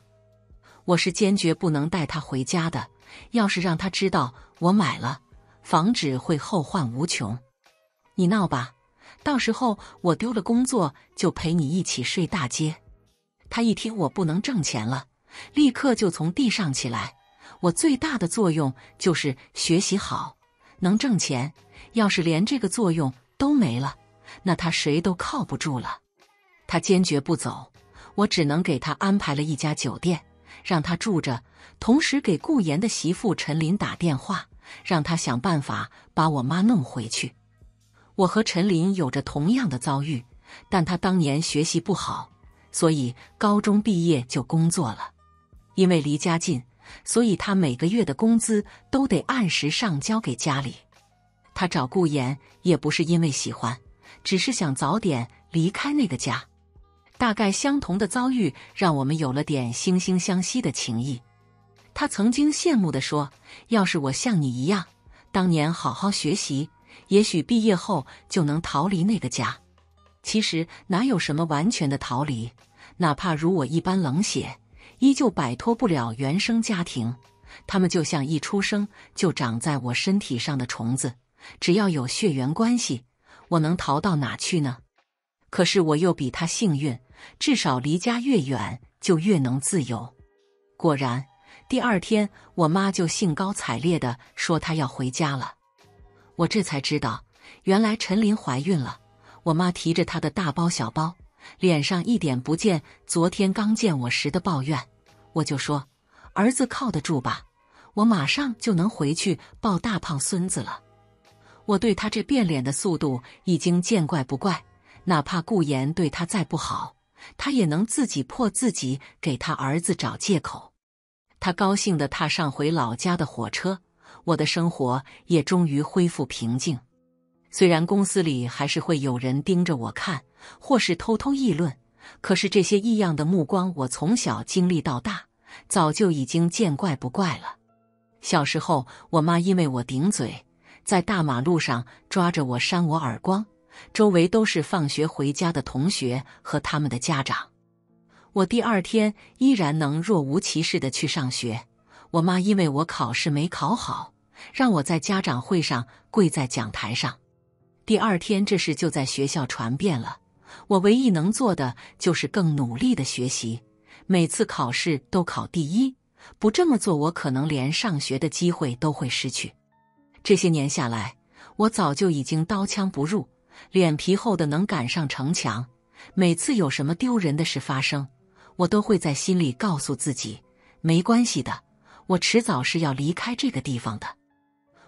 我是坚决不能带他回家的。要是让他知道我买了，防止会后患无穷。你闹吧，到时候我丢了工作就陪你一起睡大街。他一听我不能挣钱了，立刻就从地上起来。我最大的作用就是学习好，能挣钱。要是连这个作用都没了，那他谁都靠不住了。他坚决不走，我只能给他安排了一家酒店，让他住着，同时给顾岩的媳妇陈琳打电话，让他想办法把我妈弄回去。我和陈琳有着同样的遭遇，但他当年学习不好，所以高中毕业就工作了。因为离家近，所以他每个月的工资都得按时上交给家里。他找顾妍也不是因为喜欢，只是想早点离开那个家。大概相同的遭遇让我们有了点惺惺相惜的情谊。他曾经羡慕地说：“要是我像你一样，当年好好学习。”也许毕业后就能逃离那个家，其实哪有什么完全的逃离？哪怕如我一般冷血，依旧摆脱不了原生家庭。他们就像一出生就长在我身体上的虫子，只要有血缘关系，我能逃到哪去呢？可是我又比他幸运，至少离家越远就越能自由。果然，第二天我妈就兴高采烈地说她要回家了。我这才知道，原来陈琳怀孕了。我妈提着她的大包小包，脸上一点不见昨天刚见我时的抱怨。我就说：“儿子靠得住吧，我马上就能回去抱大胖孙子了。”我对他这变脸的速度已经见怪不怪。哪怕顾妍对他再不好，他也能自己破自己，给他儿子找借口。他高兴地踏上回老家的火车。我的生活也终于恢复平静，虽然公司里还是会有人盯着我看，或是偷偷议论，可是这些异样的目光，我从小经历到大，早就已经见怪不怪了。小时候，我妈因为我顶嘴，在大马路上抓着我扇我耳光，周围都是放学回家的同学和他们的家长，我第二天依然能若无其事的去上学。我妈因为我考试没考好。让我在家长会上跪在讲台上。第二天，这事就在学校传遍了。我唯一能做的就是更努力的学习，每次考试都考第一。不这么做，我可能连上学的机会都会失去。这些年下来，我早就已经刀枪不入，脸皮厚的能赶上城墙。每次有什么丢人的事发生，我都会在心里告诉自己：“没关系的，我迟早是要离开这个地方的。”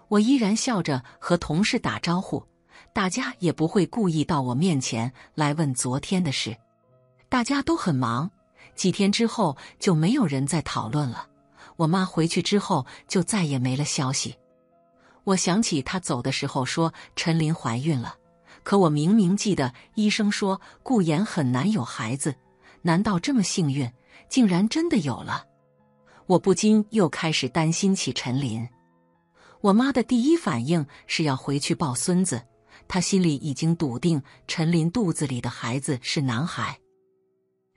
我依然笑着和同事打招呼，大家也不会故意到我面前来问昨天的事。大家都很忙，几天之后就没有人再讨论了。我妈回去之后就再也没了消息。我想起她走的时候说陈琳怀孕了，可我明明记得医生说顾妍很难有孩子，难道这么幸运，竟然真的有了？我不禁又开始担心起陈琳。我妈的第一反应是要回去抱孙子，她心里已经笃定陈林肚子里的孩子是男孩。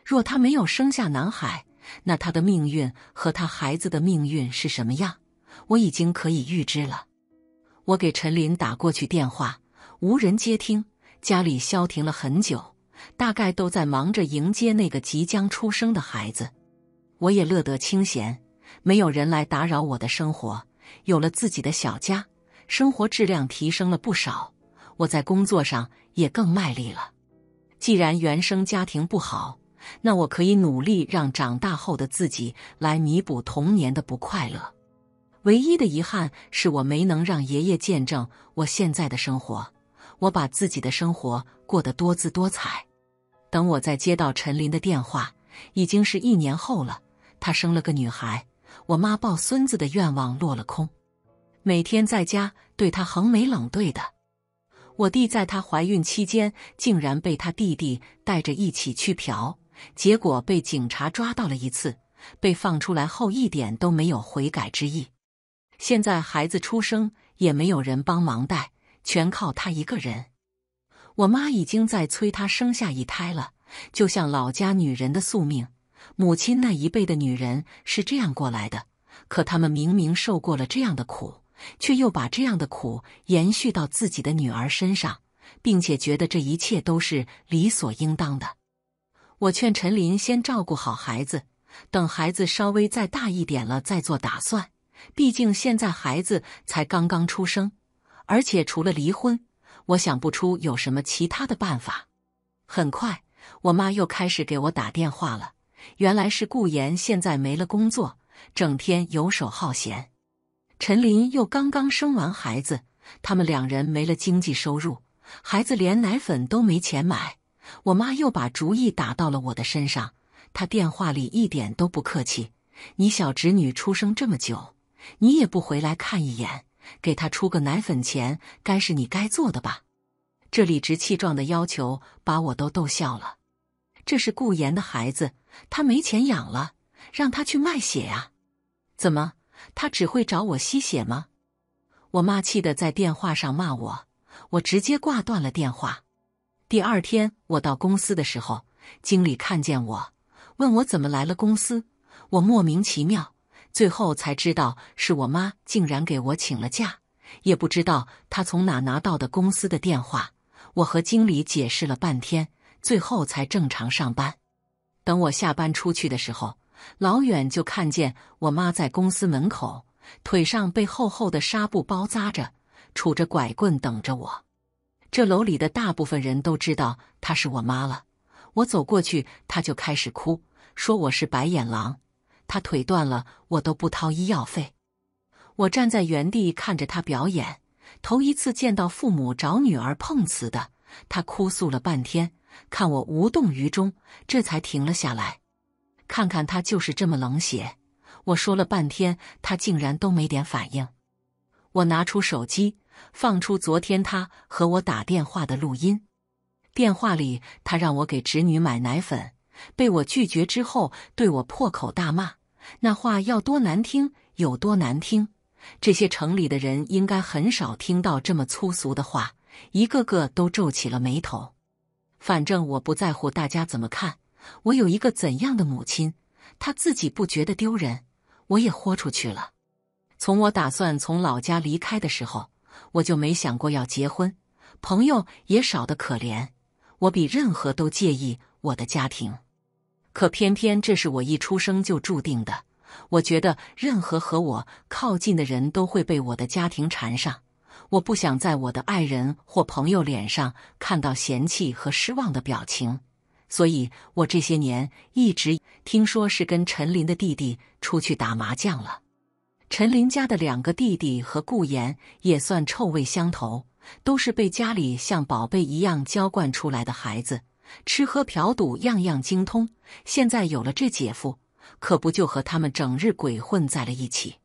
若她没有生下男孩，那她的命运和她孩子的命运是什么样？我已经可以预知了。我给陈林打过去电话，无人接听。家里消停了很久，大概都在忙着迎接那个即将出生的孩子。我也乐得清闲，没有人来打扰我的生活。有了自己的小家，生活质量提升了不少。我在工作上也更卖力了。既然原生家庭不好，那我可以努力让长大后的自己来弥补童年的不快乐。唯一的遗憾是我没能让爷爷见证我现在的生活。我把自己的生活过得多姿多彩。等我再接到陈林的电话，已经是一年后了。他生了个女孩。我妈抱孙子的愿望落了空，每天在家对她横眉冷对的。我弟在她怀孕期间竟然被她弟弟带着一起去嫖，结果被警察抓到了一次，被放出来后一点都没有悔改之意。现在孩子出生也没有人帮忙带，全靠她一个人。我妈已经在催她生下一胎了，就像老家女人的宿命。母亲那一辈的女人是这样过来的，可他们明明受过了这样的苦，却又把这样的苦延续到自己的女儿身上，并且觉得这一切都是理所应当的。我劝陈林先照顾好孩子，等孩子稍微再大一点了再做打算。毕竟现在孩子才刚刚出生，而且除了离婚，我想不出有什么其他的办法。很快，我妈又开始给我打电话了。原来是顾妍，现在没了工作，整天游手好闲。陈林又刚刚生完孩子，他们两人没了经济收入，孩子连奶粉都没钱买。我妈又把主意打到了我的身上，她电话里一点都不客气：“你小侄女出生这么久，你也不回来看一眼，给她出个奶粉钱，该是你该做的吧？”这理直气壮的要求把我都逗笑了。这是顾妍的孩子。他没钱养了，让他去卖血啊！怎么他只会找我吸血吗？我妈气得在电话上骂我，我直接挂断了电话。第二天我到公司的时候，经理看见我，问我怎么来了公司，我莫名其妙。最后才知道是我妈竟然给我请了假，也不知道她从哪拿到的公司的电话。我和经理解释了半天，最后才正常上班。等我下班出去的时候，老远就看见我妈在公司门口，腿上被厚厚的纱布包扎着，杵着拐棍等着我。这楼里的大部分人都知道她是我妈了。我走过去，她就开始哭，说我是白眼狼。她腿断了，我都不掏医药费。我站在原地看着她表演，头一次见到父母找女儿碰瓷的。她哭诉了半天。看我无动于衷，这才停了下来。看看他就是这么冷血。我说了半天，他竟然都没点反应。我拿出手机，放出昨天他和我打电话的录音。电话里他让我给侄女买奶粉，被我拒绝之后，对我破口大骂。那话要多难听有多难听。这些城里的人应该很少听到这么粗俗的话，一个个都皱起了眉头。反正我不在乎大家怎么看，我有一个怎样的母亲，她自己不觉得丢人，我也豁出去了。从我打算从老家离开的时候，我就没想过要结婚，朋友也少得可怜。我比任何都介意我的家庭，可偏偏这是我一出生就注定的。我觉得任何和我靠近的人都会被我的家庭缠上。我不想在我的爱人或朋友脸上看到嫌弃和失望的表情，所以我这些年一直听说是跟陈林的弟弟出去打麻将了。陈林家的两个弟弟和顾言也算臭味相投，都是被家里像宝贝一样娇惯出来的孩子，吃喝嫖赌样样精通。现在有了这姐夫，可不就和他们整日鬼混在了一起？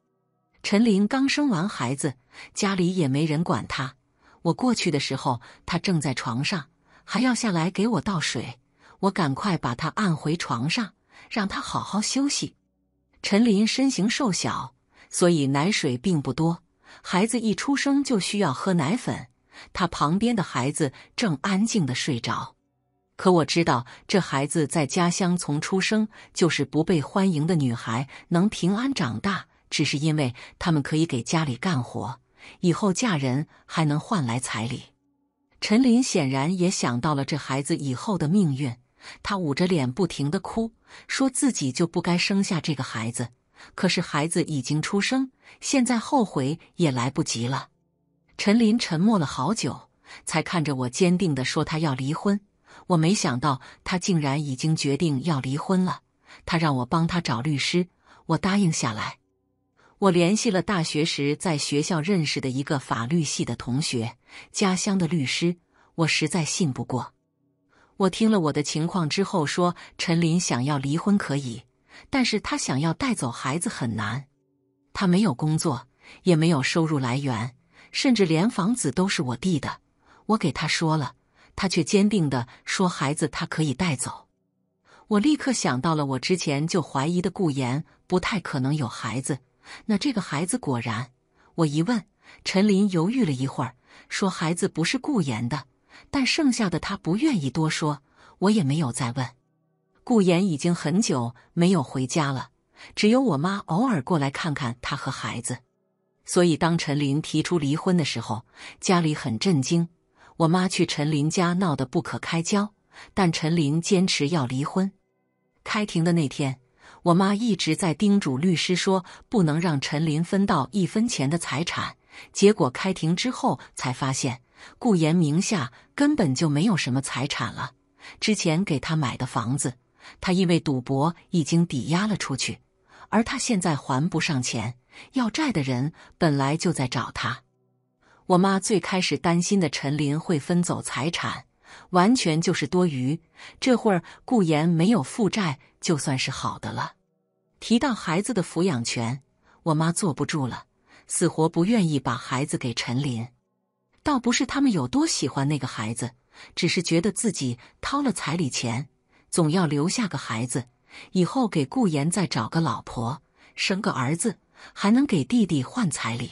陈琳刚生完孩子，家里也没人管她。我过去的时候，她正在床上，还要下来给我倒水。我赶快把她按回床上，让她好好休息。陈琳身形瘦小，所以奶水并不多。孩子一出生就需要喝奶粉。她旁边的孩子正安静的睡着，可我知道，这孩子在家乡从出生就是不被欢迎的女孩，能平安长大。只是因为他们可以给家里干活，以后嫁人还能换来彩礼。陈林显然也想到了这孩子以后的命运，他捂着脸不停地哭，说自己就不该生下这个孩子。可是孩子已经出生，现在后悔也来不及了。陈林沉默了好久，才看着我坚定地说：“他要离婚。”我没想到他竟然已经决定要离婚了。他让我帮他找律师，我答应下来。我联系了大学时在学校认识的一个法律系的同学，家乡的律师。我实在信不过。我听了我的情况之后说：“陈林想要离婚可以，但是他想要带走孩子很难。他没有工作，也没有收入来源，甚至连房子都是我弟的。我给他说了，他却坚定地说孩子他可以带走。”我立刻想到了我之前就怀疑的顾妍不太可能有孩子。那这个孩子果然，我一问，陈林犹豫了一会儿，说孩子不是顾妍的，但剩下的他不愿意多说，我也没有再问。顾妍已经很久没有回家了，只有我妈偶尔过来看看他和孩子。所以当陈林提出离婚的时候，家里很震惊，我妈去陈林家闹得不可开交，但陈林坚持要离婚。开庭的那天。我妈一直在叮嘱律师说不能让陈林分到一分钱的财产。结果开庭之后才发现，顾岩名下根本就没有什么财产了。之前给他买的房子，他因为赌博已经抵押了出去，而他现在还不上钱，要债的人本来就在找他。我妈最开始担心的陈林会分走财产，完全就是多余。这会儿顾岩没有负债。就算是好的了。提到孩子的抚养权，我妈坐不住了，死活不愿意把孩子给陈林。倒不是他们有多喜欢那个孩子，只是觉得自己掏了彩礼钱，总要留下个孩子，以后给顾妍再找个老婆，生个儿子，还能给弟弟换彩礼。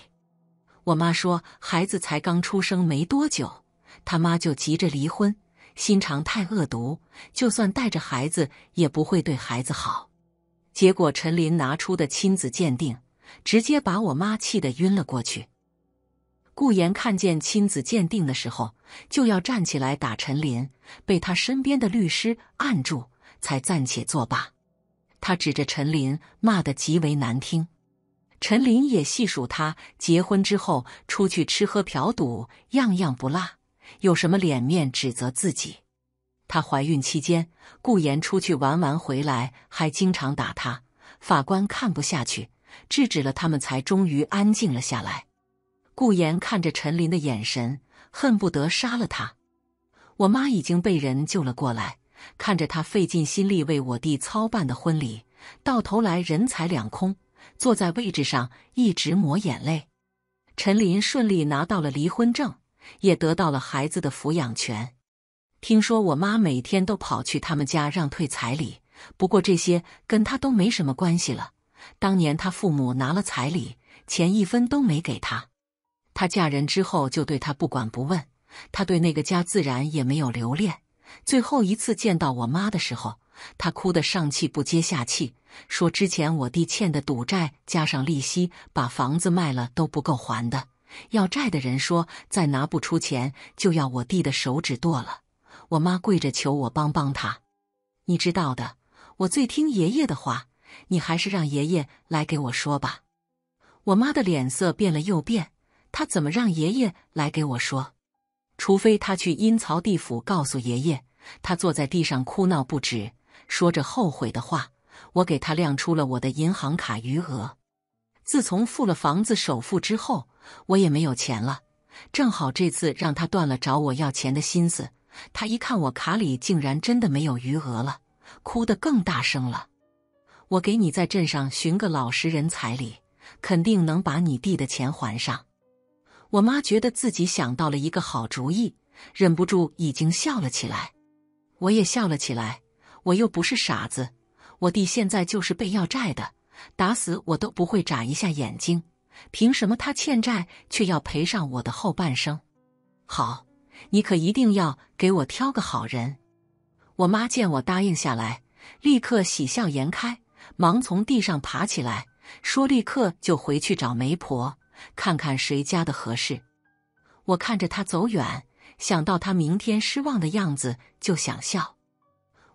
我妈说，孩子才刚出生没多久，他妈就急着离婚。心肠太恶毒，就算带着孩子也不会对孩子好。结果陈林拿出的亲子鉴定，直接把我妈气得晕了过去。顾妍看见亲子鉴定的时候，就要站起来打陈林，被他身边的律师按住，才暂且作罢。他指着陈林骂得极为难听，陈林也细数他结婚之后出去吃喝嫖赌，样样不落。有什么脸面指责自己？她怀孕期间，顾妍出去玩玩回来，还经常打她。法官看不下去，制止了他们，才终于安静了下来。顾妍看着陈林的眼神，恨不得杀了他。我妈已经被人救了过来，看着他费尽心力为我弟操办的婚礼，到头来人财两空，坐在位置上一直抹眼泪。陈林顺利拿到了离婚证。也得到了孩子的抚养权。听说我妈每天都跑去他们家让退彩礼，不过这些跟他都没什么关系了。当年他父母拿了彩礼钱一分都没给他，她嫁人之后就对他不管不问，他对那个家自然也没有留恋。最后一次见到我妈的时候，他哭得上气不接下气，说之前我弟欠的赌债加上利息，把房子卖了都不够还的。要债的人说：“再拿不出钱，就要我弟的手指剁了。”我妈跪着求我帮帮他，你知道的，我最听爷爷的话，你还是让爷爷来给我说吧。我妈的脸色变了又变，她怎么让爷爷来给我说？除非她去阴曹地府告诉爷爷。她坐在地上哭闹不止，说着后悔的话。我给她亮出了我的银行卡余额，自从付了房子首付之后。我也没有钱了，正好这次让他断了找我要钱的心思。他一看我卡里竟然真的没有余额了，哭得更大声了。我给你在镇上寻个老实人彩礼，肯定能把你弟的钱还上。我妈觉得自己想到了一个好主意，忍不住已经笑了起来。我也笑了起来。我又不是傻子，我弟现在就是被要债的，打死我都不会眨一下眼睛。凭什么他欠债却要赔上我的后半生？好，你可一定要给我挑个好人。我妈见我答应下来，立刻喜笑颜开，忙从地上爬起来，说：“立刻就回去找媒婆，看看谁家的合适。”我看着他走远，想到他明天失望的样子，就想笑。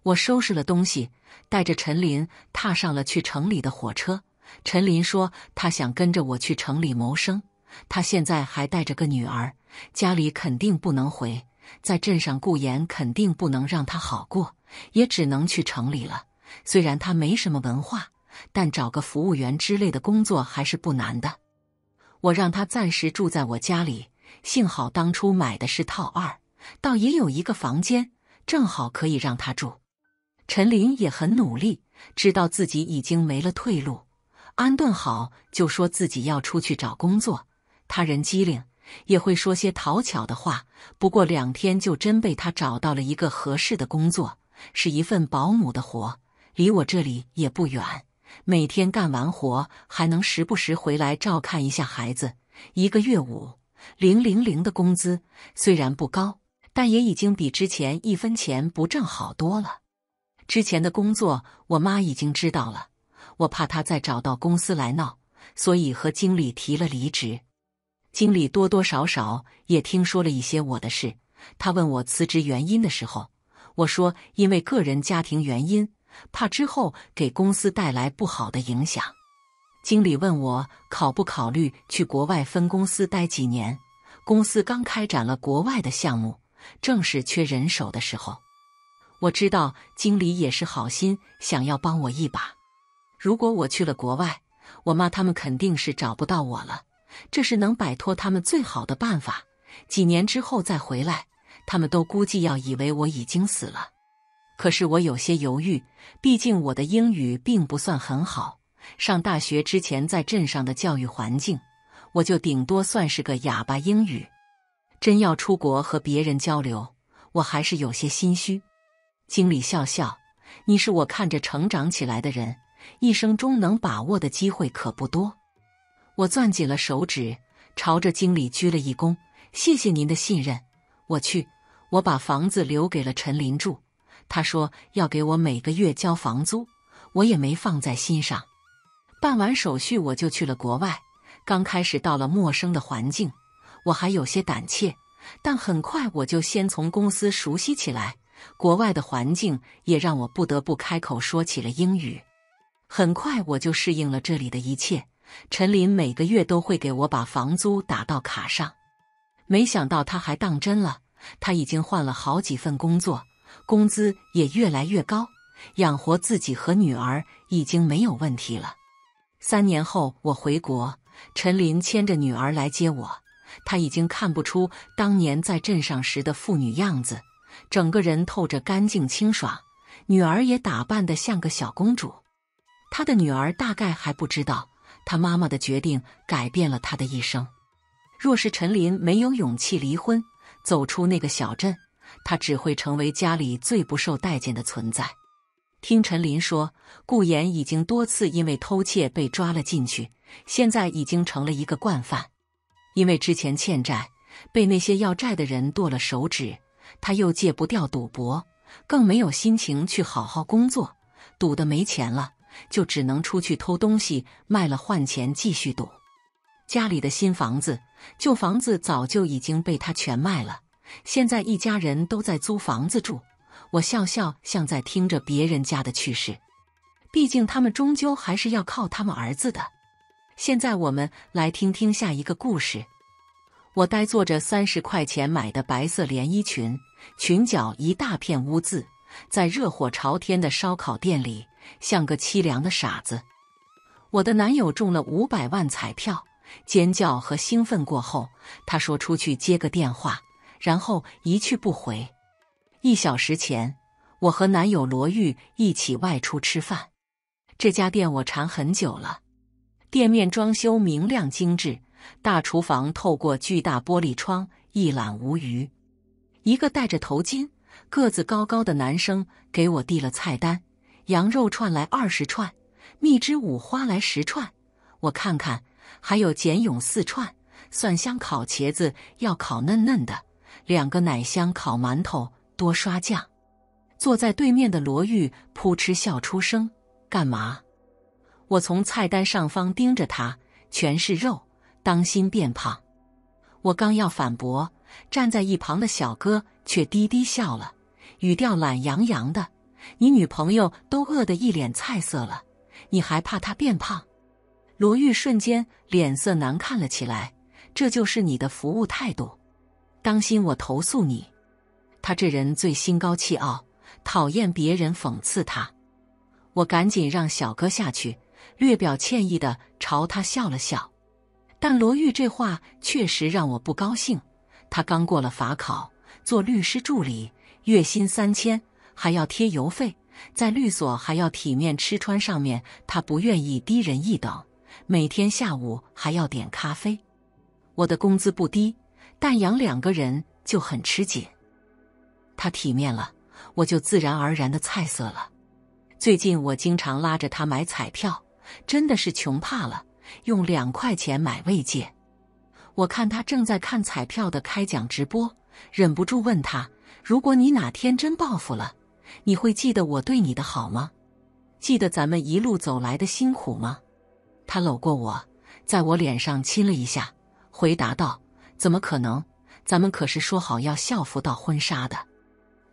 我收拾了东西，带着陈林踏上了去城里的火车。陈林说：“他想跟着我去城里谋生。他现在还带着个女儿，家里肯定不能回，在镇上顾岩肯定不能让他好过，也只能去城里了。虽然他没什么文化，但找个服务员之类的工作还是不难的。我让他暂时住在我家里，幸好当初买的是套二，倒也有一个房间，正好可以让他住。陈林也很努力，知道自己已经没了退路。”安顿好就说自己要出去找工作。他人机灵，也会说些讨巧的话。不过两天就真被他找到了一个合适的工作，是一份保姆的活，离我这里也不远。每天干完活还能时不时回来照看一下孩子。一个月五零零零的工资，虽然不高，但也已经比之前一分钱不挣好多了。之前的工作我妈已经知道了。我怕他再找到公司来闹，所以和经理提了离职。经理多多少少也听说了一些我的事。他问我辞职原因的时候，我说因为个人家庭原因，怕之后给公司带来不好的影响。经理问我考不考虑去国外分公司待几年？公司刚开展了国外的项目，正是缺人手的时候。我知道经理也是好心，想要帮我一把。如果我去了国外，我妈他们肯定是找不到我了。这是能摆脱他们最好的办法。几年之后再回来，他们都估计要以为我已经死了。可是我有些犹豫，毕竟我的英语并不算很好。上大学之前在镇上的教育环境，我就顶多算是个哑巴英语。真要出国和别人交流，我还是有些心虚。经理笑笑：“你是我看着成长起来的人。”一生中能把握的机会可不多，我攥紧了手指，朝着经理鞠了一躬，谢谢您的信任。我去，我把房子留给了陈林住，他说要给我每个月交房租，我也没放在心上。办完手续我就去了国外，刚开始到了陌生的环境，我还有些胆怯，但很快我就先从公司熟悉起来。国外的环境也让我不得不开口说起了英语。很快我就适应了这里的一切。陈林每个月都会给我把房租打到卡上，没想到他还当真了。他已经换了好几份工作，工资也越来越高，养活自己和女儿已经没有问题了。三年后我回国，陈林牵着女儿来接我。他已经看不出当年在镇上时的妇女样子，整个人透着干净清爽。女儿也打扮得像个小公主。他的女儿大概还不知道，他妈妈的决定改变了他的一生。若是陈林没有勇气离婚，走出那个小镇，他只会成为家里最不受待见的存在。听陈林说，顾言已经多次因为偷窃被抓了进去，现在已经成了一个惯犯。因为之前欠债，被那些要债的人剁了手指，他又戒不掉赌博，更没有心情去好好工作，赌的没钱了。就只能出去偷东西卖了换钱继续赌。家里的新房子、旧房子早就已经被他全卖了，现在一家人都在租房子住。我笑笑，像在听着别人家的趣事。毕竟他们终究还是要靠他们儿子的。现在我们来听听下一个故事。我呆坐着，三十块钱买的白色连衣裙，裙角一大片污渍，在热火朝天的烧烤店里。像个凄凉的傻子。我的男友中了五百万彩票，尖叫和兴奋过后，他说出去接个电话，然后一去不回。一小时前，我和男友罗玉一起外出吃饭。这家店我馋很久了，店面装修明亮精致，大厨房透过巨大玻璃窗一览无余。一个戴着头巾、个子高高的男生给我递了菜单。羊肉串来二十串，蜜汁五花来十串，我看看还有茧蛹四串，蒜香烤茄子要烤嫩嫩的，两个奶香烤馒头多刷酱。坐在对面的罗玉扑哧笑出声，干嘛？我从菜单上方盯着他，全是肉，当心变胖。我刚要反驳，站在一旁的小哥却低低笑了，语调懒洋洋的。你女朋友都饿得一脸菜色了，你还怕她变胖？罗玉瞬间脸色难看了起来。这就是你的服务态度？当心我投诉你！他这人最心高气傲，讨厌别人讽刺他。我赶紧让小哥下去，略表歉意的朝他笑了笑。但罗玉这话确实让我不高兴。他刚过了法考，做律师助理，月薪三千。还要贴邮费，在律所还要体面吃穿上面，他不愿意低人一等。每天下午还要点咖啡，我的工资不低，但养两个人就很吃紧。他体面了，我就自然而然的菜色了。最近我经常拉着他买彩票，真的是穷怕了，用两块钱买慰藉。我看他正在看彩票的开奖直播，忍不住问他：如果你哪天真报复了？你会记得我对你的好吗？记得咱们一路走来的辛苦吗？他搂过我，在我脸上亲了一下，回答道：“怎么可能？咱们可是说好要校服到婚纱的。”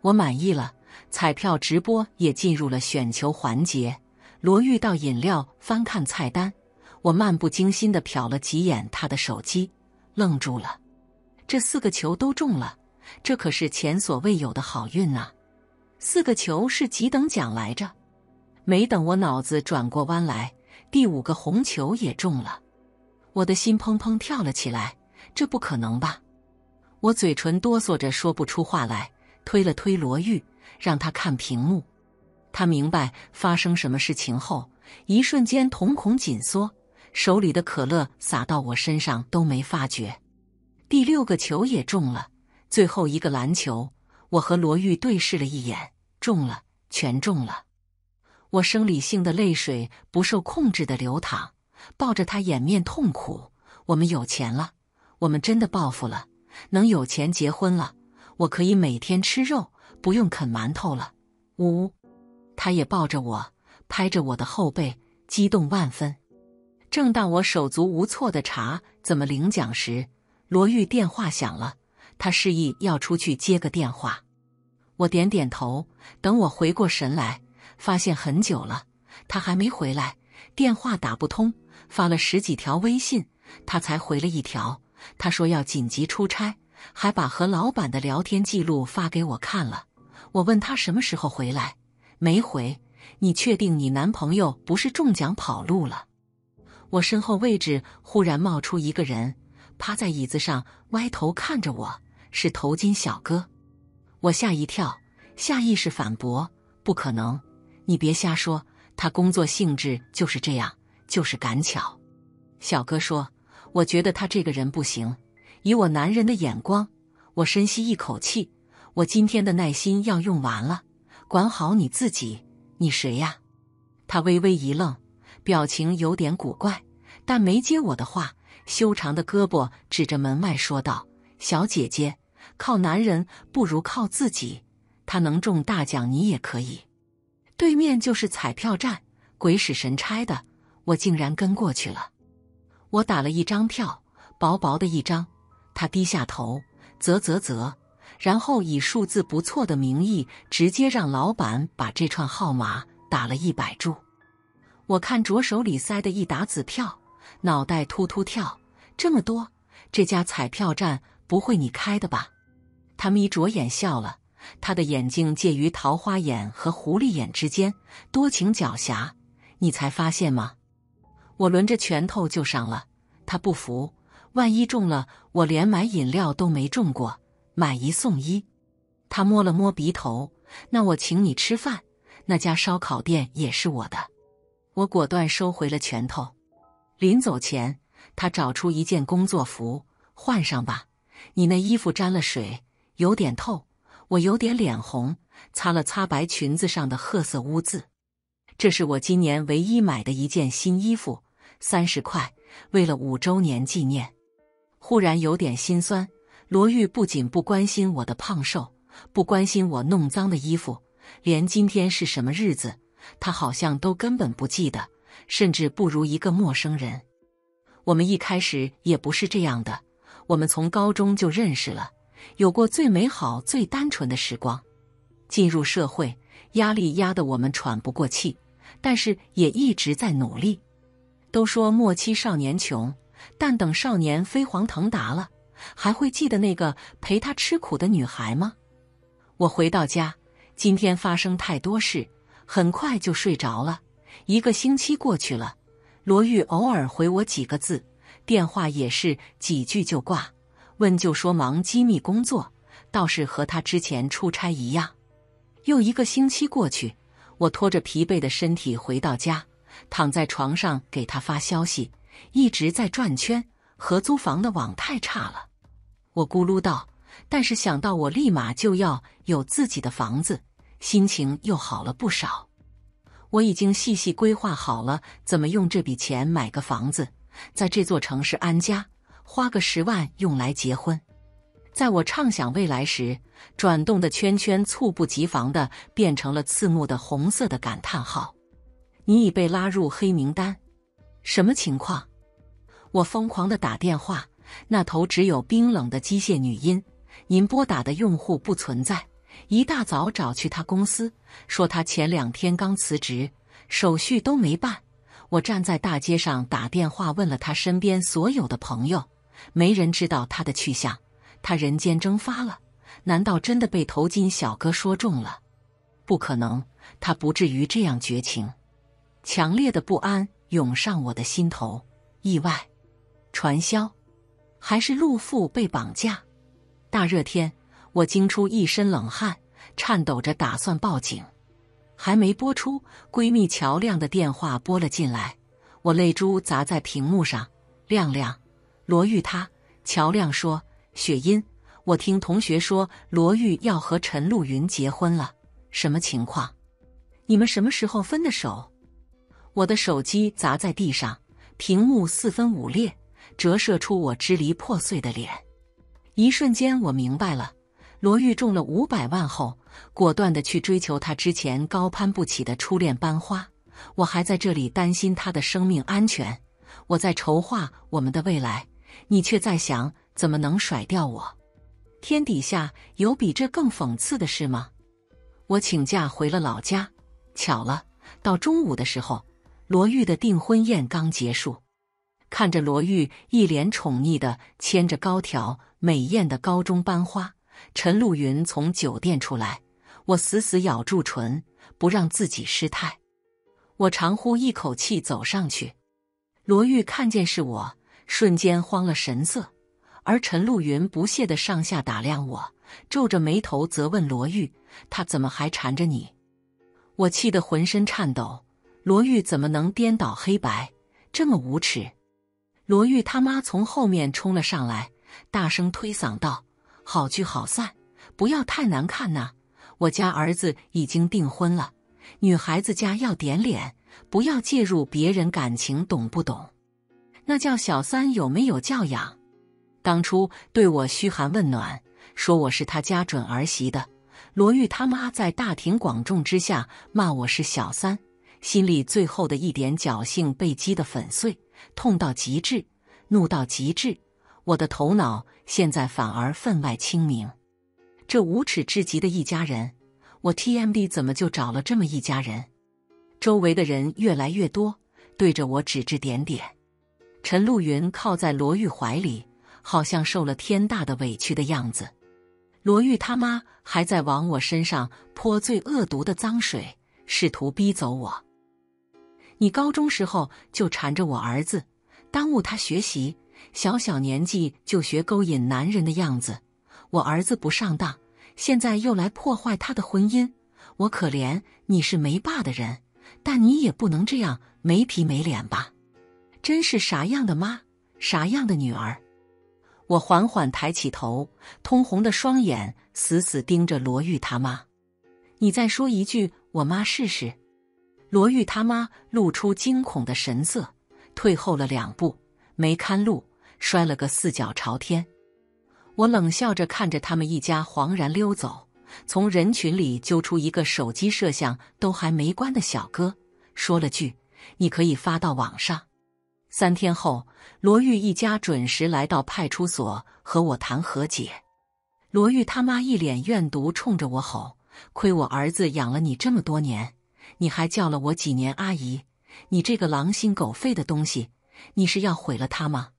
我满意了，彩票直播也进入了选球环节。罗玉到饮料，翻看菜单，我漫不经心的瞟了几眼他的手机，愣住了。这四个球都中了，这可是前所未有的好运啊！四个球是几等奖来着？没等我脑子转过弯来，第五个红球也中了，我的心砰砰跳了起来。这不可能吧？我嘴唇哆嗦着说不出话来，推了推罗玉，让他看屏幕。他明白发生什么事情后，一瞬间瞳孔紧缩，手里的可乐洒到我身上都没发觉。第六个球也中了，最后一个篮球，我和罗玉对视了一眼。中了，全中了！我生理性的泪水不受控制的流淌，抱着他掩面痛苦。我们有钱了，我们真的暴富了，能有钱结婚了，我可以每天吃肉，不用啃馒头了。呜呜！他也抱着我，拍着我的后背，激动万分。正当我手足无措的查怎么领奖时，罗玉电话响了，他示意要出去接个电话。我点点头，等我回过神来，发现很久了，他还没回来，电话打不通，发了十几条微信，他才回了一条。他说要紧急出差，还把和老板的聊天记录发给我看了。我问他什么时候回来，没回。你确定你男朋友不是中奖跑路了？我身后位置忽然冒出一个人，趴在椅子上歪头看着我，是头巾小哥。我吓一跳，下意识反驳：“不可能，你别瞎说，他工作性质就是这样，就是赶巧。”小哥说：“我觉得他这个人不行，以我男人的眼光。”我深吸一口气，我今天的耐心要用完了。管好你自己，你谁呀？他微微一愣，表情有点古怪，但没接我的话。修长的胳膊指着门外说道：“小姐姐。”靠男人不如靠自己，他能中大奖，你也可以。对面就是彩票站，鬼使神差的，我竟然跟过去了。我打了一张票，薄薄的一张。他低下头，啧啧啧，然后以数字不错的名义，直接让老板把这串号码打了一百注。我看着手里塞的一沓子票，脑袋突突跳，这么多，这家彩票站不会你开的吧？他眯着眼笑了，他的眼睛介于桃花眼和狐狸眼之间，多情狡黠。你才发现吗？我抡着拳头就上了，他不服。万一中了，我连买饮料都没中过，买一送一。他摸了摸鼻头，那我请你吃饭，那家烧烤店也是我的。我果断收回了拳头。临走前，他找出一件工作服，换上吧，你那衣服沾了水。有点透，我有点脸红，擦了擦白裙子上的褐色污渍。这是我今年唯一买的一件新衣服，三十块，为了五周年纪念。忽然有点心酸。罗玉不仅不关心我的胖瘦，不关心我弄脏的衣服，连今天是什么日子，他好像都根本不记得，甚至不如一个陌生人。我们一开始也不是这样的，我们从高中就认识了。有过最美好、最单纯的时光，进入社会，压力压得我们喘不过气，但是也一直在努力。都说莫欺少年穷，但等少年飞黄腾达了，还会记得那个陪他吃苦的女孩吗？我回到家，今天发生太多事，很快就睡着了。一个星期过去了，罗玉偶尔回我几个字，电话也是几句就挂。问就说忙机密工作，倒是和他之前出差一样。又一个星期过去，我拖着疲惫的身体回到家，躺在床上给他发消息，一直在转圈。合租房的网太差了，我咕噜道。但是想到我立马就要有自己的房子，心情又好了不少。我已经细细规划好了怎么用这笔钱买个房子，在这座城市安家。花个十万用来结婚，在我畅想未来时，转动的圈圈猝不及防的变成了刺目的红色的感叹号。你已被拉入黑名单，什么情况？我疯狂的打电话，那头只有冰冷的机械女音：“您拨打的用户不存在。”一大早找去他公司，说他前两天刚辞职，手续都没办。我站在大街上打电话问了他身边所有的朋友。没人知道他的去向，他人间蒸发了？难道真的被头巾小哥说中了？不可能，他不至于这样绝情。强烈的不安涌上我的心头。意外，传销，还是陆父被绑架？大热天，我惊出一身冷汗，颤抖着打算报警，还没播出，闺蜜乔亮的电话拨了进来。我泪珠砸在屏幕上，亮亮。罗玉，他乔亮说：“雪音，我听同学说罗玉要和陈露云结婚了，什么情况？你们什么时候分的手？”我的手机砸在地上，屏幕四分五裂，折射出我支离破碎的脸。一瞬间，我明白了：罗玉中了五百万后，果断的去追求他之前高攀不起的初恋班花。我还在这里担心他的生命安全，我在筹划我们的未来。你却在想怎么能甩掉我？天底下有比这更讽刺的事吗？我请假回了老家。巧了，到中午的时候，罗玉的订婚宴刚结束。看着罗玉一脸宠溺的牵着高挑美艳的高中班花陈露云从酒店出来，我死死咬住唇，不让自己失态。我长呼一口气走上去，罗玉看见是我。瞬间慌了神色，而陈露云不屑的上下打量我，皱着眉头责问罗玉：“他怎么还缠着你？”我气得浑身颤抖。罗玉怎么能颠倒黑白，这么无耻！罗玉他妈从后面冲了上来，大声推搡道：“好聚好散，不要太难看呐！我家儿子已经订婚了，女孩子家要点脸，不要介入别人感情，懂不懂？”那叫小三有没有教养？当初对我嘘寒问暖，说我是他家准儿媳的罗玉他妈，在大庭广众之下骂我是小三，心里最后的一点侥幸被击得粉碎，痛到极致，怒到极致。我的头脑现在反而分外清明。这无耻至极的一家人，我 TMD 怎么就找了这么一家人？周围的人越来越多，对着我指指点点。陈露云靠在罗玉怀里，好像受了天大的委屈的样子。罗玉他妈还在往我身上泼最恶毒的脏水，试图逼走我。你高中时候就缠着我儿子，耽误他学习，小小年纪就学勾引男人的样子。我儿子不上当，现在又来破坏他的婚姻。我可怜，你是没爸的人，但你也不能这样没皮没脸吧。真是啥样的妈，啥样的女儿！我缓缓抬起头，通红的双眼死死盯着罗玉他妈。你再说一句，我妈试试！罗玉他妈露出惊恐的神色，退后了两步，没看路，摔了个四脚朝天。我冷笑着看着他们一家惶然溜走，从人群里揪出一个手机摄像都还没关的小哥，说了句：“你可以发到网上。”三天后，罗玉一家准时来到派出所和我谈和解。罗玉他妈一脸怨毒，冲着我吼：“亏我儿子养了你这么多年，你还叫了我几年阿姨！你这个狼心狗肺的东西，你是要毁了他吗？”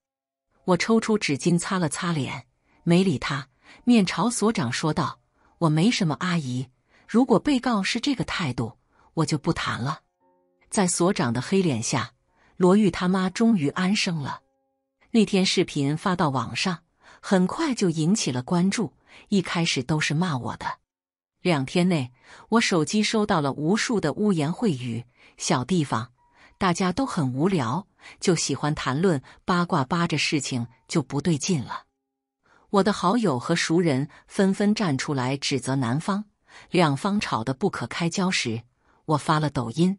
我抽出纸巾擦了擦脸，没理他，面朝所长说道：“我没什么阿姨。如果被告是这个态度，我就不谈了。”在所长的黑脸下。罗玉他妈终于安生了。那天视频发到网上，很快就引起了关注。一开始都是骂我的。两天内，我手机收到了无数的污言秽语。小地方大家都很无聊，就喜欢谈论八卦，扒着事情就不对劲了。我的好友和熟人纷纷站出来指责男方，两方吵得不可开交时，我发了抖音。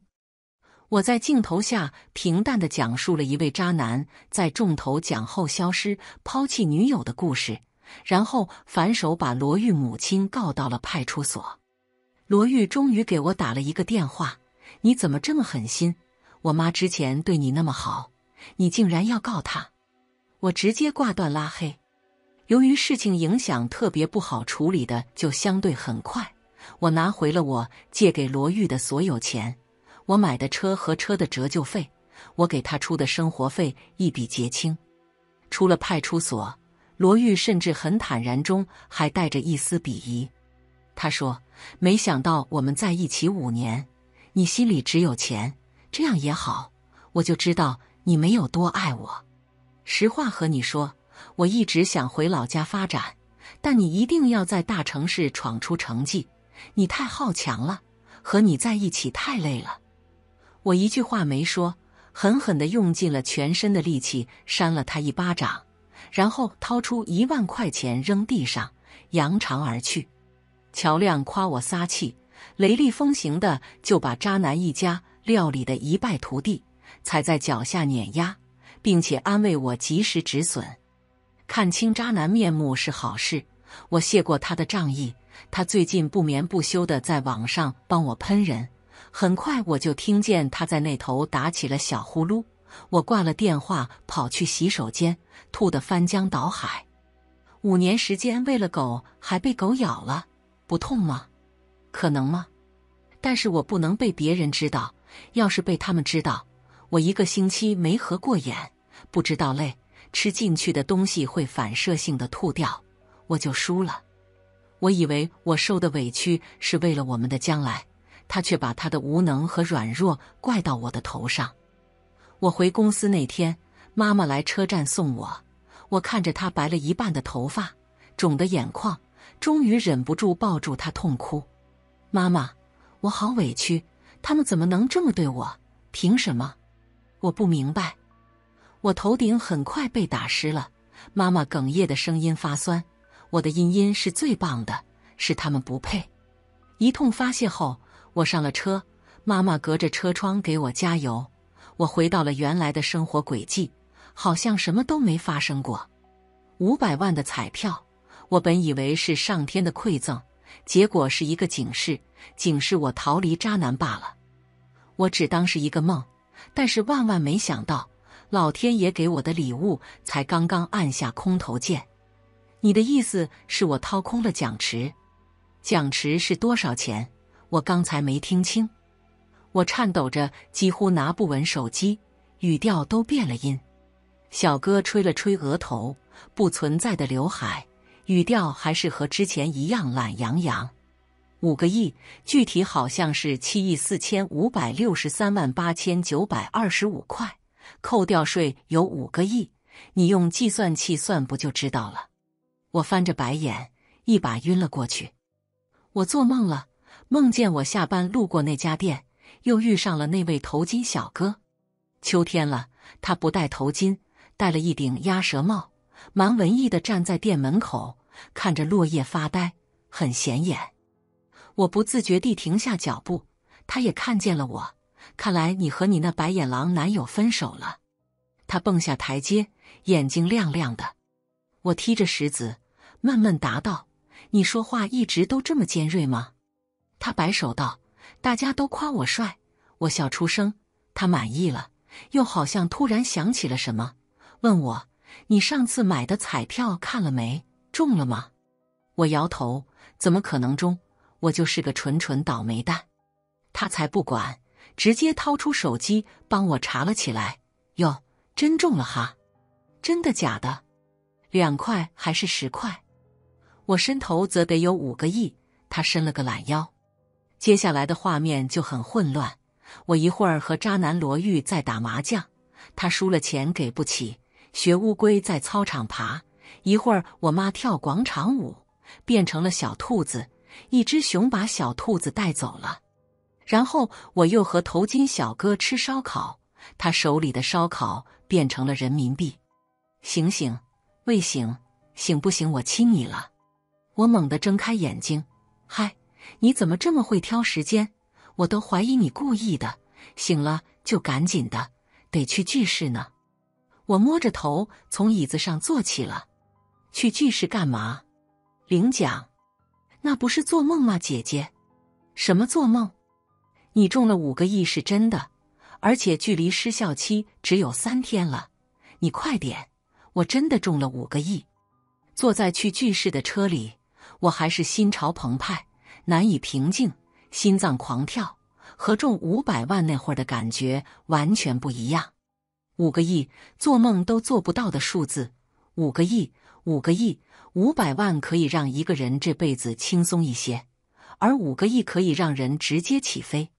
我在镜头下平淡的讲述了一位渣男在重头奖后消失、抛弃女友的故事，然后反手把罗玉母亲告到了派出所。罗玉终于给我打了一个电话：“你怎么这么狠心？我妈之前对你那么好，你竟然要告她！”我直接挂断拉黑。由于事情影响特别不好处理的，就相对很快。我拿回了我借给罗玉的所有钱。我买的车和车的折旧费，我给他出的生活费一笔结清。出了派出所，罗玉甚至很坦然中还带着一丝鄙夷。他说：“没想到我们在一起五年，你心里只有钱，这样也好，我就知道你没有多爱我。实话和你说，我一直想回老家发展，但你一定要在大城市闯出成绩。你太好强了，和你在一起太累了。”我一句话没说，狠狠地用尽了全身的力气扇了他一巴掌，然后掏出一万块钱扔地上，扬长而去。乔亮夸我撒气，雷厉风行的就把渣男一家料理的一败涂地，踩在脚下碾压，并且安慰我及时止损，看清渣男面目是好事。我谢过他的仗义，他最近不眠不休的在网上帮我喷人。很快我就听见他在那头打起了小呼噜，我挂了电话跑去洗手间，吐得翻江倒海。五年时间喂了狗，还被狗咬了，不痛吗？可能吗？但是我不能被别人知道，要是被他们知道，我一个星期没合过眼，不知道累，吃进去的东西会反射性的吐掉，我就输了。我以为我受的委屈是为了我们的将来。他却把他的无能和软弱怪到我的头上。我回公司那天，妈妈来车站送我。我看着她白了一半的头发、肿的眼眶，终于忍不住抱住她痛哭：“妈妈，我好委屈！他们怎么能这么对我？凭什么？我不明白！”我头顶很快被打湿了。妈妈哽咽的声音发酸：“我的茵茵是最棒的，是他们不配。”一通发泄后。我上了车，妈妈隔着车窗给我加油。我回到了原来的生活轨迹，好像什么都没发生过。五百万的彩票，我本以为是上天的馈赠，结果是一个警示，警示我逃离渣男罢了。我只当是一个梦，但是万万没想到，老天爷给我的礼物才刚刚按下空投键。你的意思是我掏空了奖池？奖池是多少钱？我刚才没听清，我颤抖着，几乎拿不稳手机，语调都变了音。小哥吹了吹额头不存在的刘海，语调还是和之前一样懒洋洋。五个亿，具体好像是七亿四千五百六十三万八千九百二十五块，扣掉税有五个亿，你用计算器算不就知道了？我翻着白眼，一把晕了过去。我做梦了。梦见我下班路过那家店，又遇上了那位头巾小哥。秋天了，他不戴头巾，戴了一顶鸭舌帽，蛮文艺的站在店门口，看着落叶发呆，很显眼。我不自觉地停下脚步，他也看见了我。看来你和你那白眼狼男友分手了。他蹦下台阶，眼睛亮亮的。我踢着石子，闷闷答道：“你说话一直都这么尖锐吗？”他摆手道：“大家都夸我帅。”我笑出声。他满意了，又好像突然想起了什么，问我：“你上次买的彩票看了没？中了吗？”我摇头：“怎么可能中？我就是个纯纯倒霉蛋。”他才不管，直接掏出手机帮我查了起来。“哟，真中了哈！真的假的？两块还是十块？”我伸头则得有五个亿。他伸了个懒腰。接下来的画面就很混乱。我一会儿和渣男罗玉在打麻将，他输了钱给不起，学乌龟在操场爬。一会儿我妈跳广场舞，变成了小兔子，一只熊把小兔子带走了。然后我又和头巾小哥吃烧烤，他手里的烧烤变成了人民币。醒醒，未醒，醒不醒我亲你了。我猛地睁开眼睛，嗨。你怎么这么会挑时间？我都怀疑你故意的。醒了就赶紧的，得去剧室呢。我摸着头从椅子上坐起了。去剧室干嘛？领奖？那不是做梦吗，姐姐？什么做梦？你中了五个亿是真的，而且距离失效期只有三天了。你快点！我真的中了五个亿。坐在去剧室的车里，我还是心潮澎湃。难以平静，心脏狂跳，和中五百万那会儿的感觉完全不一样。五个亿，做梦都做不到的数字。五个亿，五个亿，五百万可以让一个人这辈子轻松一些，而五个亿可以让人直接起飞。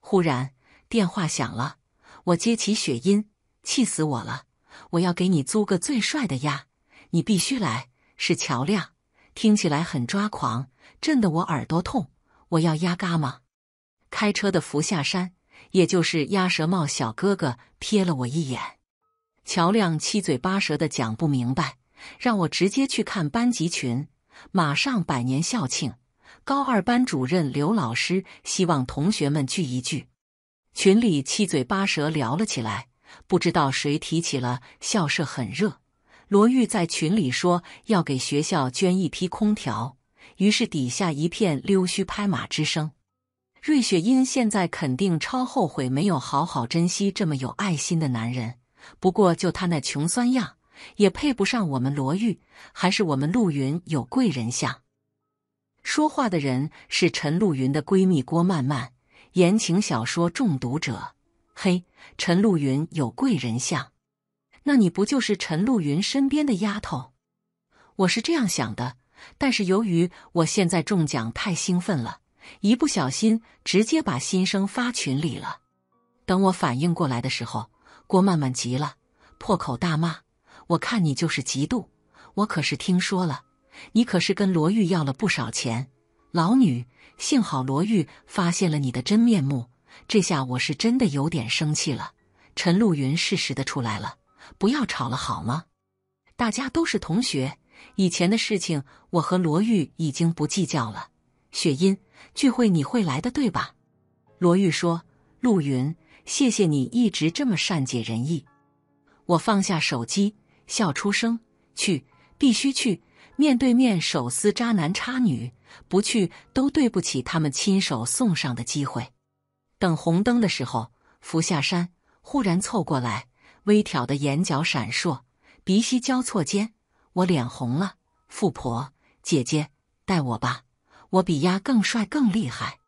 忽然电话响了，我接起，雪音，气死我了！我要给你租个最帅的呀，你必须来。是乔亮。听起来很抓狂，震得我耳朵痛。我要压嘎吗？开车的扶下山，也就是鸭舌帽小哥哥瞥了我一眼。乔亮七嘴八舌的讲不明白，让我直接去看班级群。马上百年校庆，高二班主任刘老师希望同学们聚一聚。群里七嘴八舌聊了起来，不知道谁提起了校舍很热。罗玉在群里说要给学校捐一批空调，于是底下一片溜须拍马之声。瑞雪音现在肯定超后悔，没有好好珍惜这么有爱心的男人。不过就他那穷酸样，也配不上我们罗玉，还是我们陆云有贵人相。说话的人是陈陆云的闺蜜郭曼曼。言情小说中毒者，嘿，陈陆云有贵人相。那你不就是陈露云身边的丫头？我是这样想的，但是由于我现在中奖太兴奋了，一不小心直接把心声发群里了。等我反应过来的时候，郭曼曼急了，破口大骂：“我看你就是嫉妒！我可是听说了，你可是跟罗玉要了不少钱，老女！幸好罗玉发现了你的真面目，这下我是真的有点生气了。”陈露云适时的出来了。不要吵了，好吗？大家都是同学，以前的事情我和罗玉已经不计较了。雪音聚会你会来的，对吧？罗玉说：“陆云，谢谢你一直这么善解人意。”我放下手机，笑出声：“去，必须去，面对面手撕渣男渣女，不去都对不起他们亲手送上的机会。”等红灯的时候，扶下山，忽然凑过来。微挑的眼角闪烁，鼻息交错间，我脸红了。富婆姐姐带我吧，我比丫更帅更厉害。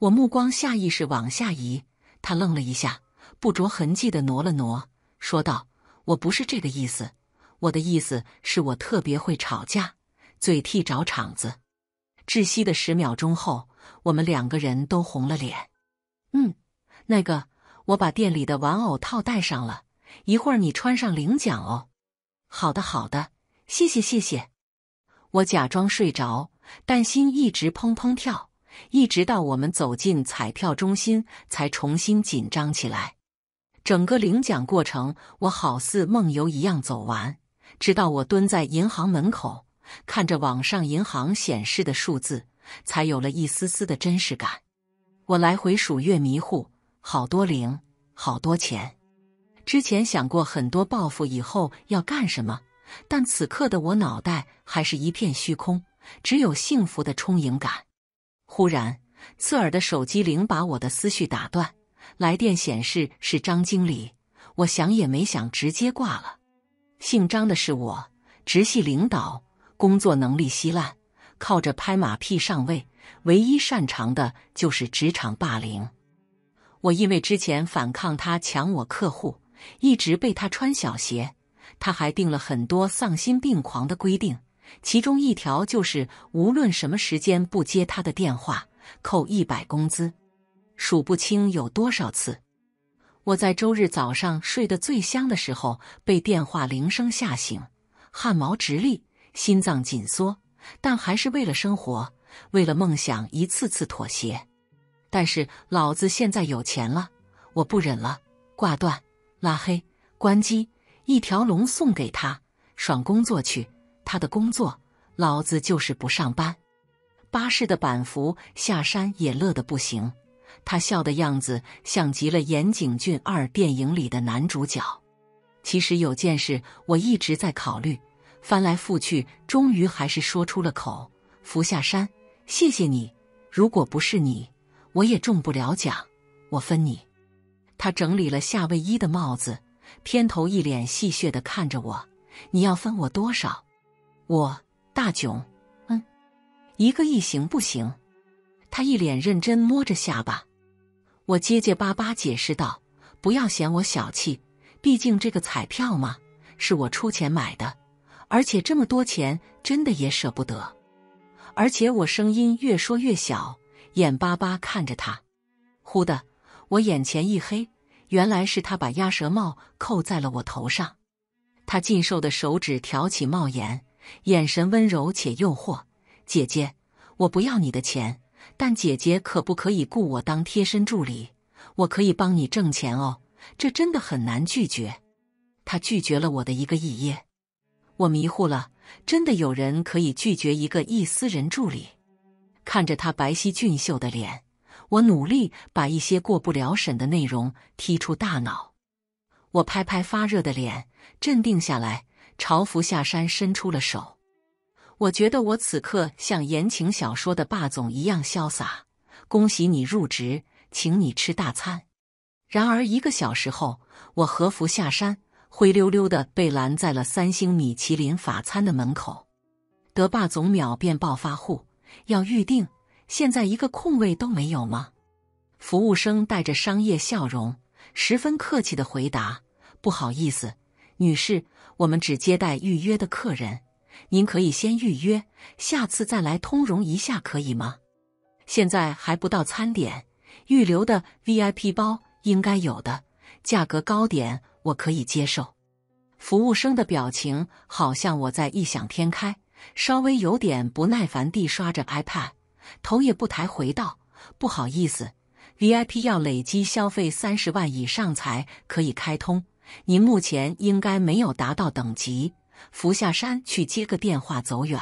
我目光下意识往下移，他愣了一下，不着痕迹的挪了挪，说道：“我不是这个意思，我的意思是我特别会吵架，嘴替找场子。”窒息的十秒钟后，我们两个人都红了脸。嗯，那个，我把店里的玩偶套戴上了。一会儿你穿上领奖哦。好的，好的，谢谢，谢谢。我假装睡着，但心一直砰砰跳，一直到我们走进彩票中心，才重新紧张起来。整个领奖过程，我好似梦游一样走完，直到我蹲在银行门口，看着网上银行显示的数字，才有了一丝丝的真实感。我来回数，越迷糊，好多零，好多钱。之前想过很多报复以后要干什么，但此刻的我脑袋还是一片虚空，只有幸福的充盈感。忽然，刺耳的手机铃把我的思绪打断，来电显示是张经理，我想也没想直接挂了。姓张的是我直系领导，工作能力稀烂，靠着拍马屁上位，唯一擅长的就是职场霸凌。我因为之前反抗他抢我客户。一直被他穿小鞋，他还定了很多丧心病狂的规定，其中一条就是无论什么时间不接他的电话扣一百工资，数不清有多少次。我在周日早上睡得最香的时候被电话铃声吓醒，汗毛直立，心脏紧缩，但还是为了生活，为了梦想，一次次妥协。但是老子现在有钱了，我不忍了，挂断。拉黑、关机，一条龙送给他，爽工作去他的工作，老子就是不上班。巴士的板斧下山也乐得不行，他笑的样子像极了岩井俊二电影里的男主角。其实有件事我一直在考虑，翻来覆去，终于还是说出了口。福下山，谢谢你，如果不是你，我也中不了奖，我分你。他整理了夏威夷的帽子，偏头一脸戏谑的看着我：“你要分我多少？”“我大囧，嗯，一个亿行不行？”他一脸认真摸着下巴。我结结巴巴解释道：“不要嫌我小气，毕竟这个彩票嘛，是我出钱买的，而且这么多钱真的也舍不得。”而且我声音越说越小，眼巴巴看着他。忽的，我眼前一黑。原来是他把鸭舌帽扣在了我头上，他禁瘦的手指挑起帽檐，眼神温柔且诱惑。姐姐，我不要你的钱，但姐姐可不可以雇我当贴身助理？我可以帮你挣钱哦，这真的很难拒绝。他拒绝了我的一个异耶，我迷糊了，真的有人可以拒绝一个一私人助理？看着他白皙俊秀的脸。我努力把一些过不了审的内容踢出大脑，我拍拍发热的脸，镇定下来，朝服下山伸出了手。我觉得我此刻像言情小说的霸总一样潇洒。恭喜你入职，请你吃大餐。然而一个小时后，我和服下山，灰溜溜的被拦在了三星米其林法餐的门口。得霸总秒变暴发户，要预定。现在一个空位都没有吗？服务生带着商业笑容，十分客气地回答：“不好意思，女士，我们只接待预约的客人。您可以先预约，下次再来通融一下，可以吗？”现在还不到餐点，预留的 VIP 包应该有的，价格高点我可以接受。服务生的表情好像我在异想天开，稍微有点不耐烦地刷着 iPad。头也不抬回道：“不好意思，VIP 要累积消费三十万以上才可以开通，您目前应该没有达到等级，扶下山去接个电话，走远。”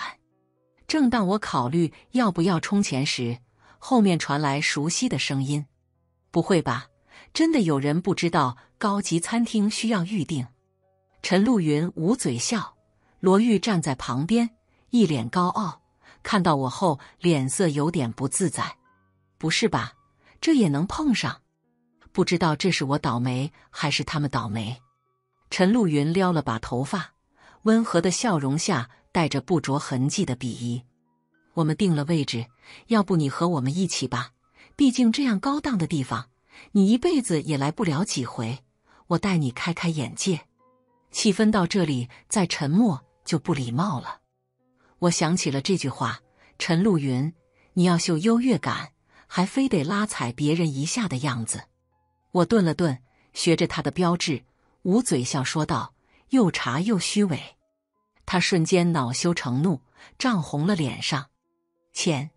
正当我考虑要不要充钱时，后面传来熟悉的声音：“不会吧，真的有人不知道高级餐厅需要预定？”陈露云捂嘴笑，罗玉站在旁边一脸高傲。看到我后，脸色有点不自在。不是吧？这也能碰上？不知道这是我倒霉还是他们倒霉。陈露云撩了把头发，温和的笑容下带着不着痕迹的鄙夷。我们定了位置，要不你和我们一起吧？毕竟这样高档的地方，你一辈子也来不了几回。我带你开开眼界。气氛到这里再沉默就不礼貌了。我想起了这句话：“陈露云，你要秀优越感，还非得拉踩别人一下的样子。”我顿了顿，学着他的标志，捂嘴笑说道：“又茶又虚伪。”他瞬间恼羞成怒，涨红了脸上。钱，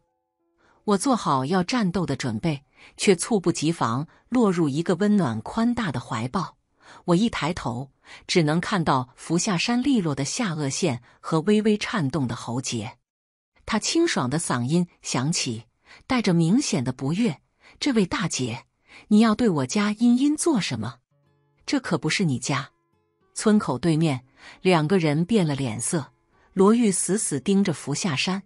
我做好要战斗的准备，却猝不及防落入一个温暖宽大的怀抱。我一抬头。只能看到福下山利落的下颚线和微微颤动的喉结，他清爽的嗓音响起，带着明显的不悦：“这位大姐，你要对我家茵茵做什么？这可不是你家。”村口对面，两个人变了脸色。罗玉死死盯着福下山，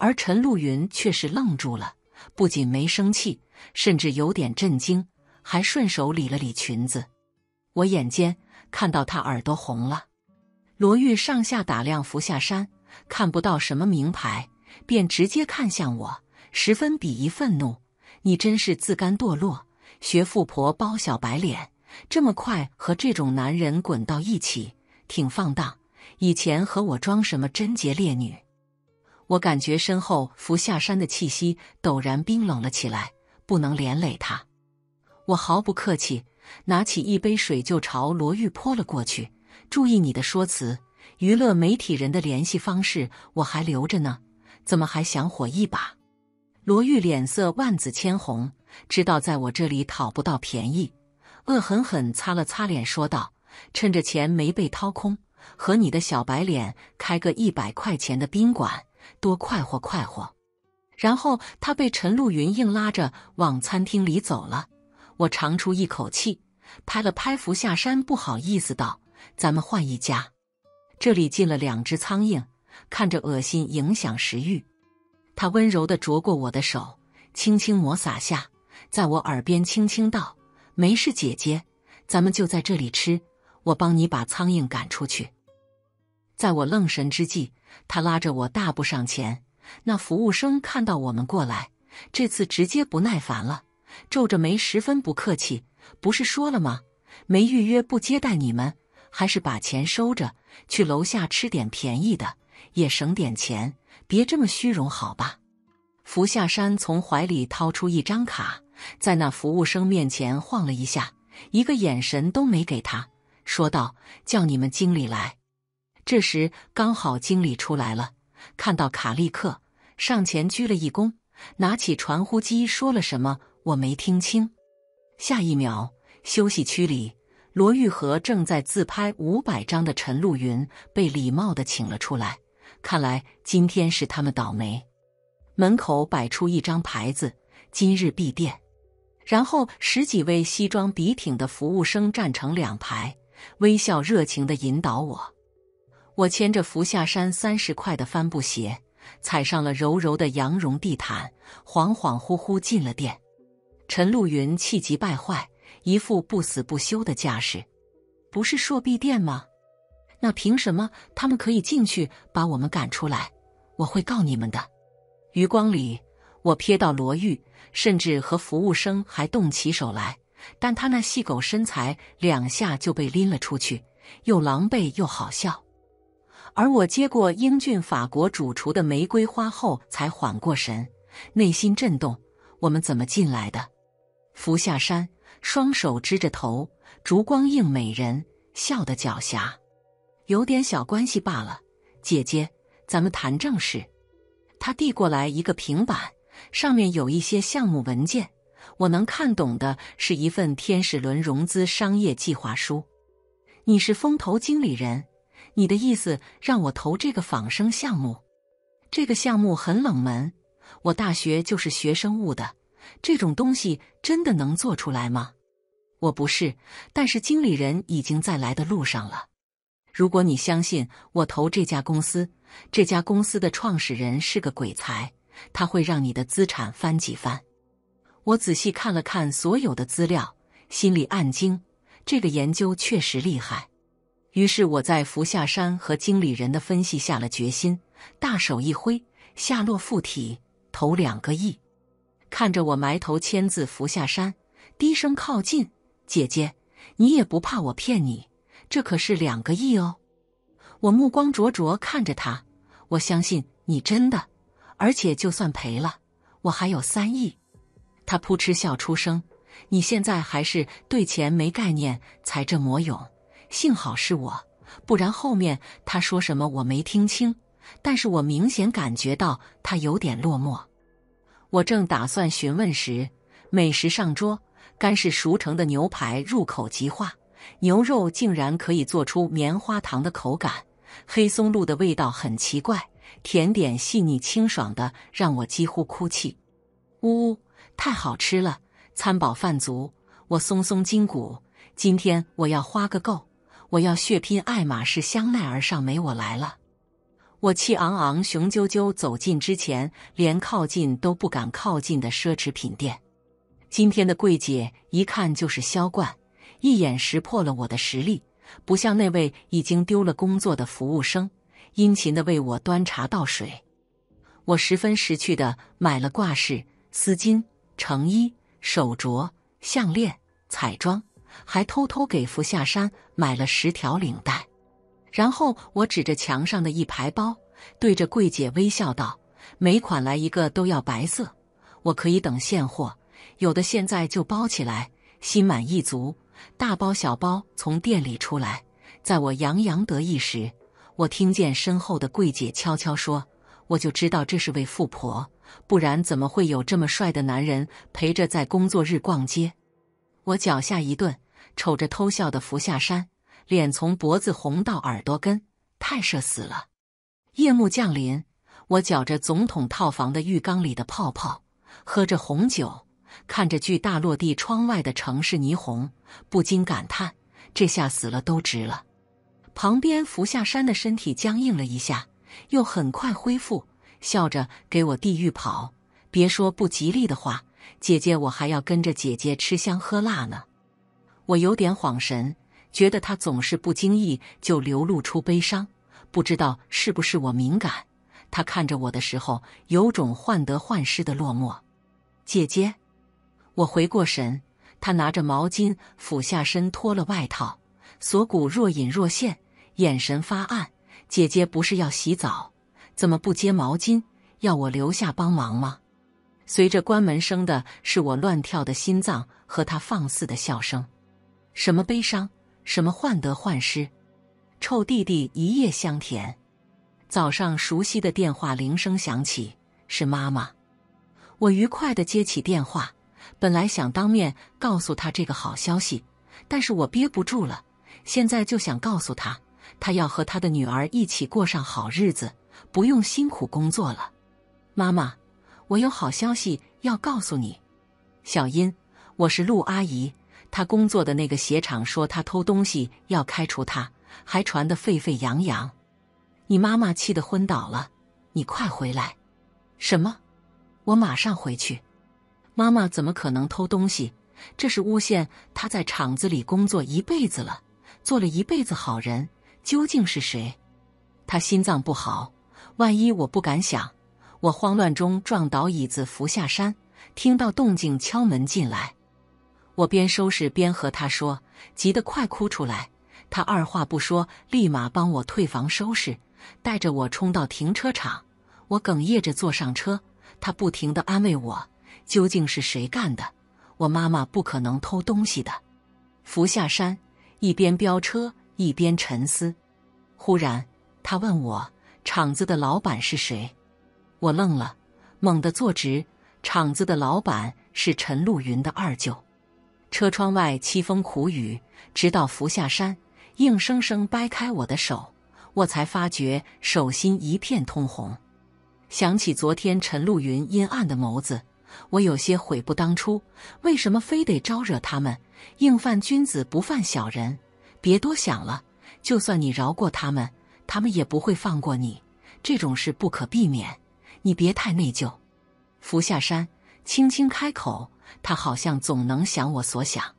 而陈露云却是愣住了，不仅没生气，甚至有点震惊，还顺手理了理裙子。我眼尖。看到他耳朵红了，罗玉上下打量福下山，看不到什么名牌，便直接看向我，十分鄙夷愤怒：“你真是自甘堕落，学富婆包小白脸，这么快和这种男人滚到一起，挺放荡。以前和我装什么贞洁烈女？”我感觉身后福下山的气息陡然冰冷了起来，不能连累他，我毫不客气。拿起一杯水就朝罗玉泼了过去。注意你的说辞，娱乐媒体人的联系方式我还留着呢，怎么还想火一把？罗玉脸色万紫千红，知道在我这里讨不到便宜，恶狠狠擦了擦脸，说道：“趁着钱没被掏空，和你的小白脸开个一百块钱的宾馆，多快活快活。”然后他被陈露云硬拉着往餐厅里走了。我长出一口气，拍了拍服下山，不好意思道：“咱们换一家，这里进了两只苍蝇，看着恶心，影响食欲。”他温柔的啄过我的手，轻轻摩撒下，在我耳边轻轻道：“没事，姐姐，咱们就在这里吃，我帮你把苍蝇赶出去。”在我愣神之际，他拉着我大步上前。那服务生看到我们过来，这次直接不耐烦了。皱着眉，十分不客气。不是说了吗？没预约不接待你们。还是把钱收着，去楼下吃点便宜的，也省点钱。别这么虚荣，好吧？福下山从怀里掏出一张卡，在那服务生面前晃了一下，一个眼神都没给他，说道：“叫你们经理来。”这时刚好经理出来了，看到卡立克，上前鞠了一躬，拿起传呼机说了什么。我没听清。下一秒，休息区里，罗玉和正在自拍五百张的陈露云被礼貌的请了出来。看来今天是他们倒霉。门口摆出一张牌子：“今日闭店。”然后十几位西装笔挺的服务生站成两排，微笑热情的引导我。我牵着福下山三十块的帆布鞋，踩上了柔柔的羊绒地毯，恍恍惚惚进了店。陈露云气急败坏，一副不死不休的架势。不是硕币店吗？那凭什么他们可以进去把我们赶出来？我会告你们的。余光里，我瞥到罗玉，甚至和服务生还动起手来，但他那细狗身材，两下就被拎了出去，又狼狈又好笑。而我接过英俊法国主厨的玫瑰花后，才缓过神，内心震动：我们怎么进来的？扶下山，双手支着头，烛光映美人，笑得狡黠。有点小关系罢了，姐姐，咱们谈正事。他递过来一个平板，上面有一些项目文件，我能看懂的是一份天使轮融资商业计划书。你是风投经理人，你的意思让我投这个仿生项目？这个项目很冷门，我大学就是学生物的。这种东西真的能做出来吗？我不是，但是经理人已经在来的路上了。如果你相信我投这家公司，这家公司的创始人是个鬼才，他会让你的资产翻几番。我仔细看了看所有的资料，心里暗惊，这个研究确实厉害。于是我在福下山和经理人的分析下了决心，大手一挥，下落附体，投两个亿。看着我埋头签字，扶下山，低声靠近姐姐：“你也不怕我骗你？这可是两个亿哦！”我目光灼灼看着他，我相信你真的，而且就算赔了，我还有三亿。他扑哧笑出声：“你现在还是对钱没概念，才这魔勇。幸好是我，不然后面他说什么我没听清，但是我明显感觉到他有点落寞。”我正打算询问时，美食上桌，干式熟成的牛排入口即化，牛肉竟然可以做出棉花糖的口感，黑松露的味道很奇怪，甜点细腻清爽的让我几乎哭泣。呜，呜，太好吃了，餐饱饭足，我松松筋骨，今天我要花个够，我要血拼爱马仕、香奈儿，上没我来了。我气昂昂、雄赳赳走进之前连靠近都不敢靠近的奢侈品店，今天的柜姐一看就是销冠，一眼识破了我的实力，不像那位已经丢了工作的服务生，殷勤地为我端茶倒水。我十分识趣地买了挂饰、丝巾、成衣、手镯、项链、彩妆，还偷偷给福下山买了十条领带。然后我指着墙上的一排包，对着柜姐微笑道：“每款来一个，都要白色。我可以等现货，有的现在就包起来。”心满意足，大包小包从店里出来。在我洋洋得意时，我听见身后的柜姐悄悄说：“我就知道这是位富婆，不然怎么会有这么帅的男人陪着在工作日逛街？”我脚下一顿，瞅着偷笑的福下山。脸从脖子红到耳朵根，太社死了。夜幕降临，我搅着总统套房的浴缸里的泡泡，喝着红酒，看着巨大落地窗外的城市霓虹，不禁感叹：这下死了都值了。旁边扶下山的身体僵硬了一下，又很快恢复，笑着给我递浴袍。别说不吉利的话，姐姐，我还要跟着姐姐吃香喝辣呢。我有点恍神。觉得他总是不经意就流露出悲伤，不知道是不是我敏感。他看着我的时候，有种患得患失的落寞。姐姐，我回过神，他拿着毛巾俯下身脱了外套，锁骨若隐若现，眼神发暗。姐姐不是要洗澡，怎么不接毛巾？要我留下帮忙吗？随着关门声的是我乱跳的心脏和他放肆的笑声。什么悲伤？什么患得患失，臭弟弟一夜香甜。早上熟悉的电话铃声响起，是妈妈。我愉快的接起电话，本来想当面告诉他这个好消息，但是我憋不住了，现在就想告诉他，他要和他的女儿一起过上好日子，不用辛苦工作了。妈妈，我有好消息要告诉你。小英，我是陆阿姨。他工作的那个鞋厂说他偷东西要开除他，还传得沸沸扬扬。你妈妈气得昏倒了，你快回来！什么？我马上回去。妈妈怎么可能偷东西？这是诬陷！他在厂子里工作一辈子了，做了一辈子好人，究竟是谁？他心脏不好，万一我不敢想，我慌乱中撞倒椅子扶下山，听到动静敲门进来。我边收拾边和他说，急得快哭出来。他二话不说，立马帮我退房收拾，带着我冲到停车场。我哽咽着坐上车，他不停地安慰我：“究竟是谁干的？我妈妈不可能偷东西的。”扶下山，一边飙车一边沉思。忽然，他问我：“厂子的老板是谁？”我愣了，猛地坐直。厂子的老板是陈露云的二舅。车窗外凄风苦雨，直到扶下山，硬生生掰开我的手，我才发觉手心一片通红。想起昨天陈露云阴暗的眸子，我有些悔不当初。为什么非得招惹他们？硬犯君子不犯小人。别多想了，就算你饶过他们，他们也不会放过你。这种事不可避免，你别太内疚。扶下山，轻轻开口。他好像总能想我所想，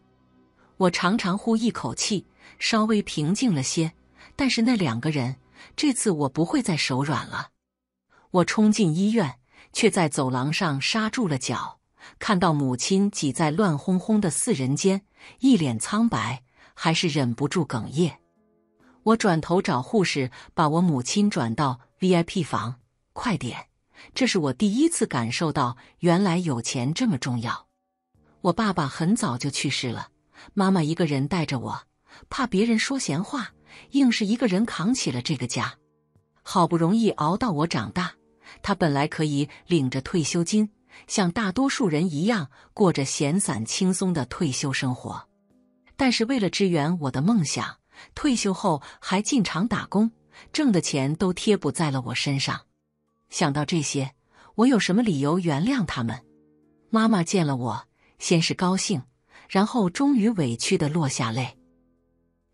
我长长呼一口气，稍微平静了些。但是那两个人，这次我不会再手软了。我冲进医院，却在走廊上刹住了脚，看到母亲挤在乱哄哄的四人间，一脸苍白，还是忍不住哽咽。我转头找护士，把我母亲转到 VIP 房，快点！这是我第一次感受到，原来有钱这么重要。我爸爸很早就去世了，妈妈一个人带着我，怕别人说闲话，硬是一个人扛起了这个家。好不容易熬到我长大，他本来可以领着退休金，像大多数人一样过着闲散轻松的退休生活。但是为了支援我的梦想，退休后还进厂打工，挣的钱都贴补在了我身上。想到这些，我有什么理由原谅他们？妈妈见了我。先是高兴，然后终于委屈的落下泪。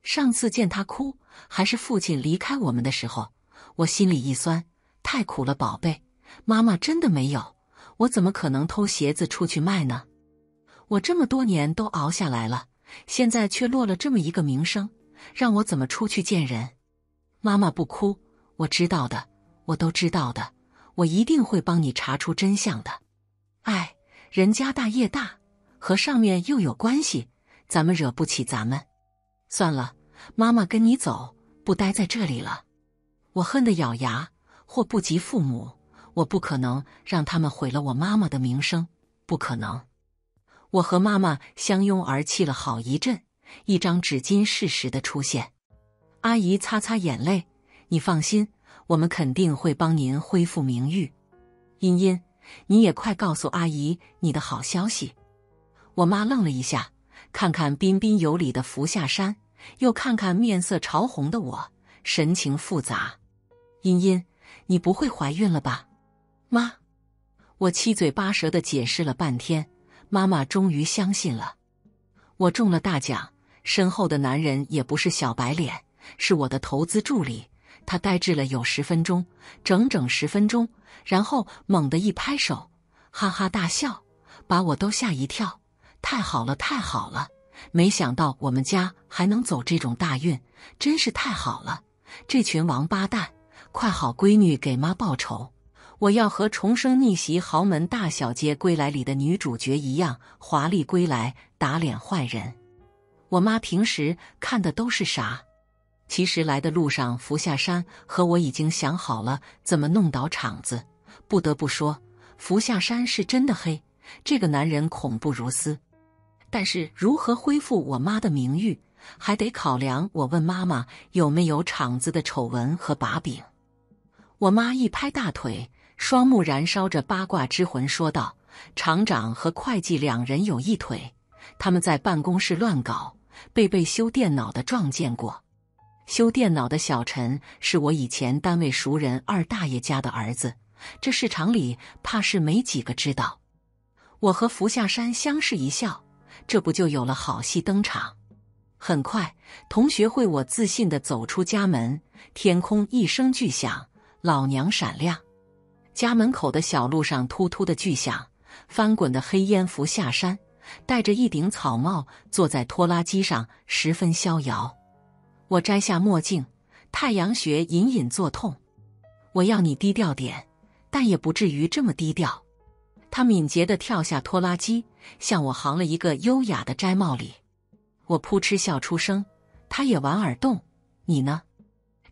上次见他哭，还是父亲离开我们的时候，我心里一酸，太苦了，宝贝，妈妈真的没有，我怎么可能偷鞋子出去卖呢？我这么多年都熬下来了，现在却落了这么一个名声，让我怎么出去见人？妈妈不哭，我知道的，我都知道的，我一定会帮你查出真相的。哎，人家大业大。和上面又有关系，咱们惹不起。咱们算了，妈妈跟你走，不待在这里了。我恨得咬牙，或不及父母，我不可能让他们毁了我妈妈的名声，不可能。我和妈妈相拥而泣了好一阵，一张纸巾适时的出现。阿姨，擦擦眼泪。你放心，我们肯定会帮您恢复名誉。茵茵，你也快告诉阿姨你的好消息。我妈愣了一下，看看彬彬有礼的扶下山，又看看面色潮红的我，神情复杂。“茵茵，你不会怀孕了吧？”“妈。”我七嘴八舌的解释了半天，妈妈终于相信了。我中了大奖，身后的男人也不是小白脸，是我的投资助理。他呆滞了有十分钟，整整十分钟，然后猛地一拍手，哈哈大笑，把我都吓一跳。太好了，太好了！没想到我们家还能走这种大运，真是太好了！这群王八蛋，快，好闺女给妈报仇！我要和《重生逆袭豪门大小姐归来》里的女主角一样，华丽归来，打脸坏人！我妈平时看的都是啥？其实来的路上，福下山和我已经想好了怎么弄倒场子。不得不说，福下山是真的黑，这个男人恐怖如斯。但是如何恢复我妈的名誉，还得考量。我问妈妈有没有厂子的丑闻和把柄，我妈一拍大腿，双目燃烧着八卦之魂，说道：“厂长和会计两人有一腿，他们在办公室乱搞，被被修电脑的撞见过。修电脑的小陈是我以前单位熟人二大爷家的儿子，这市场里怕是没几个知道。”我和福下山相视一笑。这不就有了好戏登场？很快，同学会，我自信的走出家门。天空一声巨响，老娘闪亮。家门口的小路上，突突的巨响，翻滚的黑烟拂下山。戴着一顶草帽，坐在拖拉机上，十分逍遥。我摘下墨镜，太阳穴隐隐作痛。我要你低调点，但也不至于这么低调。他敏捷地跳下拖拉机，向我行了一个优雅的摘帽礼。我扑哧笑出声，他也莞尔动。你呢？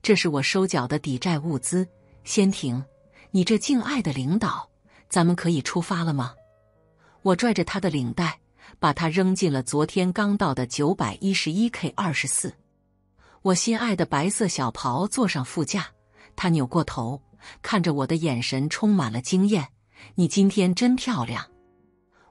这是我收缴的抵债物资。先停，你这敬爱的领导，咱们可以出发了吗？我拽着他的领带，把他扔进了昨天刚到的九百一十一 K 二十四。我心爱的白色小袍坐上副驾，他扭过头看着我的眼神充满了惊艳。你今天真漂亮！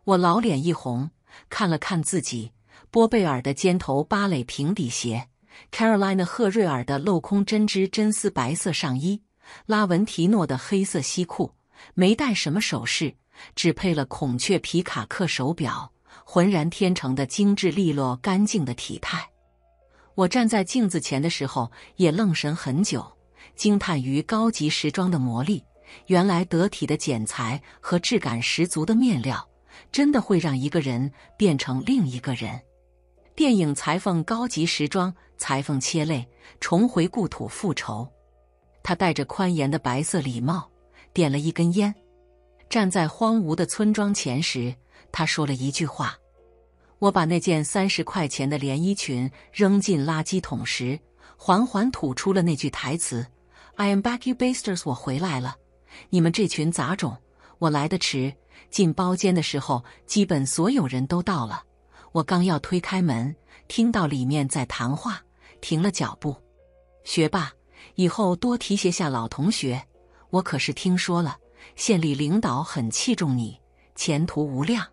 我老脸一红，看了看自己：波贝尔的尖头芭蕾平底鞋 c a r o l i n a 赫瑞尔的镂空针织真丝白色上衣，拉文提诺的黑色西裤，没戴什么首饰，只配了孔雀皮卡克手表，浑然天成的精致、利落、干净的体态。我站在镜子前的时候，也愣神很久，惊叹于高级时装的魔力。原来得体的剪裁和质感十足的面料，真的会让一个人变成另一个人。电影《裁缝》高级时装裁缝切类重回故土复仇。他戴着宽檐的白色礼帽，点了一根烟，站在荒芜的村庄前时，他说了一句话：“我把那件三十块钱的连衣裙扔进垃圾桶时，缓缓吐出了那句台词：‘I am back, you bastards！’ 我回来了。”你们这群杂种！我来得迟，进包间的时候，基本所有人都到了。我刚要推开门，听到里面在谈话，停了脚步。学霸，以后多提携下老同学，我可是听说了，县里领导很器重你，前途无量。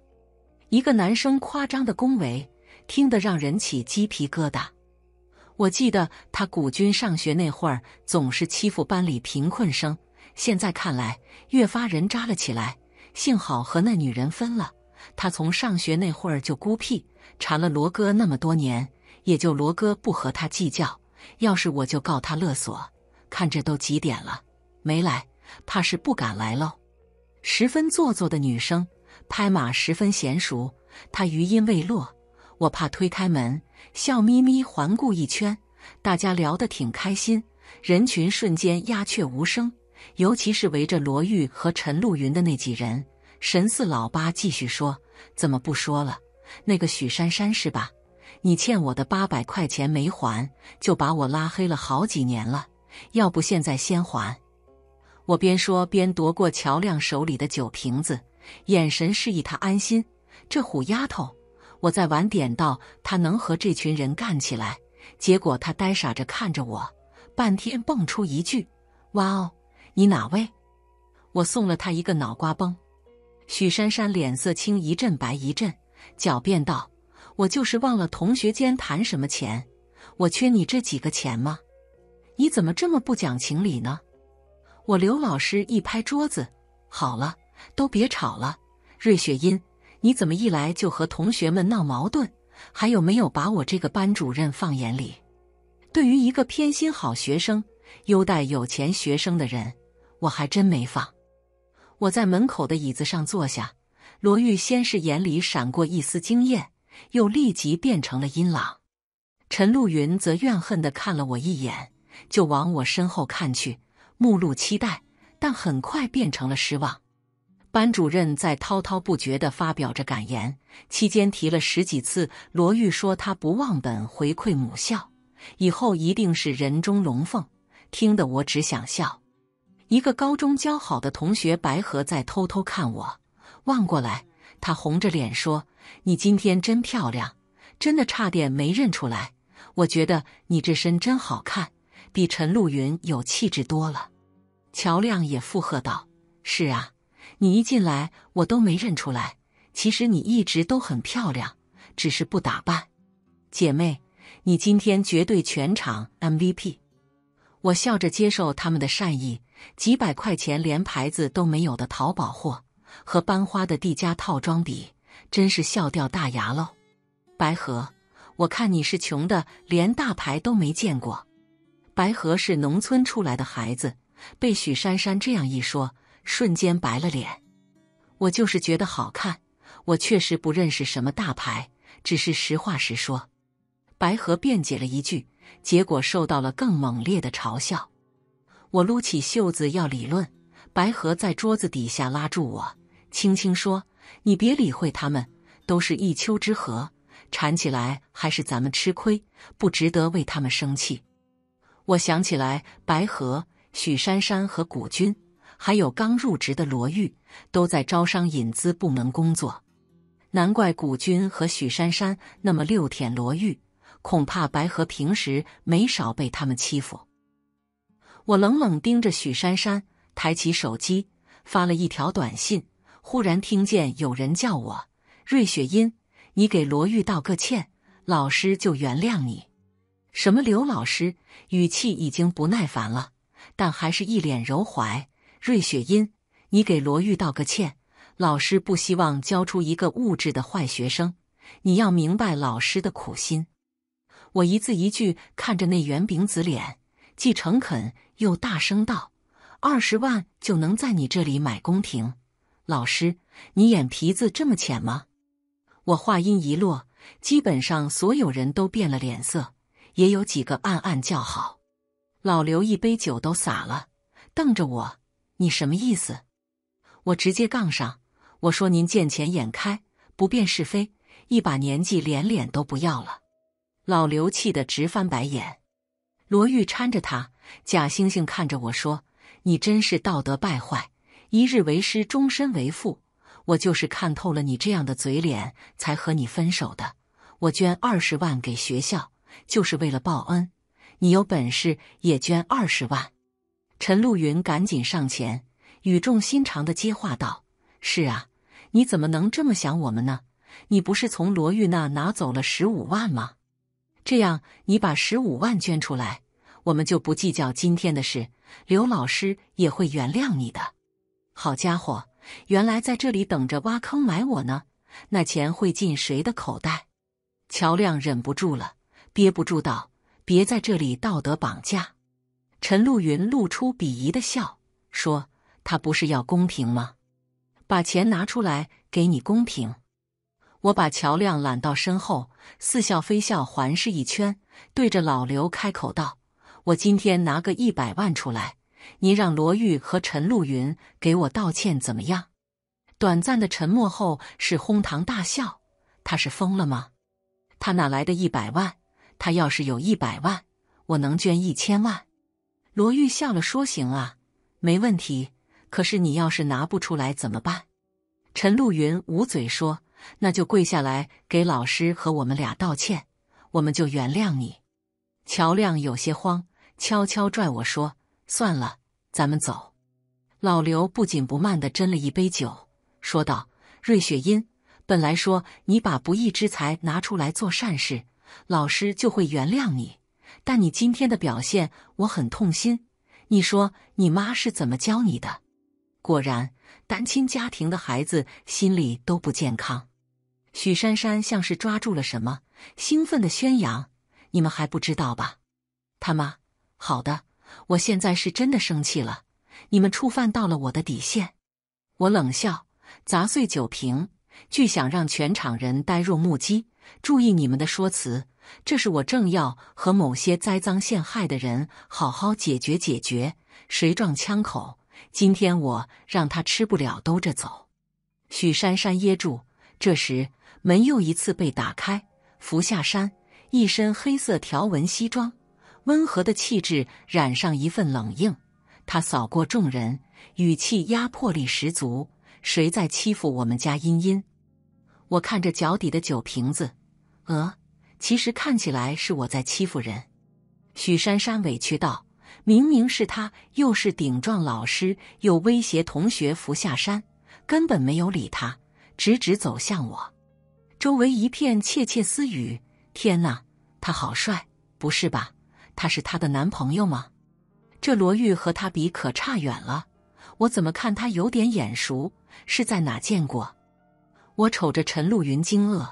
一个男生夸张的恭维，听得让人起鸡皮疙瘩。我记得他古军上学那会儿，总是欺负班里贫困生。现在看来越发人渣了起来，幸好和那女人分了。她从上学那会儿就孤僻，缠了罗哥那么多年，也就罗哥不和她计较。要是我就告他勒索。看这都几点了，没来，怕是不敢来喽。十分做作的女生，拍马十分娴熟。她余音未落，我怕推开门，笑眯眯环顾一圈，大家聊得挺开心，人群瞬间鸦雀无声。尤其是围着罗玉和陈露云的那几人，神似老八。继续说，怎么不说了？那个许珊珊是吧？你欠我的八百块钱没还，就把我拉黑了好几年了。要不现在先还。我边说边夺过乔亮手里的酒瓶子，眼神示意他安心。这虎丫头，我再晚点到，她能和这群人干起来。结果她呆傻着看着我，半天蹦出一句：“哇哦。”你哪位？我送了他一个脑瓜崩。许珊珊脸色青一阵白一阵，狡辩道：“我就是忘了同学间谈什么钱，我缺你这几个钱吗？你怎么这么不讲情理呢？”我刘老师一拍桌子：“好了，都别吵了。瑞雪音，你怎么一来就和同学们闹矛盾？还有没有把我这个班主任放眼里？对于一个偏心好学生、优待有钱学生的人。”我还真没放。我在门口的椅子上坐下。罗玉先是眼里闪过一丝惊艳，又立即变成了阴冷。陈露云则怨恨的看了我一眼，就往我身后看去，目露期待，但很快变成了失望。班主任在滔滔不绝的发表着感言，期间提了十几次罗玉，说他不忘本，回馈母校，以后一定是人中龙凤，听得我只想笑。一个高中交好的同学白河在偷偷看我，望过来，她红着脸说：“你今天真漂亮，真的差点没认出来。我觉得你这身真好看，比陈露云有气质多了。”乔亮也附和道：“是啊，你一进来我都没认出来。其实你一直都很漂亮，只是不打扮。姐妹，你今天绝对全场 MVP。”我笑着接受他们的善意。几百块钱连牌子都没有的淘宝货，和班花的蒂佳套装比，真是笑掉大牙喽！白河，我看你是穷的连大牌都没见过。白河是农村出来的孩子，被许珊珊这样一说，瞬间白了脸。我就是觉得好看，我确实不认识什么大牌，只是实话实说。白河辩解了一句，结果受到了更猛烈的嘲笑。我撸起袖子要理论，白河在桌子底下拉住我，轻轻说：“你别理会他们，都是一丘之貉，缠起来还是咱们吃亏，不值得为他们生气。”我想起来，白河、许珊珊和古军，还有刚入职的罗玉，都在招商引资部门工作，难怪古军和许珊珊那么六舔罗玉，恐怕白河平时没少被他们欺负。我冷冷盯着许珊珊，抬起手机发了一条短信。忽然听见有人叫我：“瑞雪音，你给罗玉道个歉，老师就原谅你。”什么刘老师？语气已经不耐烦了，但还是一脸柔怀。瑞雪音，你给罗玉道个歉。老师不希望教出一个物质的坏学生，你要明白老师的苦心。我一字一句看着那圆饼子脸，既诚恳。又大声道：“二十万就能在你这里买宫廷，老师，你眼皮子这么浅吗？”我话音一落，基本上所有人都变了脸色，也有几个暗暗叫好。老刘一杯酒都洒了，瞪着我：“你什么意思？”我直接杠上：“我说您见钱眼开，不辨是非，一把年纪连脸都不要了。”老刘气得直翻白眼，罗玉搀着他。假惺惺看着我说：“你真是道德败坏，一日为师，终身为父。我就是看透了你这样的嘴脸，才和你分手的。我捐二十万给学校，就是为了报恩。你有本事也捐二十万。”陈露云赶紧上前，语重心长的接话道：“是啊，你怎么能这么想我们呢？你不是从罗玉那拿走了十五万吗？这样，你把十五万捐出来。”我们就不计较今天的事，刘老师也会原谅你的。好家伙，原来在这里等着挖坑埋我呢！那钱会进谁的口袋？乔亮忍不住了，憋不住道：“别在这里道德绑架。”陈露云露出鄙夷的笑，说：“他不是要公平吗？把钱拿出来，给你公平。”我把乔亮揽到身后，似笑非笑环视一圈，对着老刘开口道。我今天拿个一百万出来，你让罗玉和陈露云给我道歉怎么样？短暂的沉默后是哄堂大笑。他是疯了吗？他哪来的一百万？他要是有一百万，我能捐一千万。罗玉笑了说：“行啊，没问题。可是你要是拿不出来怎么办？”陈露云捂嘴说：“那就跪下来给老师和我们俩道歉，我们就原谅你。”乔亮有些慌。悄悄拽我说：“算了，咱们走。”老刘不紧不慢的斟了一杯酒，说道：“瑞雪音，本来说你把不义之财拿出来做善事，老师就会原谅你。但你今天的表现，我很痛心。你说你妈是怎么教你的？”果然，单亲家庭的孩子心里都不健康。许珊珊像是抓住了什么，兴奋的宣扬：“你们还不知道吧？他妈！”好的，我现在是真的生气了，你们触犯到了我的底线。我冷笑，砸碎酒瓶，巨响让全场人呆若木鸡。注意你们的说辞，这是我正要和某些栽赃陷害的人好好解决解决。谁撞枪口？今天我让他吃不了兜着走。许珊珊噎住。这时门又一次被打开，扶下山一身黑色条纹西装。温和的气质染上一份冷硬，他扫过众人，语气压迫力十足。谁在欺负我们家茵茵？我看着脚底的酒瓶子，呃，其实看起来是我在欺负人。许珊珊委屈道：“明明是他，又是顶撞老师，又威胁同学扶下山，根本没有理他，直直走向我。”周围一片窃窃私语。天哪，他好帅，不是吧？他是她的男朋友吗？这罗玉和他比可差远了。我怎么看他有点眼熟，是在哪见过？我瞅着陈露云惊愕，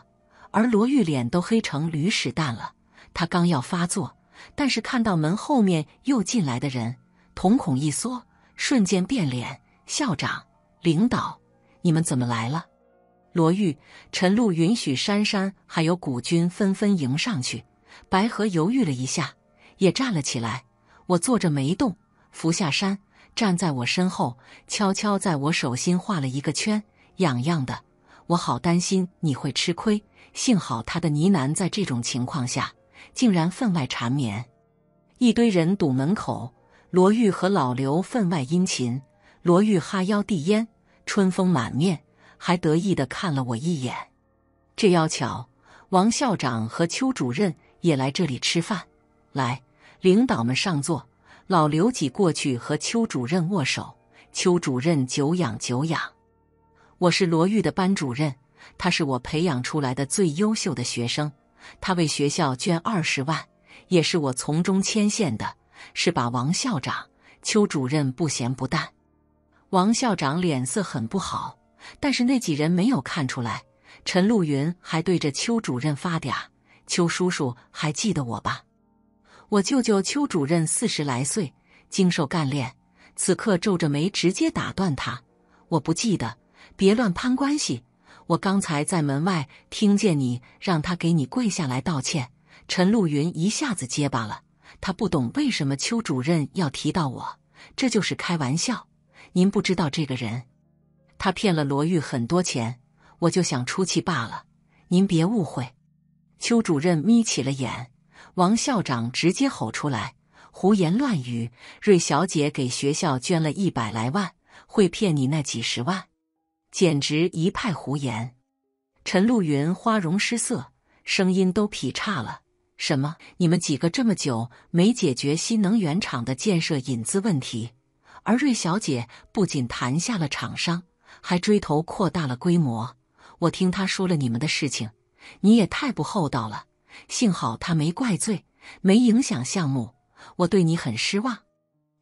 而罗玉脸都黑成驴屎蛋了。他刚要发作，但是看到门后面又进来的人，瞳孔一缩，瞬间变脸。校长、领导，你们怎么来了？罗玉、陈露云、许珊珊还有古军纷纷迎上去。白河犹豫了一下。也站了起来，我坐着没动。扶下山，站在我身后，悄悄在我手心画了一个圈，痒痒的。我好担心你会吃亏，幸好他的呢喃在这种情况下竟然分外缠绵。一堆人堵门口，罗玉和老刘分外殷勤。罗玉哈腰递烟，春风满面，还得意地看了我一眼。这要巧，王校长和邱主任也来这里吃饭，来。领导们上座，老刘挤过去和邱主任握手。邱主任久仰久仰，我是罗玉的班主任，他是我培养出来的最优秀的学生，他为学校捐二十万，也是我从中牵线的，是把王校长。邱主任不咸不淡，王校长脸色很不好，但是那几人没有看出来。陈露云还对着邱主任发嗲：“邱叔叔还记得我吧？”我舅舅邱主任四十来岁，精瘦干练。此刻皱着眉，直接打断他：“我不记得，别乱攀关系。我刚才在门外听见你让他给你跪下来道歉。”陈露云一下子结巴了，他不懂为什么邱主任要提到我。这就是开玩笑，您不知道这个人，他骗了罗玉很多钱，我就想出气罢了。您别误会。邱主任眯起了眼。王校长直接吼出来：“胡言乱语！芮小姐给学校捐了一百来万，会骗你那几十万？简直一派胡言！”陈露云花容失色，声音都劈叉了：“什么？你们几个这么久没解决新能源厂的建设引资问题，而芮小姐不仅谈下了厂商，还追投扩大了规模。我听她说了你们的事情，你也太不厚道了。”幸好他没怪罪，没影响项目。我对你很失望。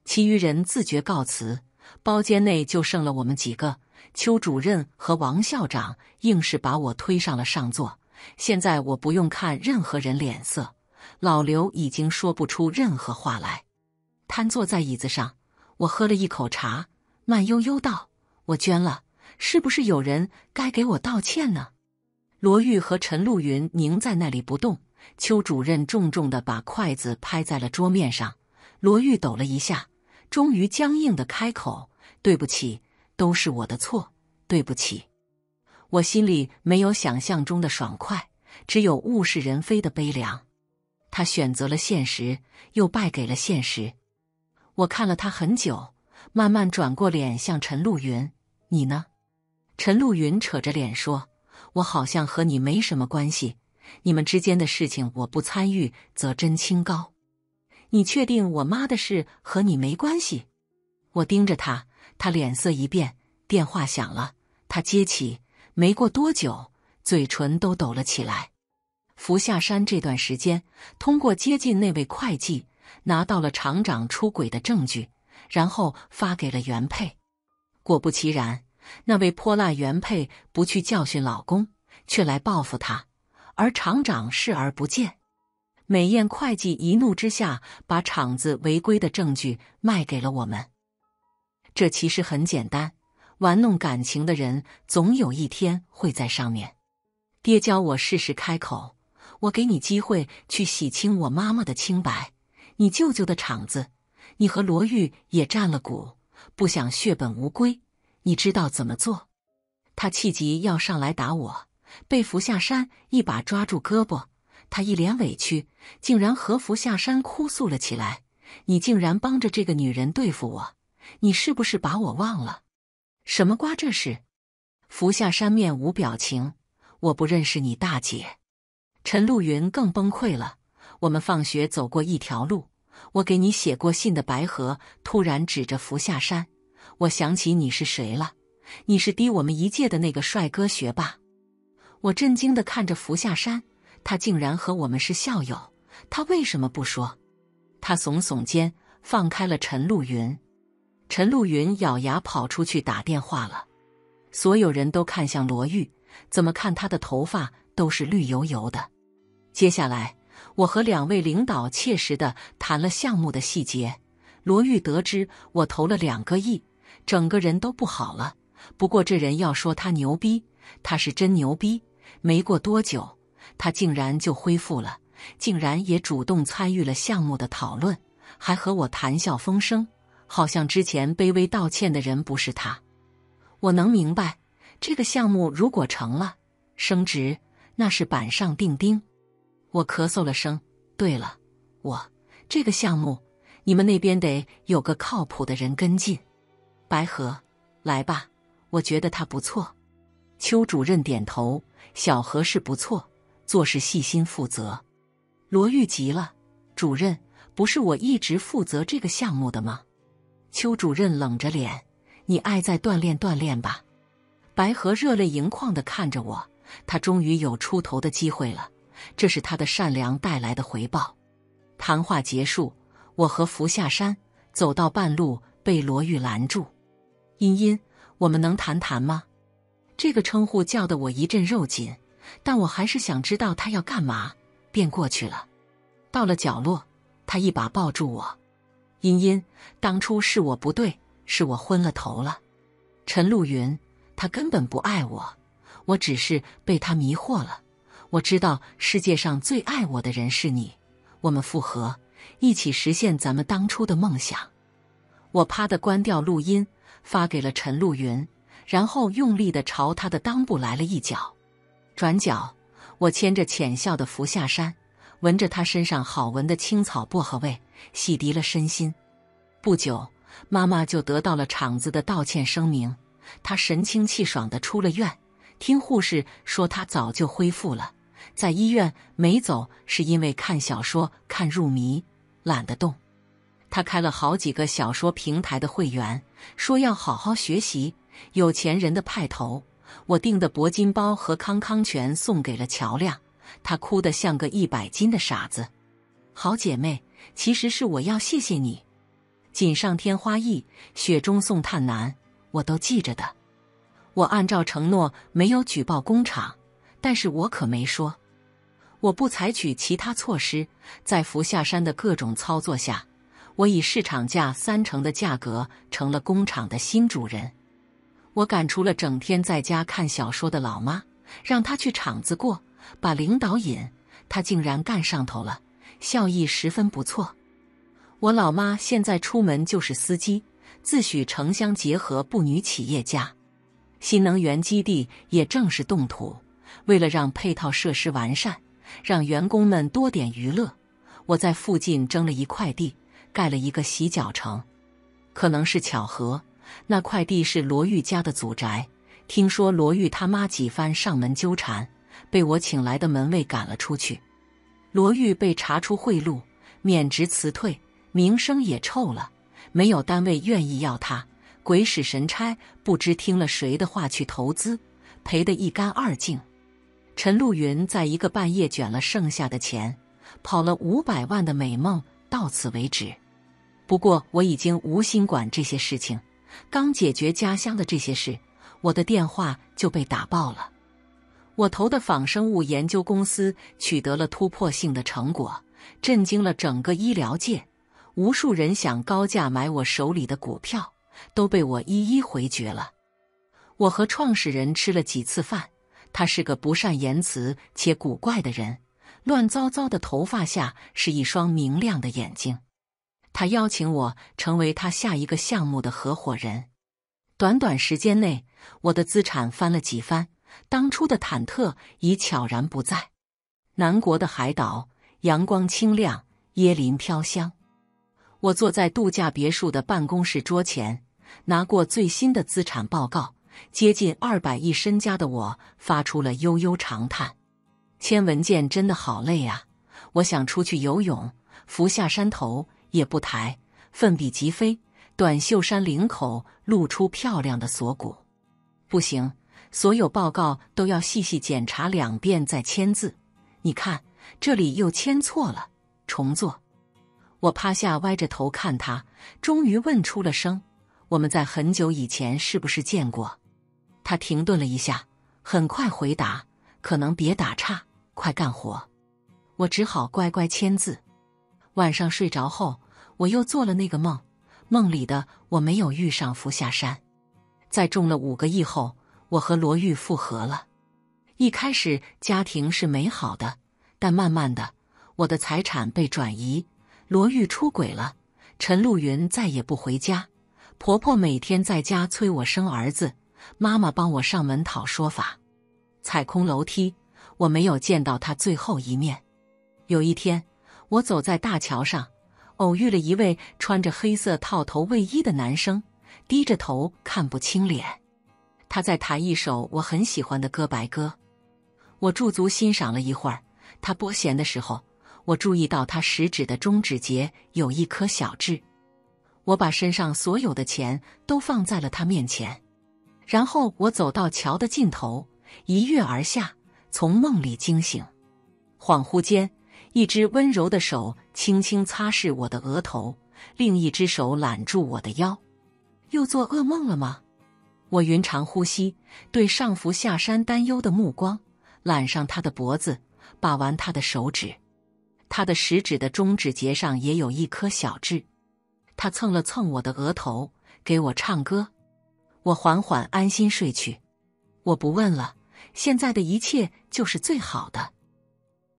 其余人自觉告辞，包间内就剩了我们几个。邱主任和王校长硬是把我推上了上座。现在我不用看任何人脸色。老刘已经说不出任何话来，瘫坐在椅子上。我喝了一口茶，慢悠悠道：“我捐了，是不是有人该给我道歉呢？”罗玉和陈露云凝在那里不动。邱主任重重的把筷子拍在了桌面上。罗玉抖了一下，终于僵硬的开口：“对不起，都是我的错，对不起。”我心里没有想象中的爽快，只有物是人非的悲凉。他选择了现实，又败给了现实。我看了他很久，慢慢转过脸向陈露云：“你呢？”陈露云扯着脸说。我好像和你没什么关系，你们之间的事情我不参与则真清高。你确定我妈的事和你没关系？我盯着他，他脸色一变。电话响了，他接起，没过多久，嘴唇都抖了起来。扶下山这段时间，通过接近那位会计，拿到了厂长出轨的证据，然后发给了原配。果不其然。那位泼辣原配不去教训老公，却来报复他，而厂长视而不见。美艳会计一怒之下，把厂子违规的证据卖给了我们。这其实很简单，玩弄感情的人总有一天会在上面。爹教我适时开口，我给你机会去洗清我妈妈的清白。你舅舅的厂子，你和罗玉也占了股，不想血本无归。你知道怎么做？他气急要上来打我，被扶下山，一把抓住胳膊。他一脸委屈，竟然和服下山哭诉了起来：“你竟然帮着这个女人对付我，你是不是把我忘了？什么瓜这是？”扶下山面无表情：“我不认识你大姐。”陈露云更崩溃了。我们放学走过一条路，我给你写过信的白河突然指着扶下山。我想起你是谁了，你是低我们一届的那个帅哥学霸。我震惊的看着福下山，他竟然和我们是校友，他为什么不说？他耸耸肩，放开了陈露云。陈露云咬牙跑出去打电话了。所有人都看向罗玉，怎么看他的头发都是绿油油的。接下来，我和两位领导切实的谈了项目的细节。罗玉得知我投了两个亿。整个人都不好了。不过这人要说他牛逼，他是真牛逼。没过多久，他竟然就恢复了，竟然也主动参与了项目的讨论，还和我谈笑风生，好像之前卑微道歉的人不是他。我能明白，这个项目如果成了，升职那是板上钉钉。我咳嗽了声。对了，我这个项目，你们那边得有个靠谱的人跟进。白河，来吧，我觉得他不错。邱主任点头，小何是不错，做事细心负责。罗玉急了，主任，不是我一直负责这个项目的吗？邱主任冷着脸，你爱在锻炼锻炼吧。白河热泪盈眶的看着我，他终于有出头的机会了，这是他的善良带来的回报。谈话结束，我和福下山走到半路，被罗玉拦住。茵茵，我们能谈谈吗？这个称呼叫得我一阵肉紧，但我还是想知道他要干嘛，便过去了。到了角落，他一把抱住我。茵茵，当初是我不对，是我昏了头了。陈露云，他根本不爱我，我只是被他迷惑了。我知道世界上最爱我的人是你，我们复合，一起实现咱们当初的梦想。我啪的关掉录音。发给了陈露云，然后用力的朝他的裆部来了一脚。转角，我牵着浅笑的扶下山，闻着他身上好闻的青草薄荷味，洗涤了身心。不久，妈妈就得到了厂子的道歉声明。她神清气爽的出了院，听护士说她早就恢复了，在医院没走是因为看小说看入迷，懒得动。她开了好几个小说平台的会员。说要好好学习，有钱人的派头。我订的铂金包和康康全送给了乔亮，他哭得像个一百斤的傻子。好姐妹，其实是我要谢谢你，锦上添花易，雪中送炭难，我都记着的。我按照承诺没有举报工厂，但是我可没说我不采取其他措施。在福下山的各种操作下。我以市场价三成的价格成了工厂的新主人，我赶出了整天在家看小说的老妈，让她去厂子过，把领导引，她竟然干上头了，效益十分不错。我老妈现在出门就是司机，自诩城乡结合部女企业家。新能源基地也正是动土，为了让配套设施完善，让员工们多点娱乐，我在附近征了一块地。盖了一个洗脚城，可能是巧合。那块地是罗玉家的祖宅，听说罗玉他妈几番上门纠缠，被我请来的门卫赶了出去。罗玉被查出贿赂，免职辞退，名声也臭了，没有单位愿意要他。鬼使神差，不知听了谁的话去投资，赔得一干二净。陈露云在一个半夜卷了剩下的钱，跑了五百万的美梦，到此为止。不过我已经无心管这些事情，刚解决家乡的这些事，我的电话就被打爆了。我投的仿生物研究公司取得了突破性的成果，震惊了整个医疗界。无数人想高价买我手里的股票，都被我一一回绝了。我和创始人吃了几次饭，他是个不善言辞且古怪的人，乱糟糟的头发下是一双明亮的眼睛。他邀请我成为他下一个项目的合伙人。短短时间内，我的资产翻了几番，当初的忐忑已悄然不在。南国的海岛，阳光清亮，椰林飘香。我坐在度假别墅的办公室桌前，拿过最新的资产报告。接近二百亿身家的我发出了悠悠长叹：“签文件真的好累啊！”我想出去游泳，俯下山头。也不抬，奋笔疾飞。短袖衫领口露出漂亮的锁骨。不行，所有报告都要细细检查两遍再签字。你看，这里又签错了，重做。我趴下，歪着头看他，终于问出了声：“我们在很久以前是不是见过？”他停顿了一下，很快回答：“可能。”别打岔，快干活。我只好乖乖签字。晚上睡着后。我又做了那个梦，梦里的我没有遇上福下山，在中了五个亿后，我和罗玉复合了。一开始家庭是美好的，但慢慢的，我的财产被转移，罗玉出轨了，陈露云再也不回家，婆婆每天在家催我生儿子，妈妈帮我上门讨说法，踩空楼梯，我没有见到他最后一面。有一天，我走在大桥上。偶遇了一位穿着黑色套头卫衣的男生，低着头看不清脸。他在弹一首我很喜欢的歌白鸽》，我驻足欣赏了一会儿。他拨弦的时候，我注意到他食指的中指节有一颗小痣。我把身上所有的钱都放在了他面前，然后我走到桥的尽头，一跃而下，从梦里惊醒。恍惚间，一只温柔的手。轻轻擦拭我的额头，另一只手揽住我的腰。又做噩梦了吗？我匀长呼吸，对上浮下山担忧的目光，揽上他的脖子，把玩他的手指。他的食指的中指节上也有一颗小痣。他蹭了蹭我的额头，给我唱歌。我缓缓安心睡去。我不问了，现在的一切就是最好的。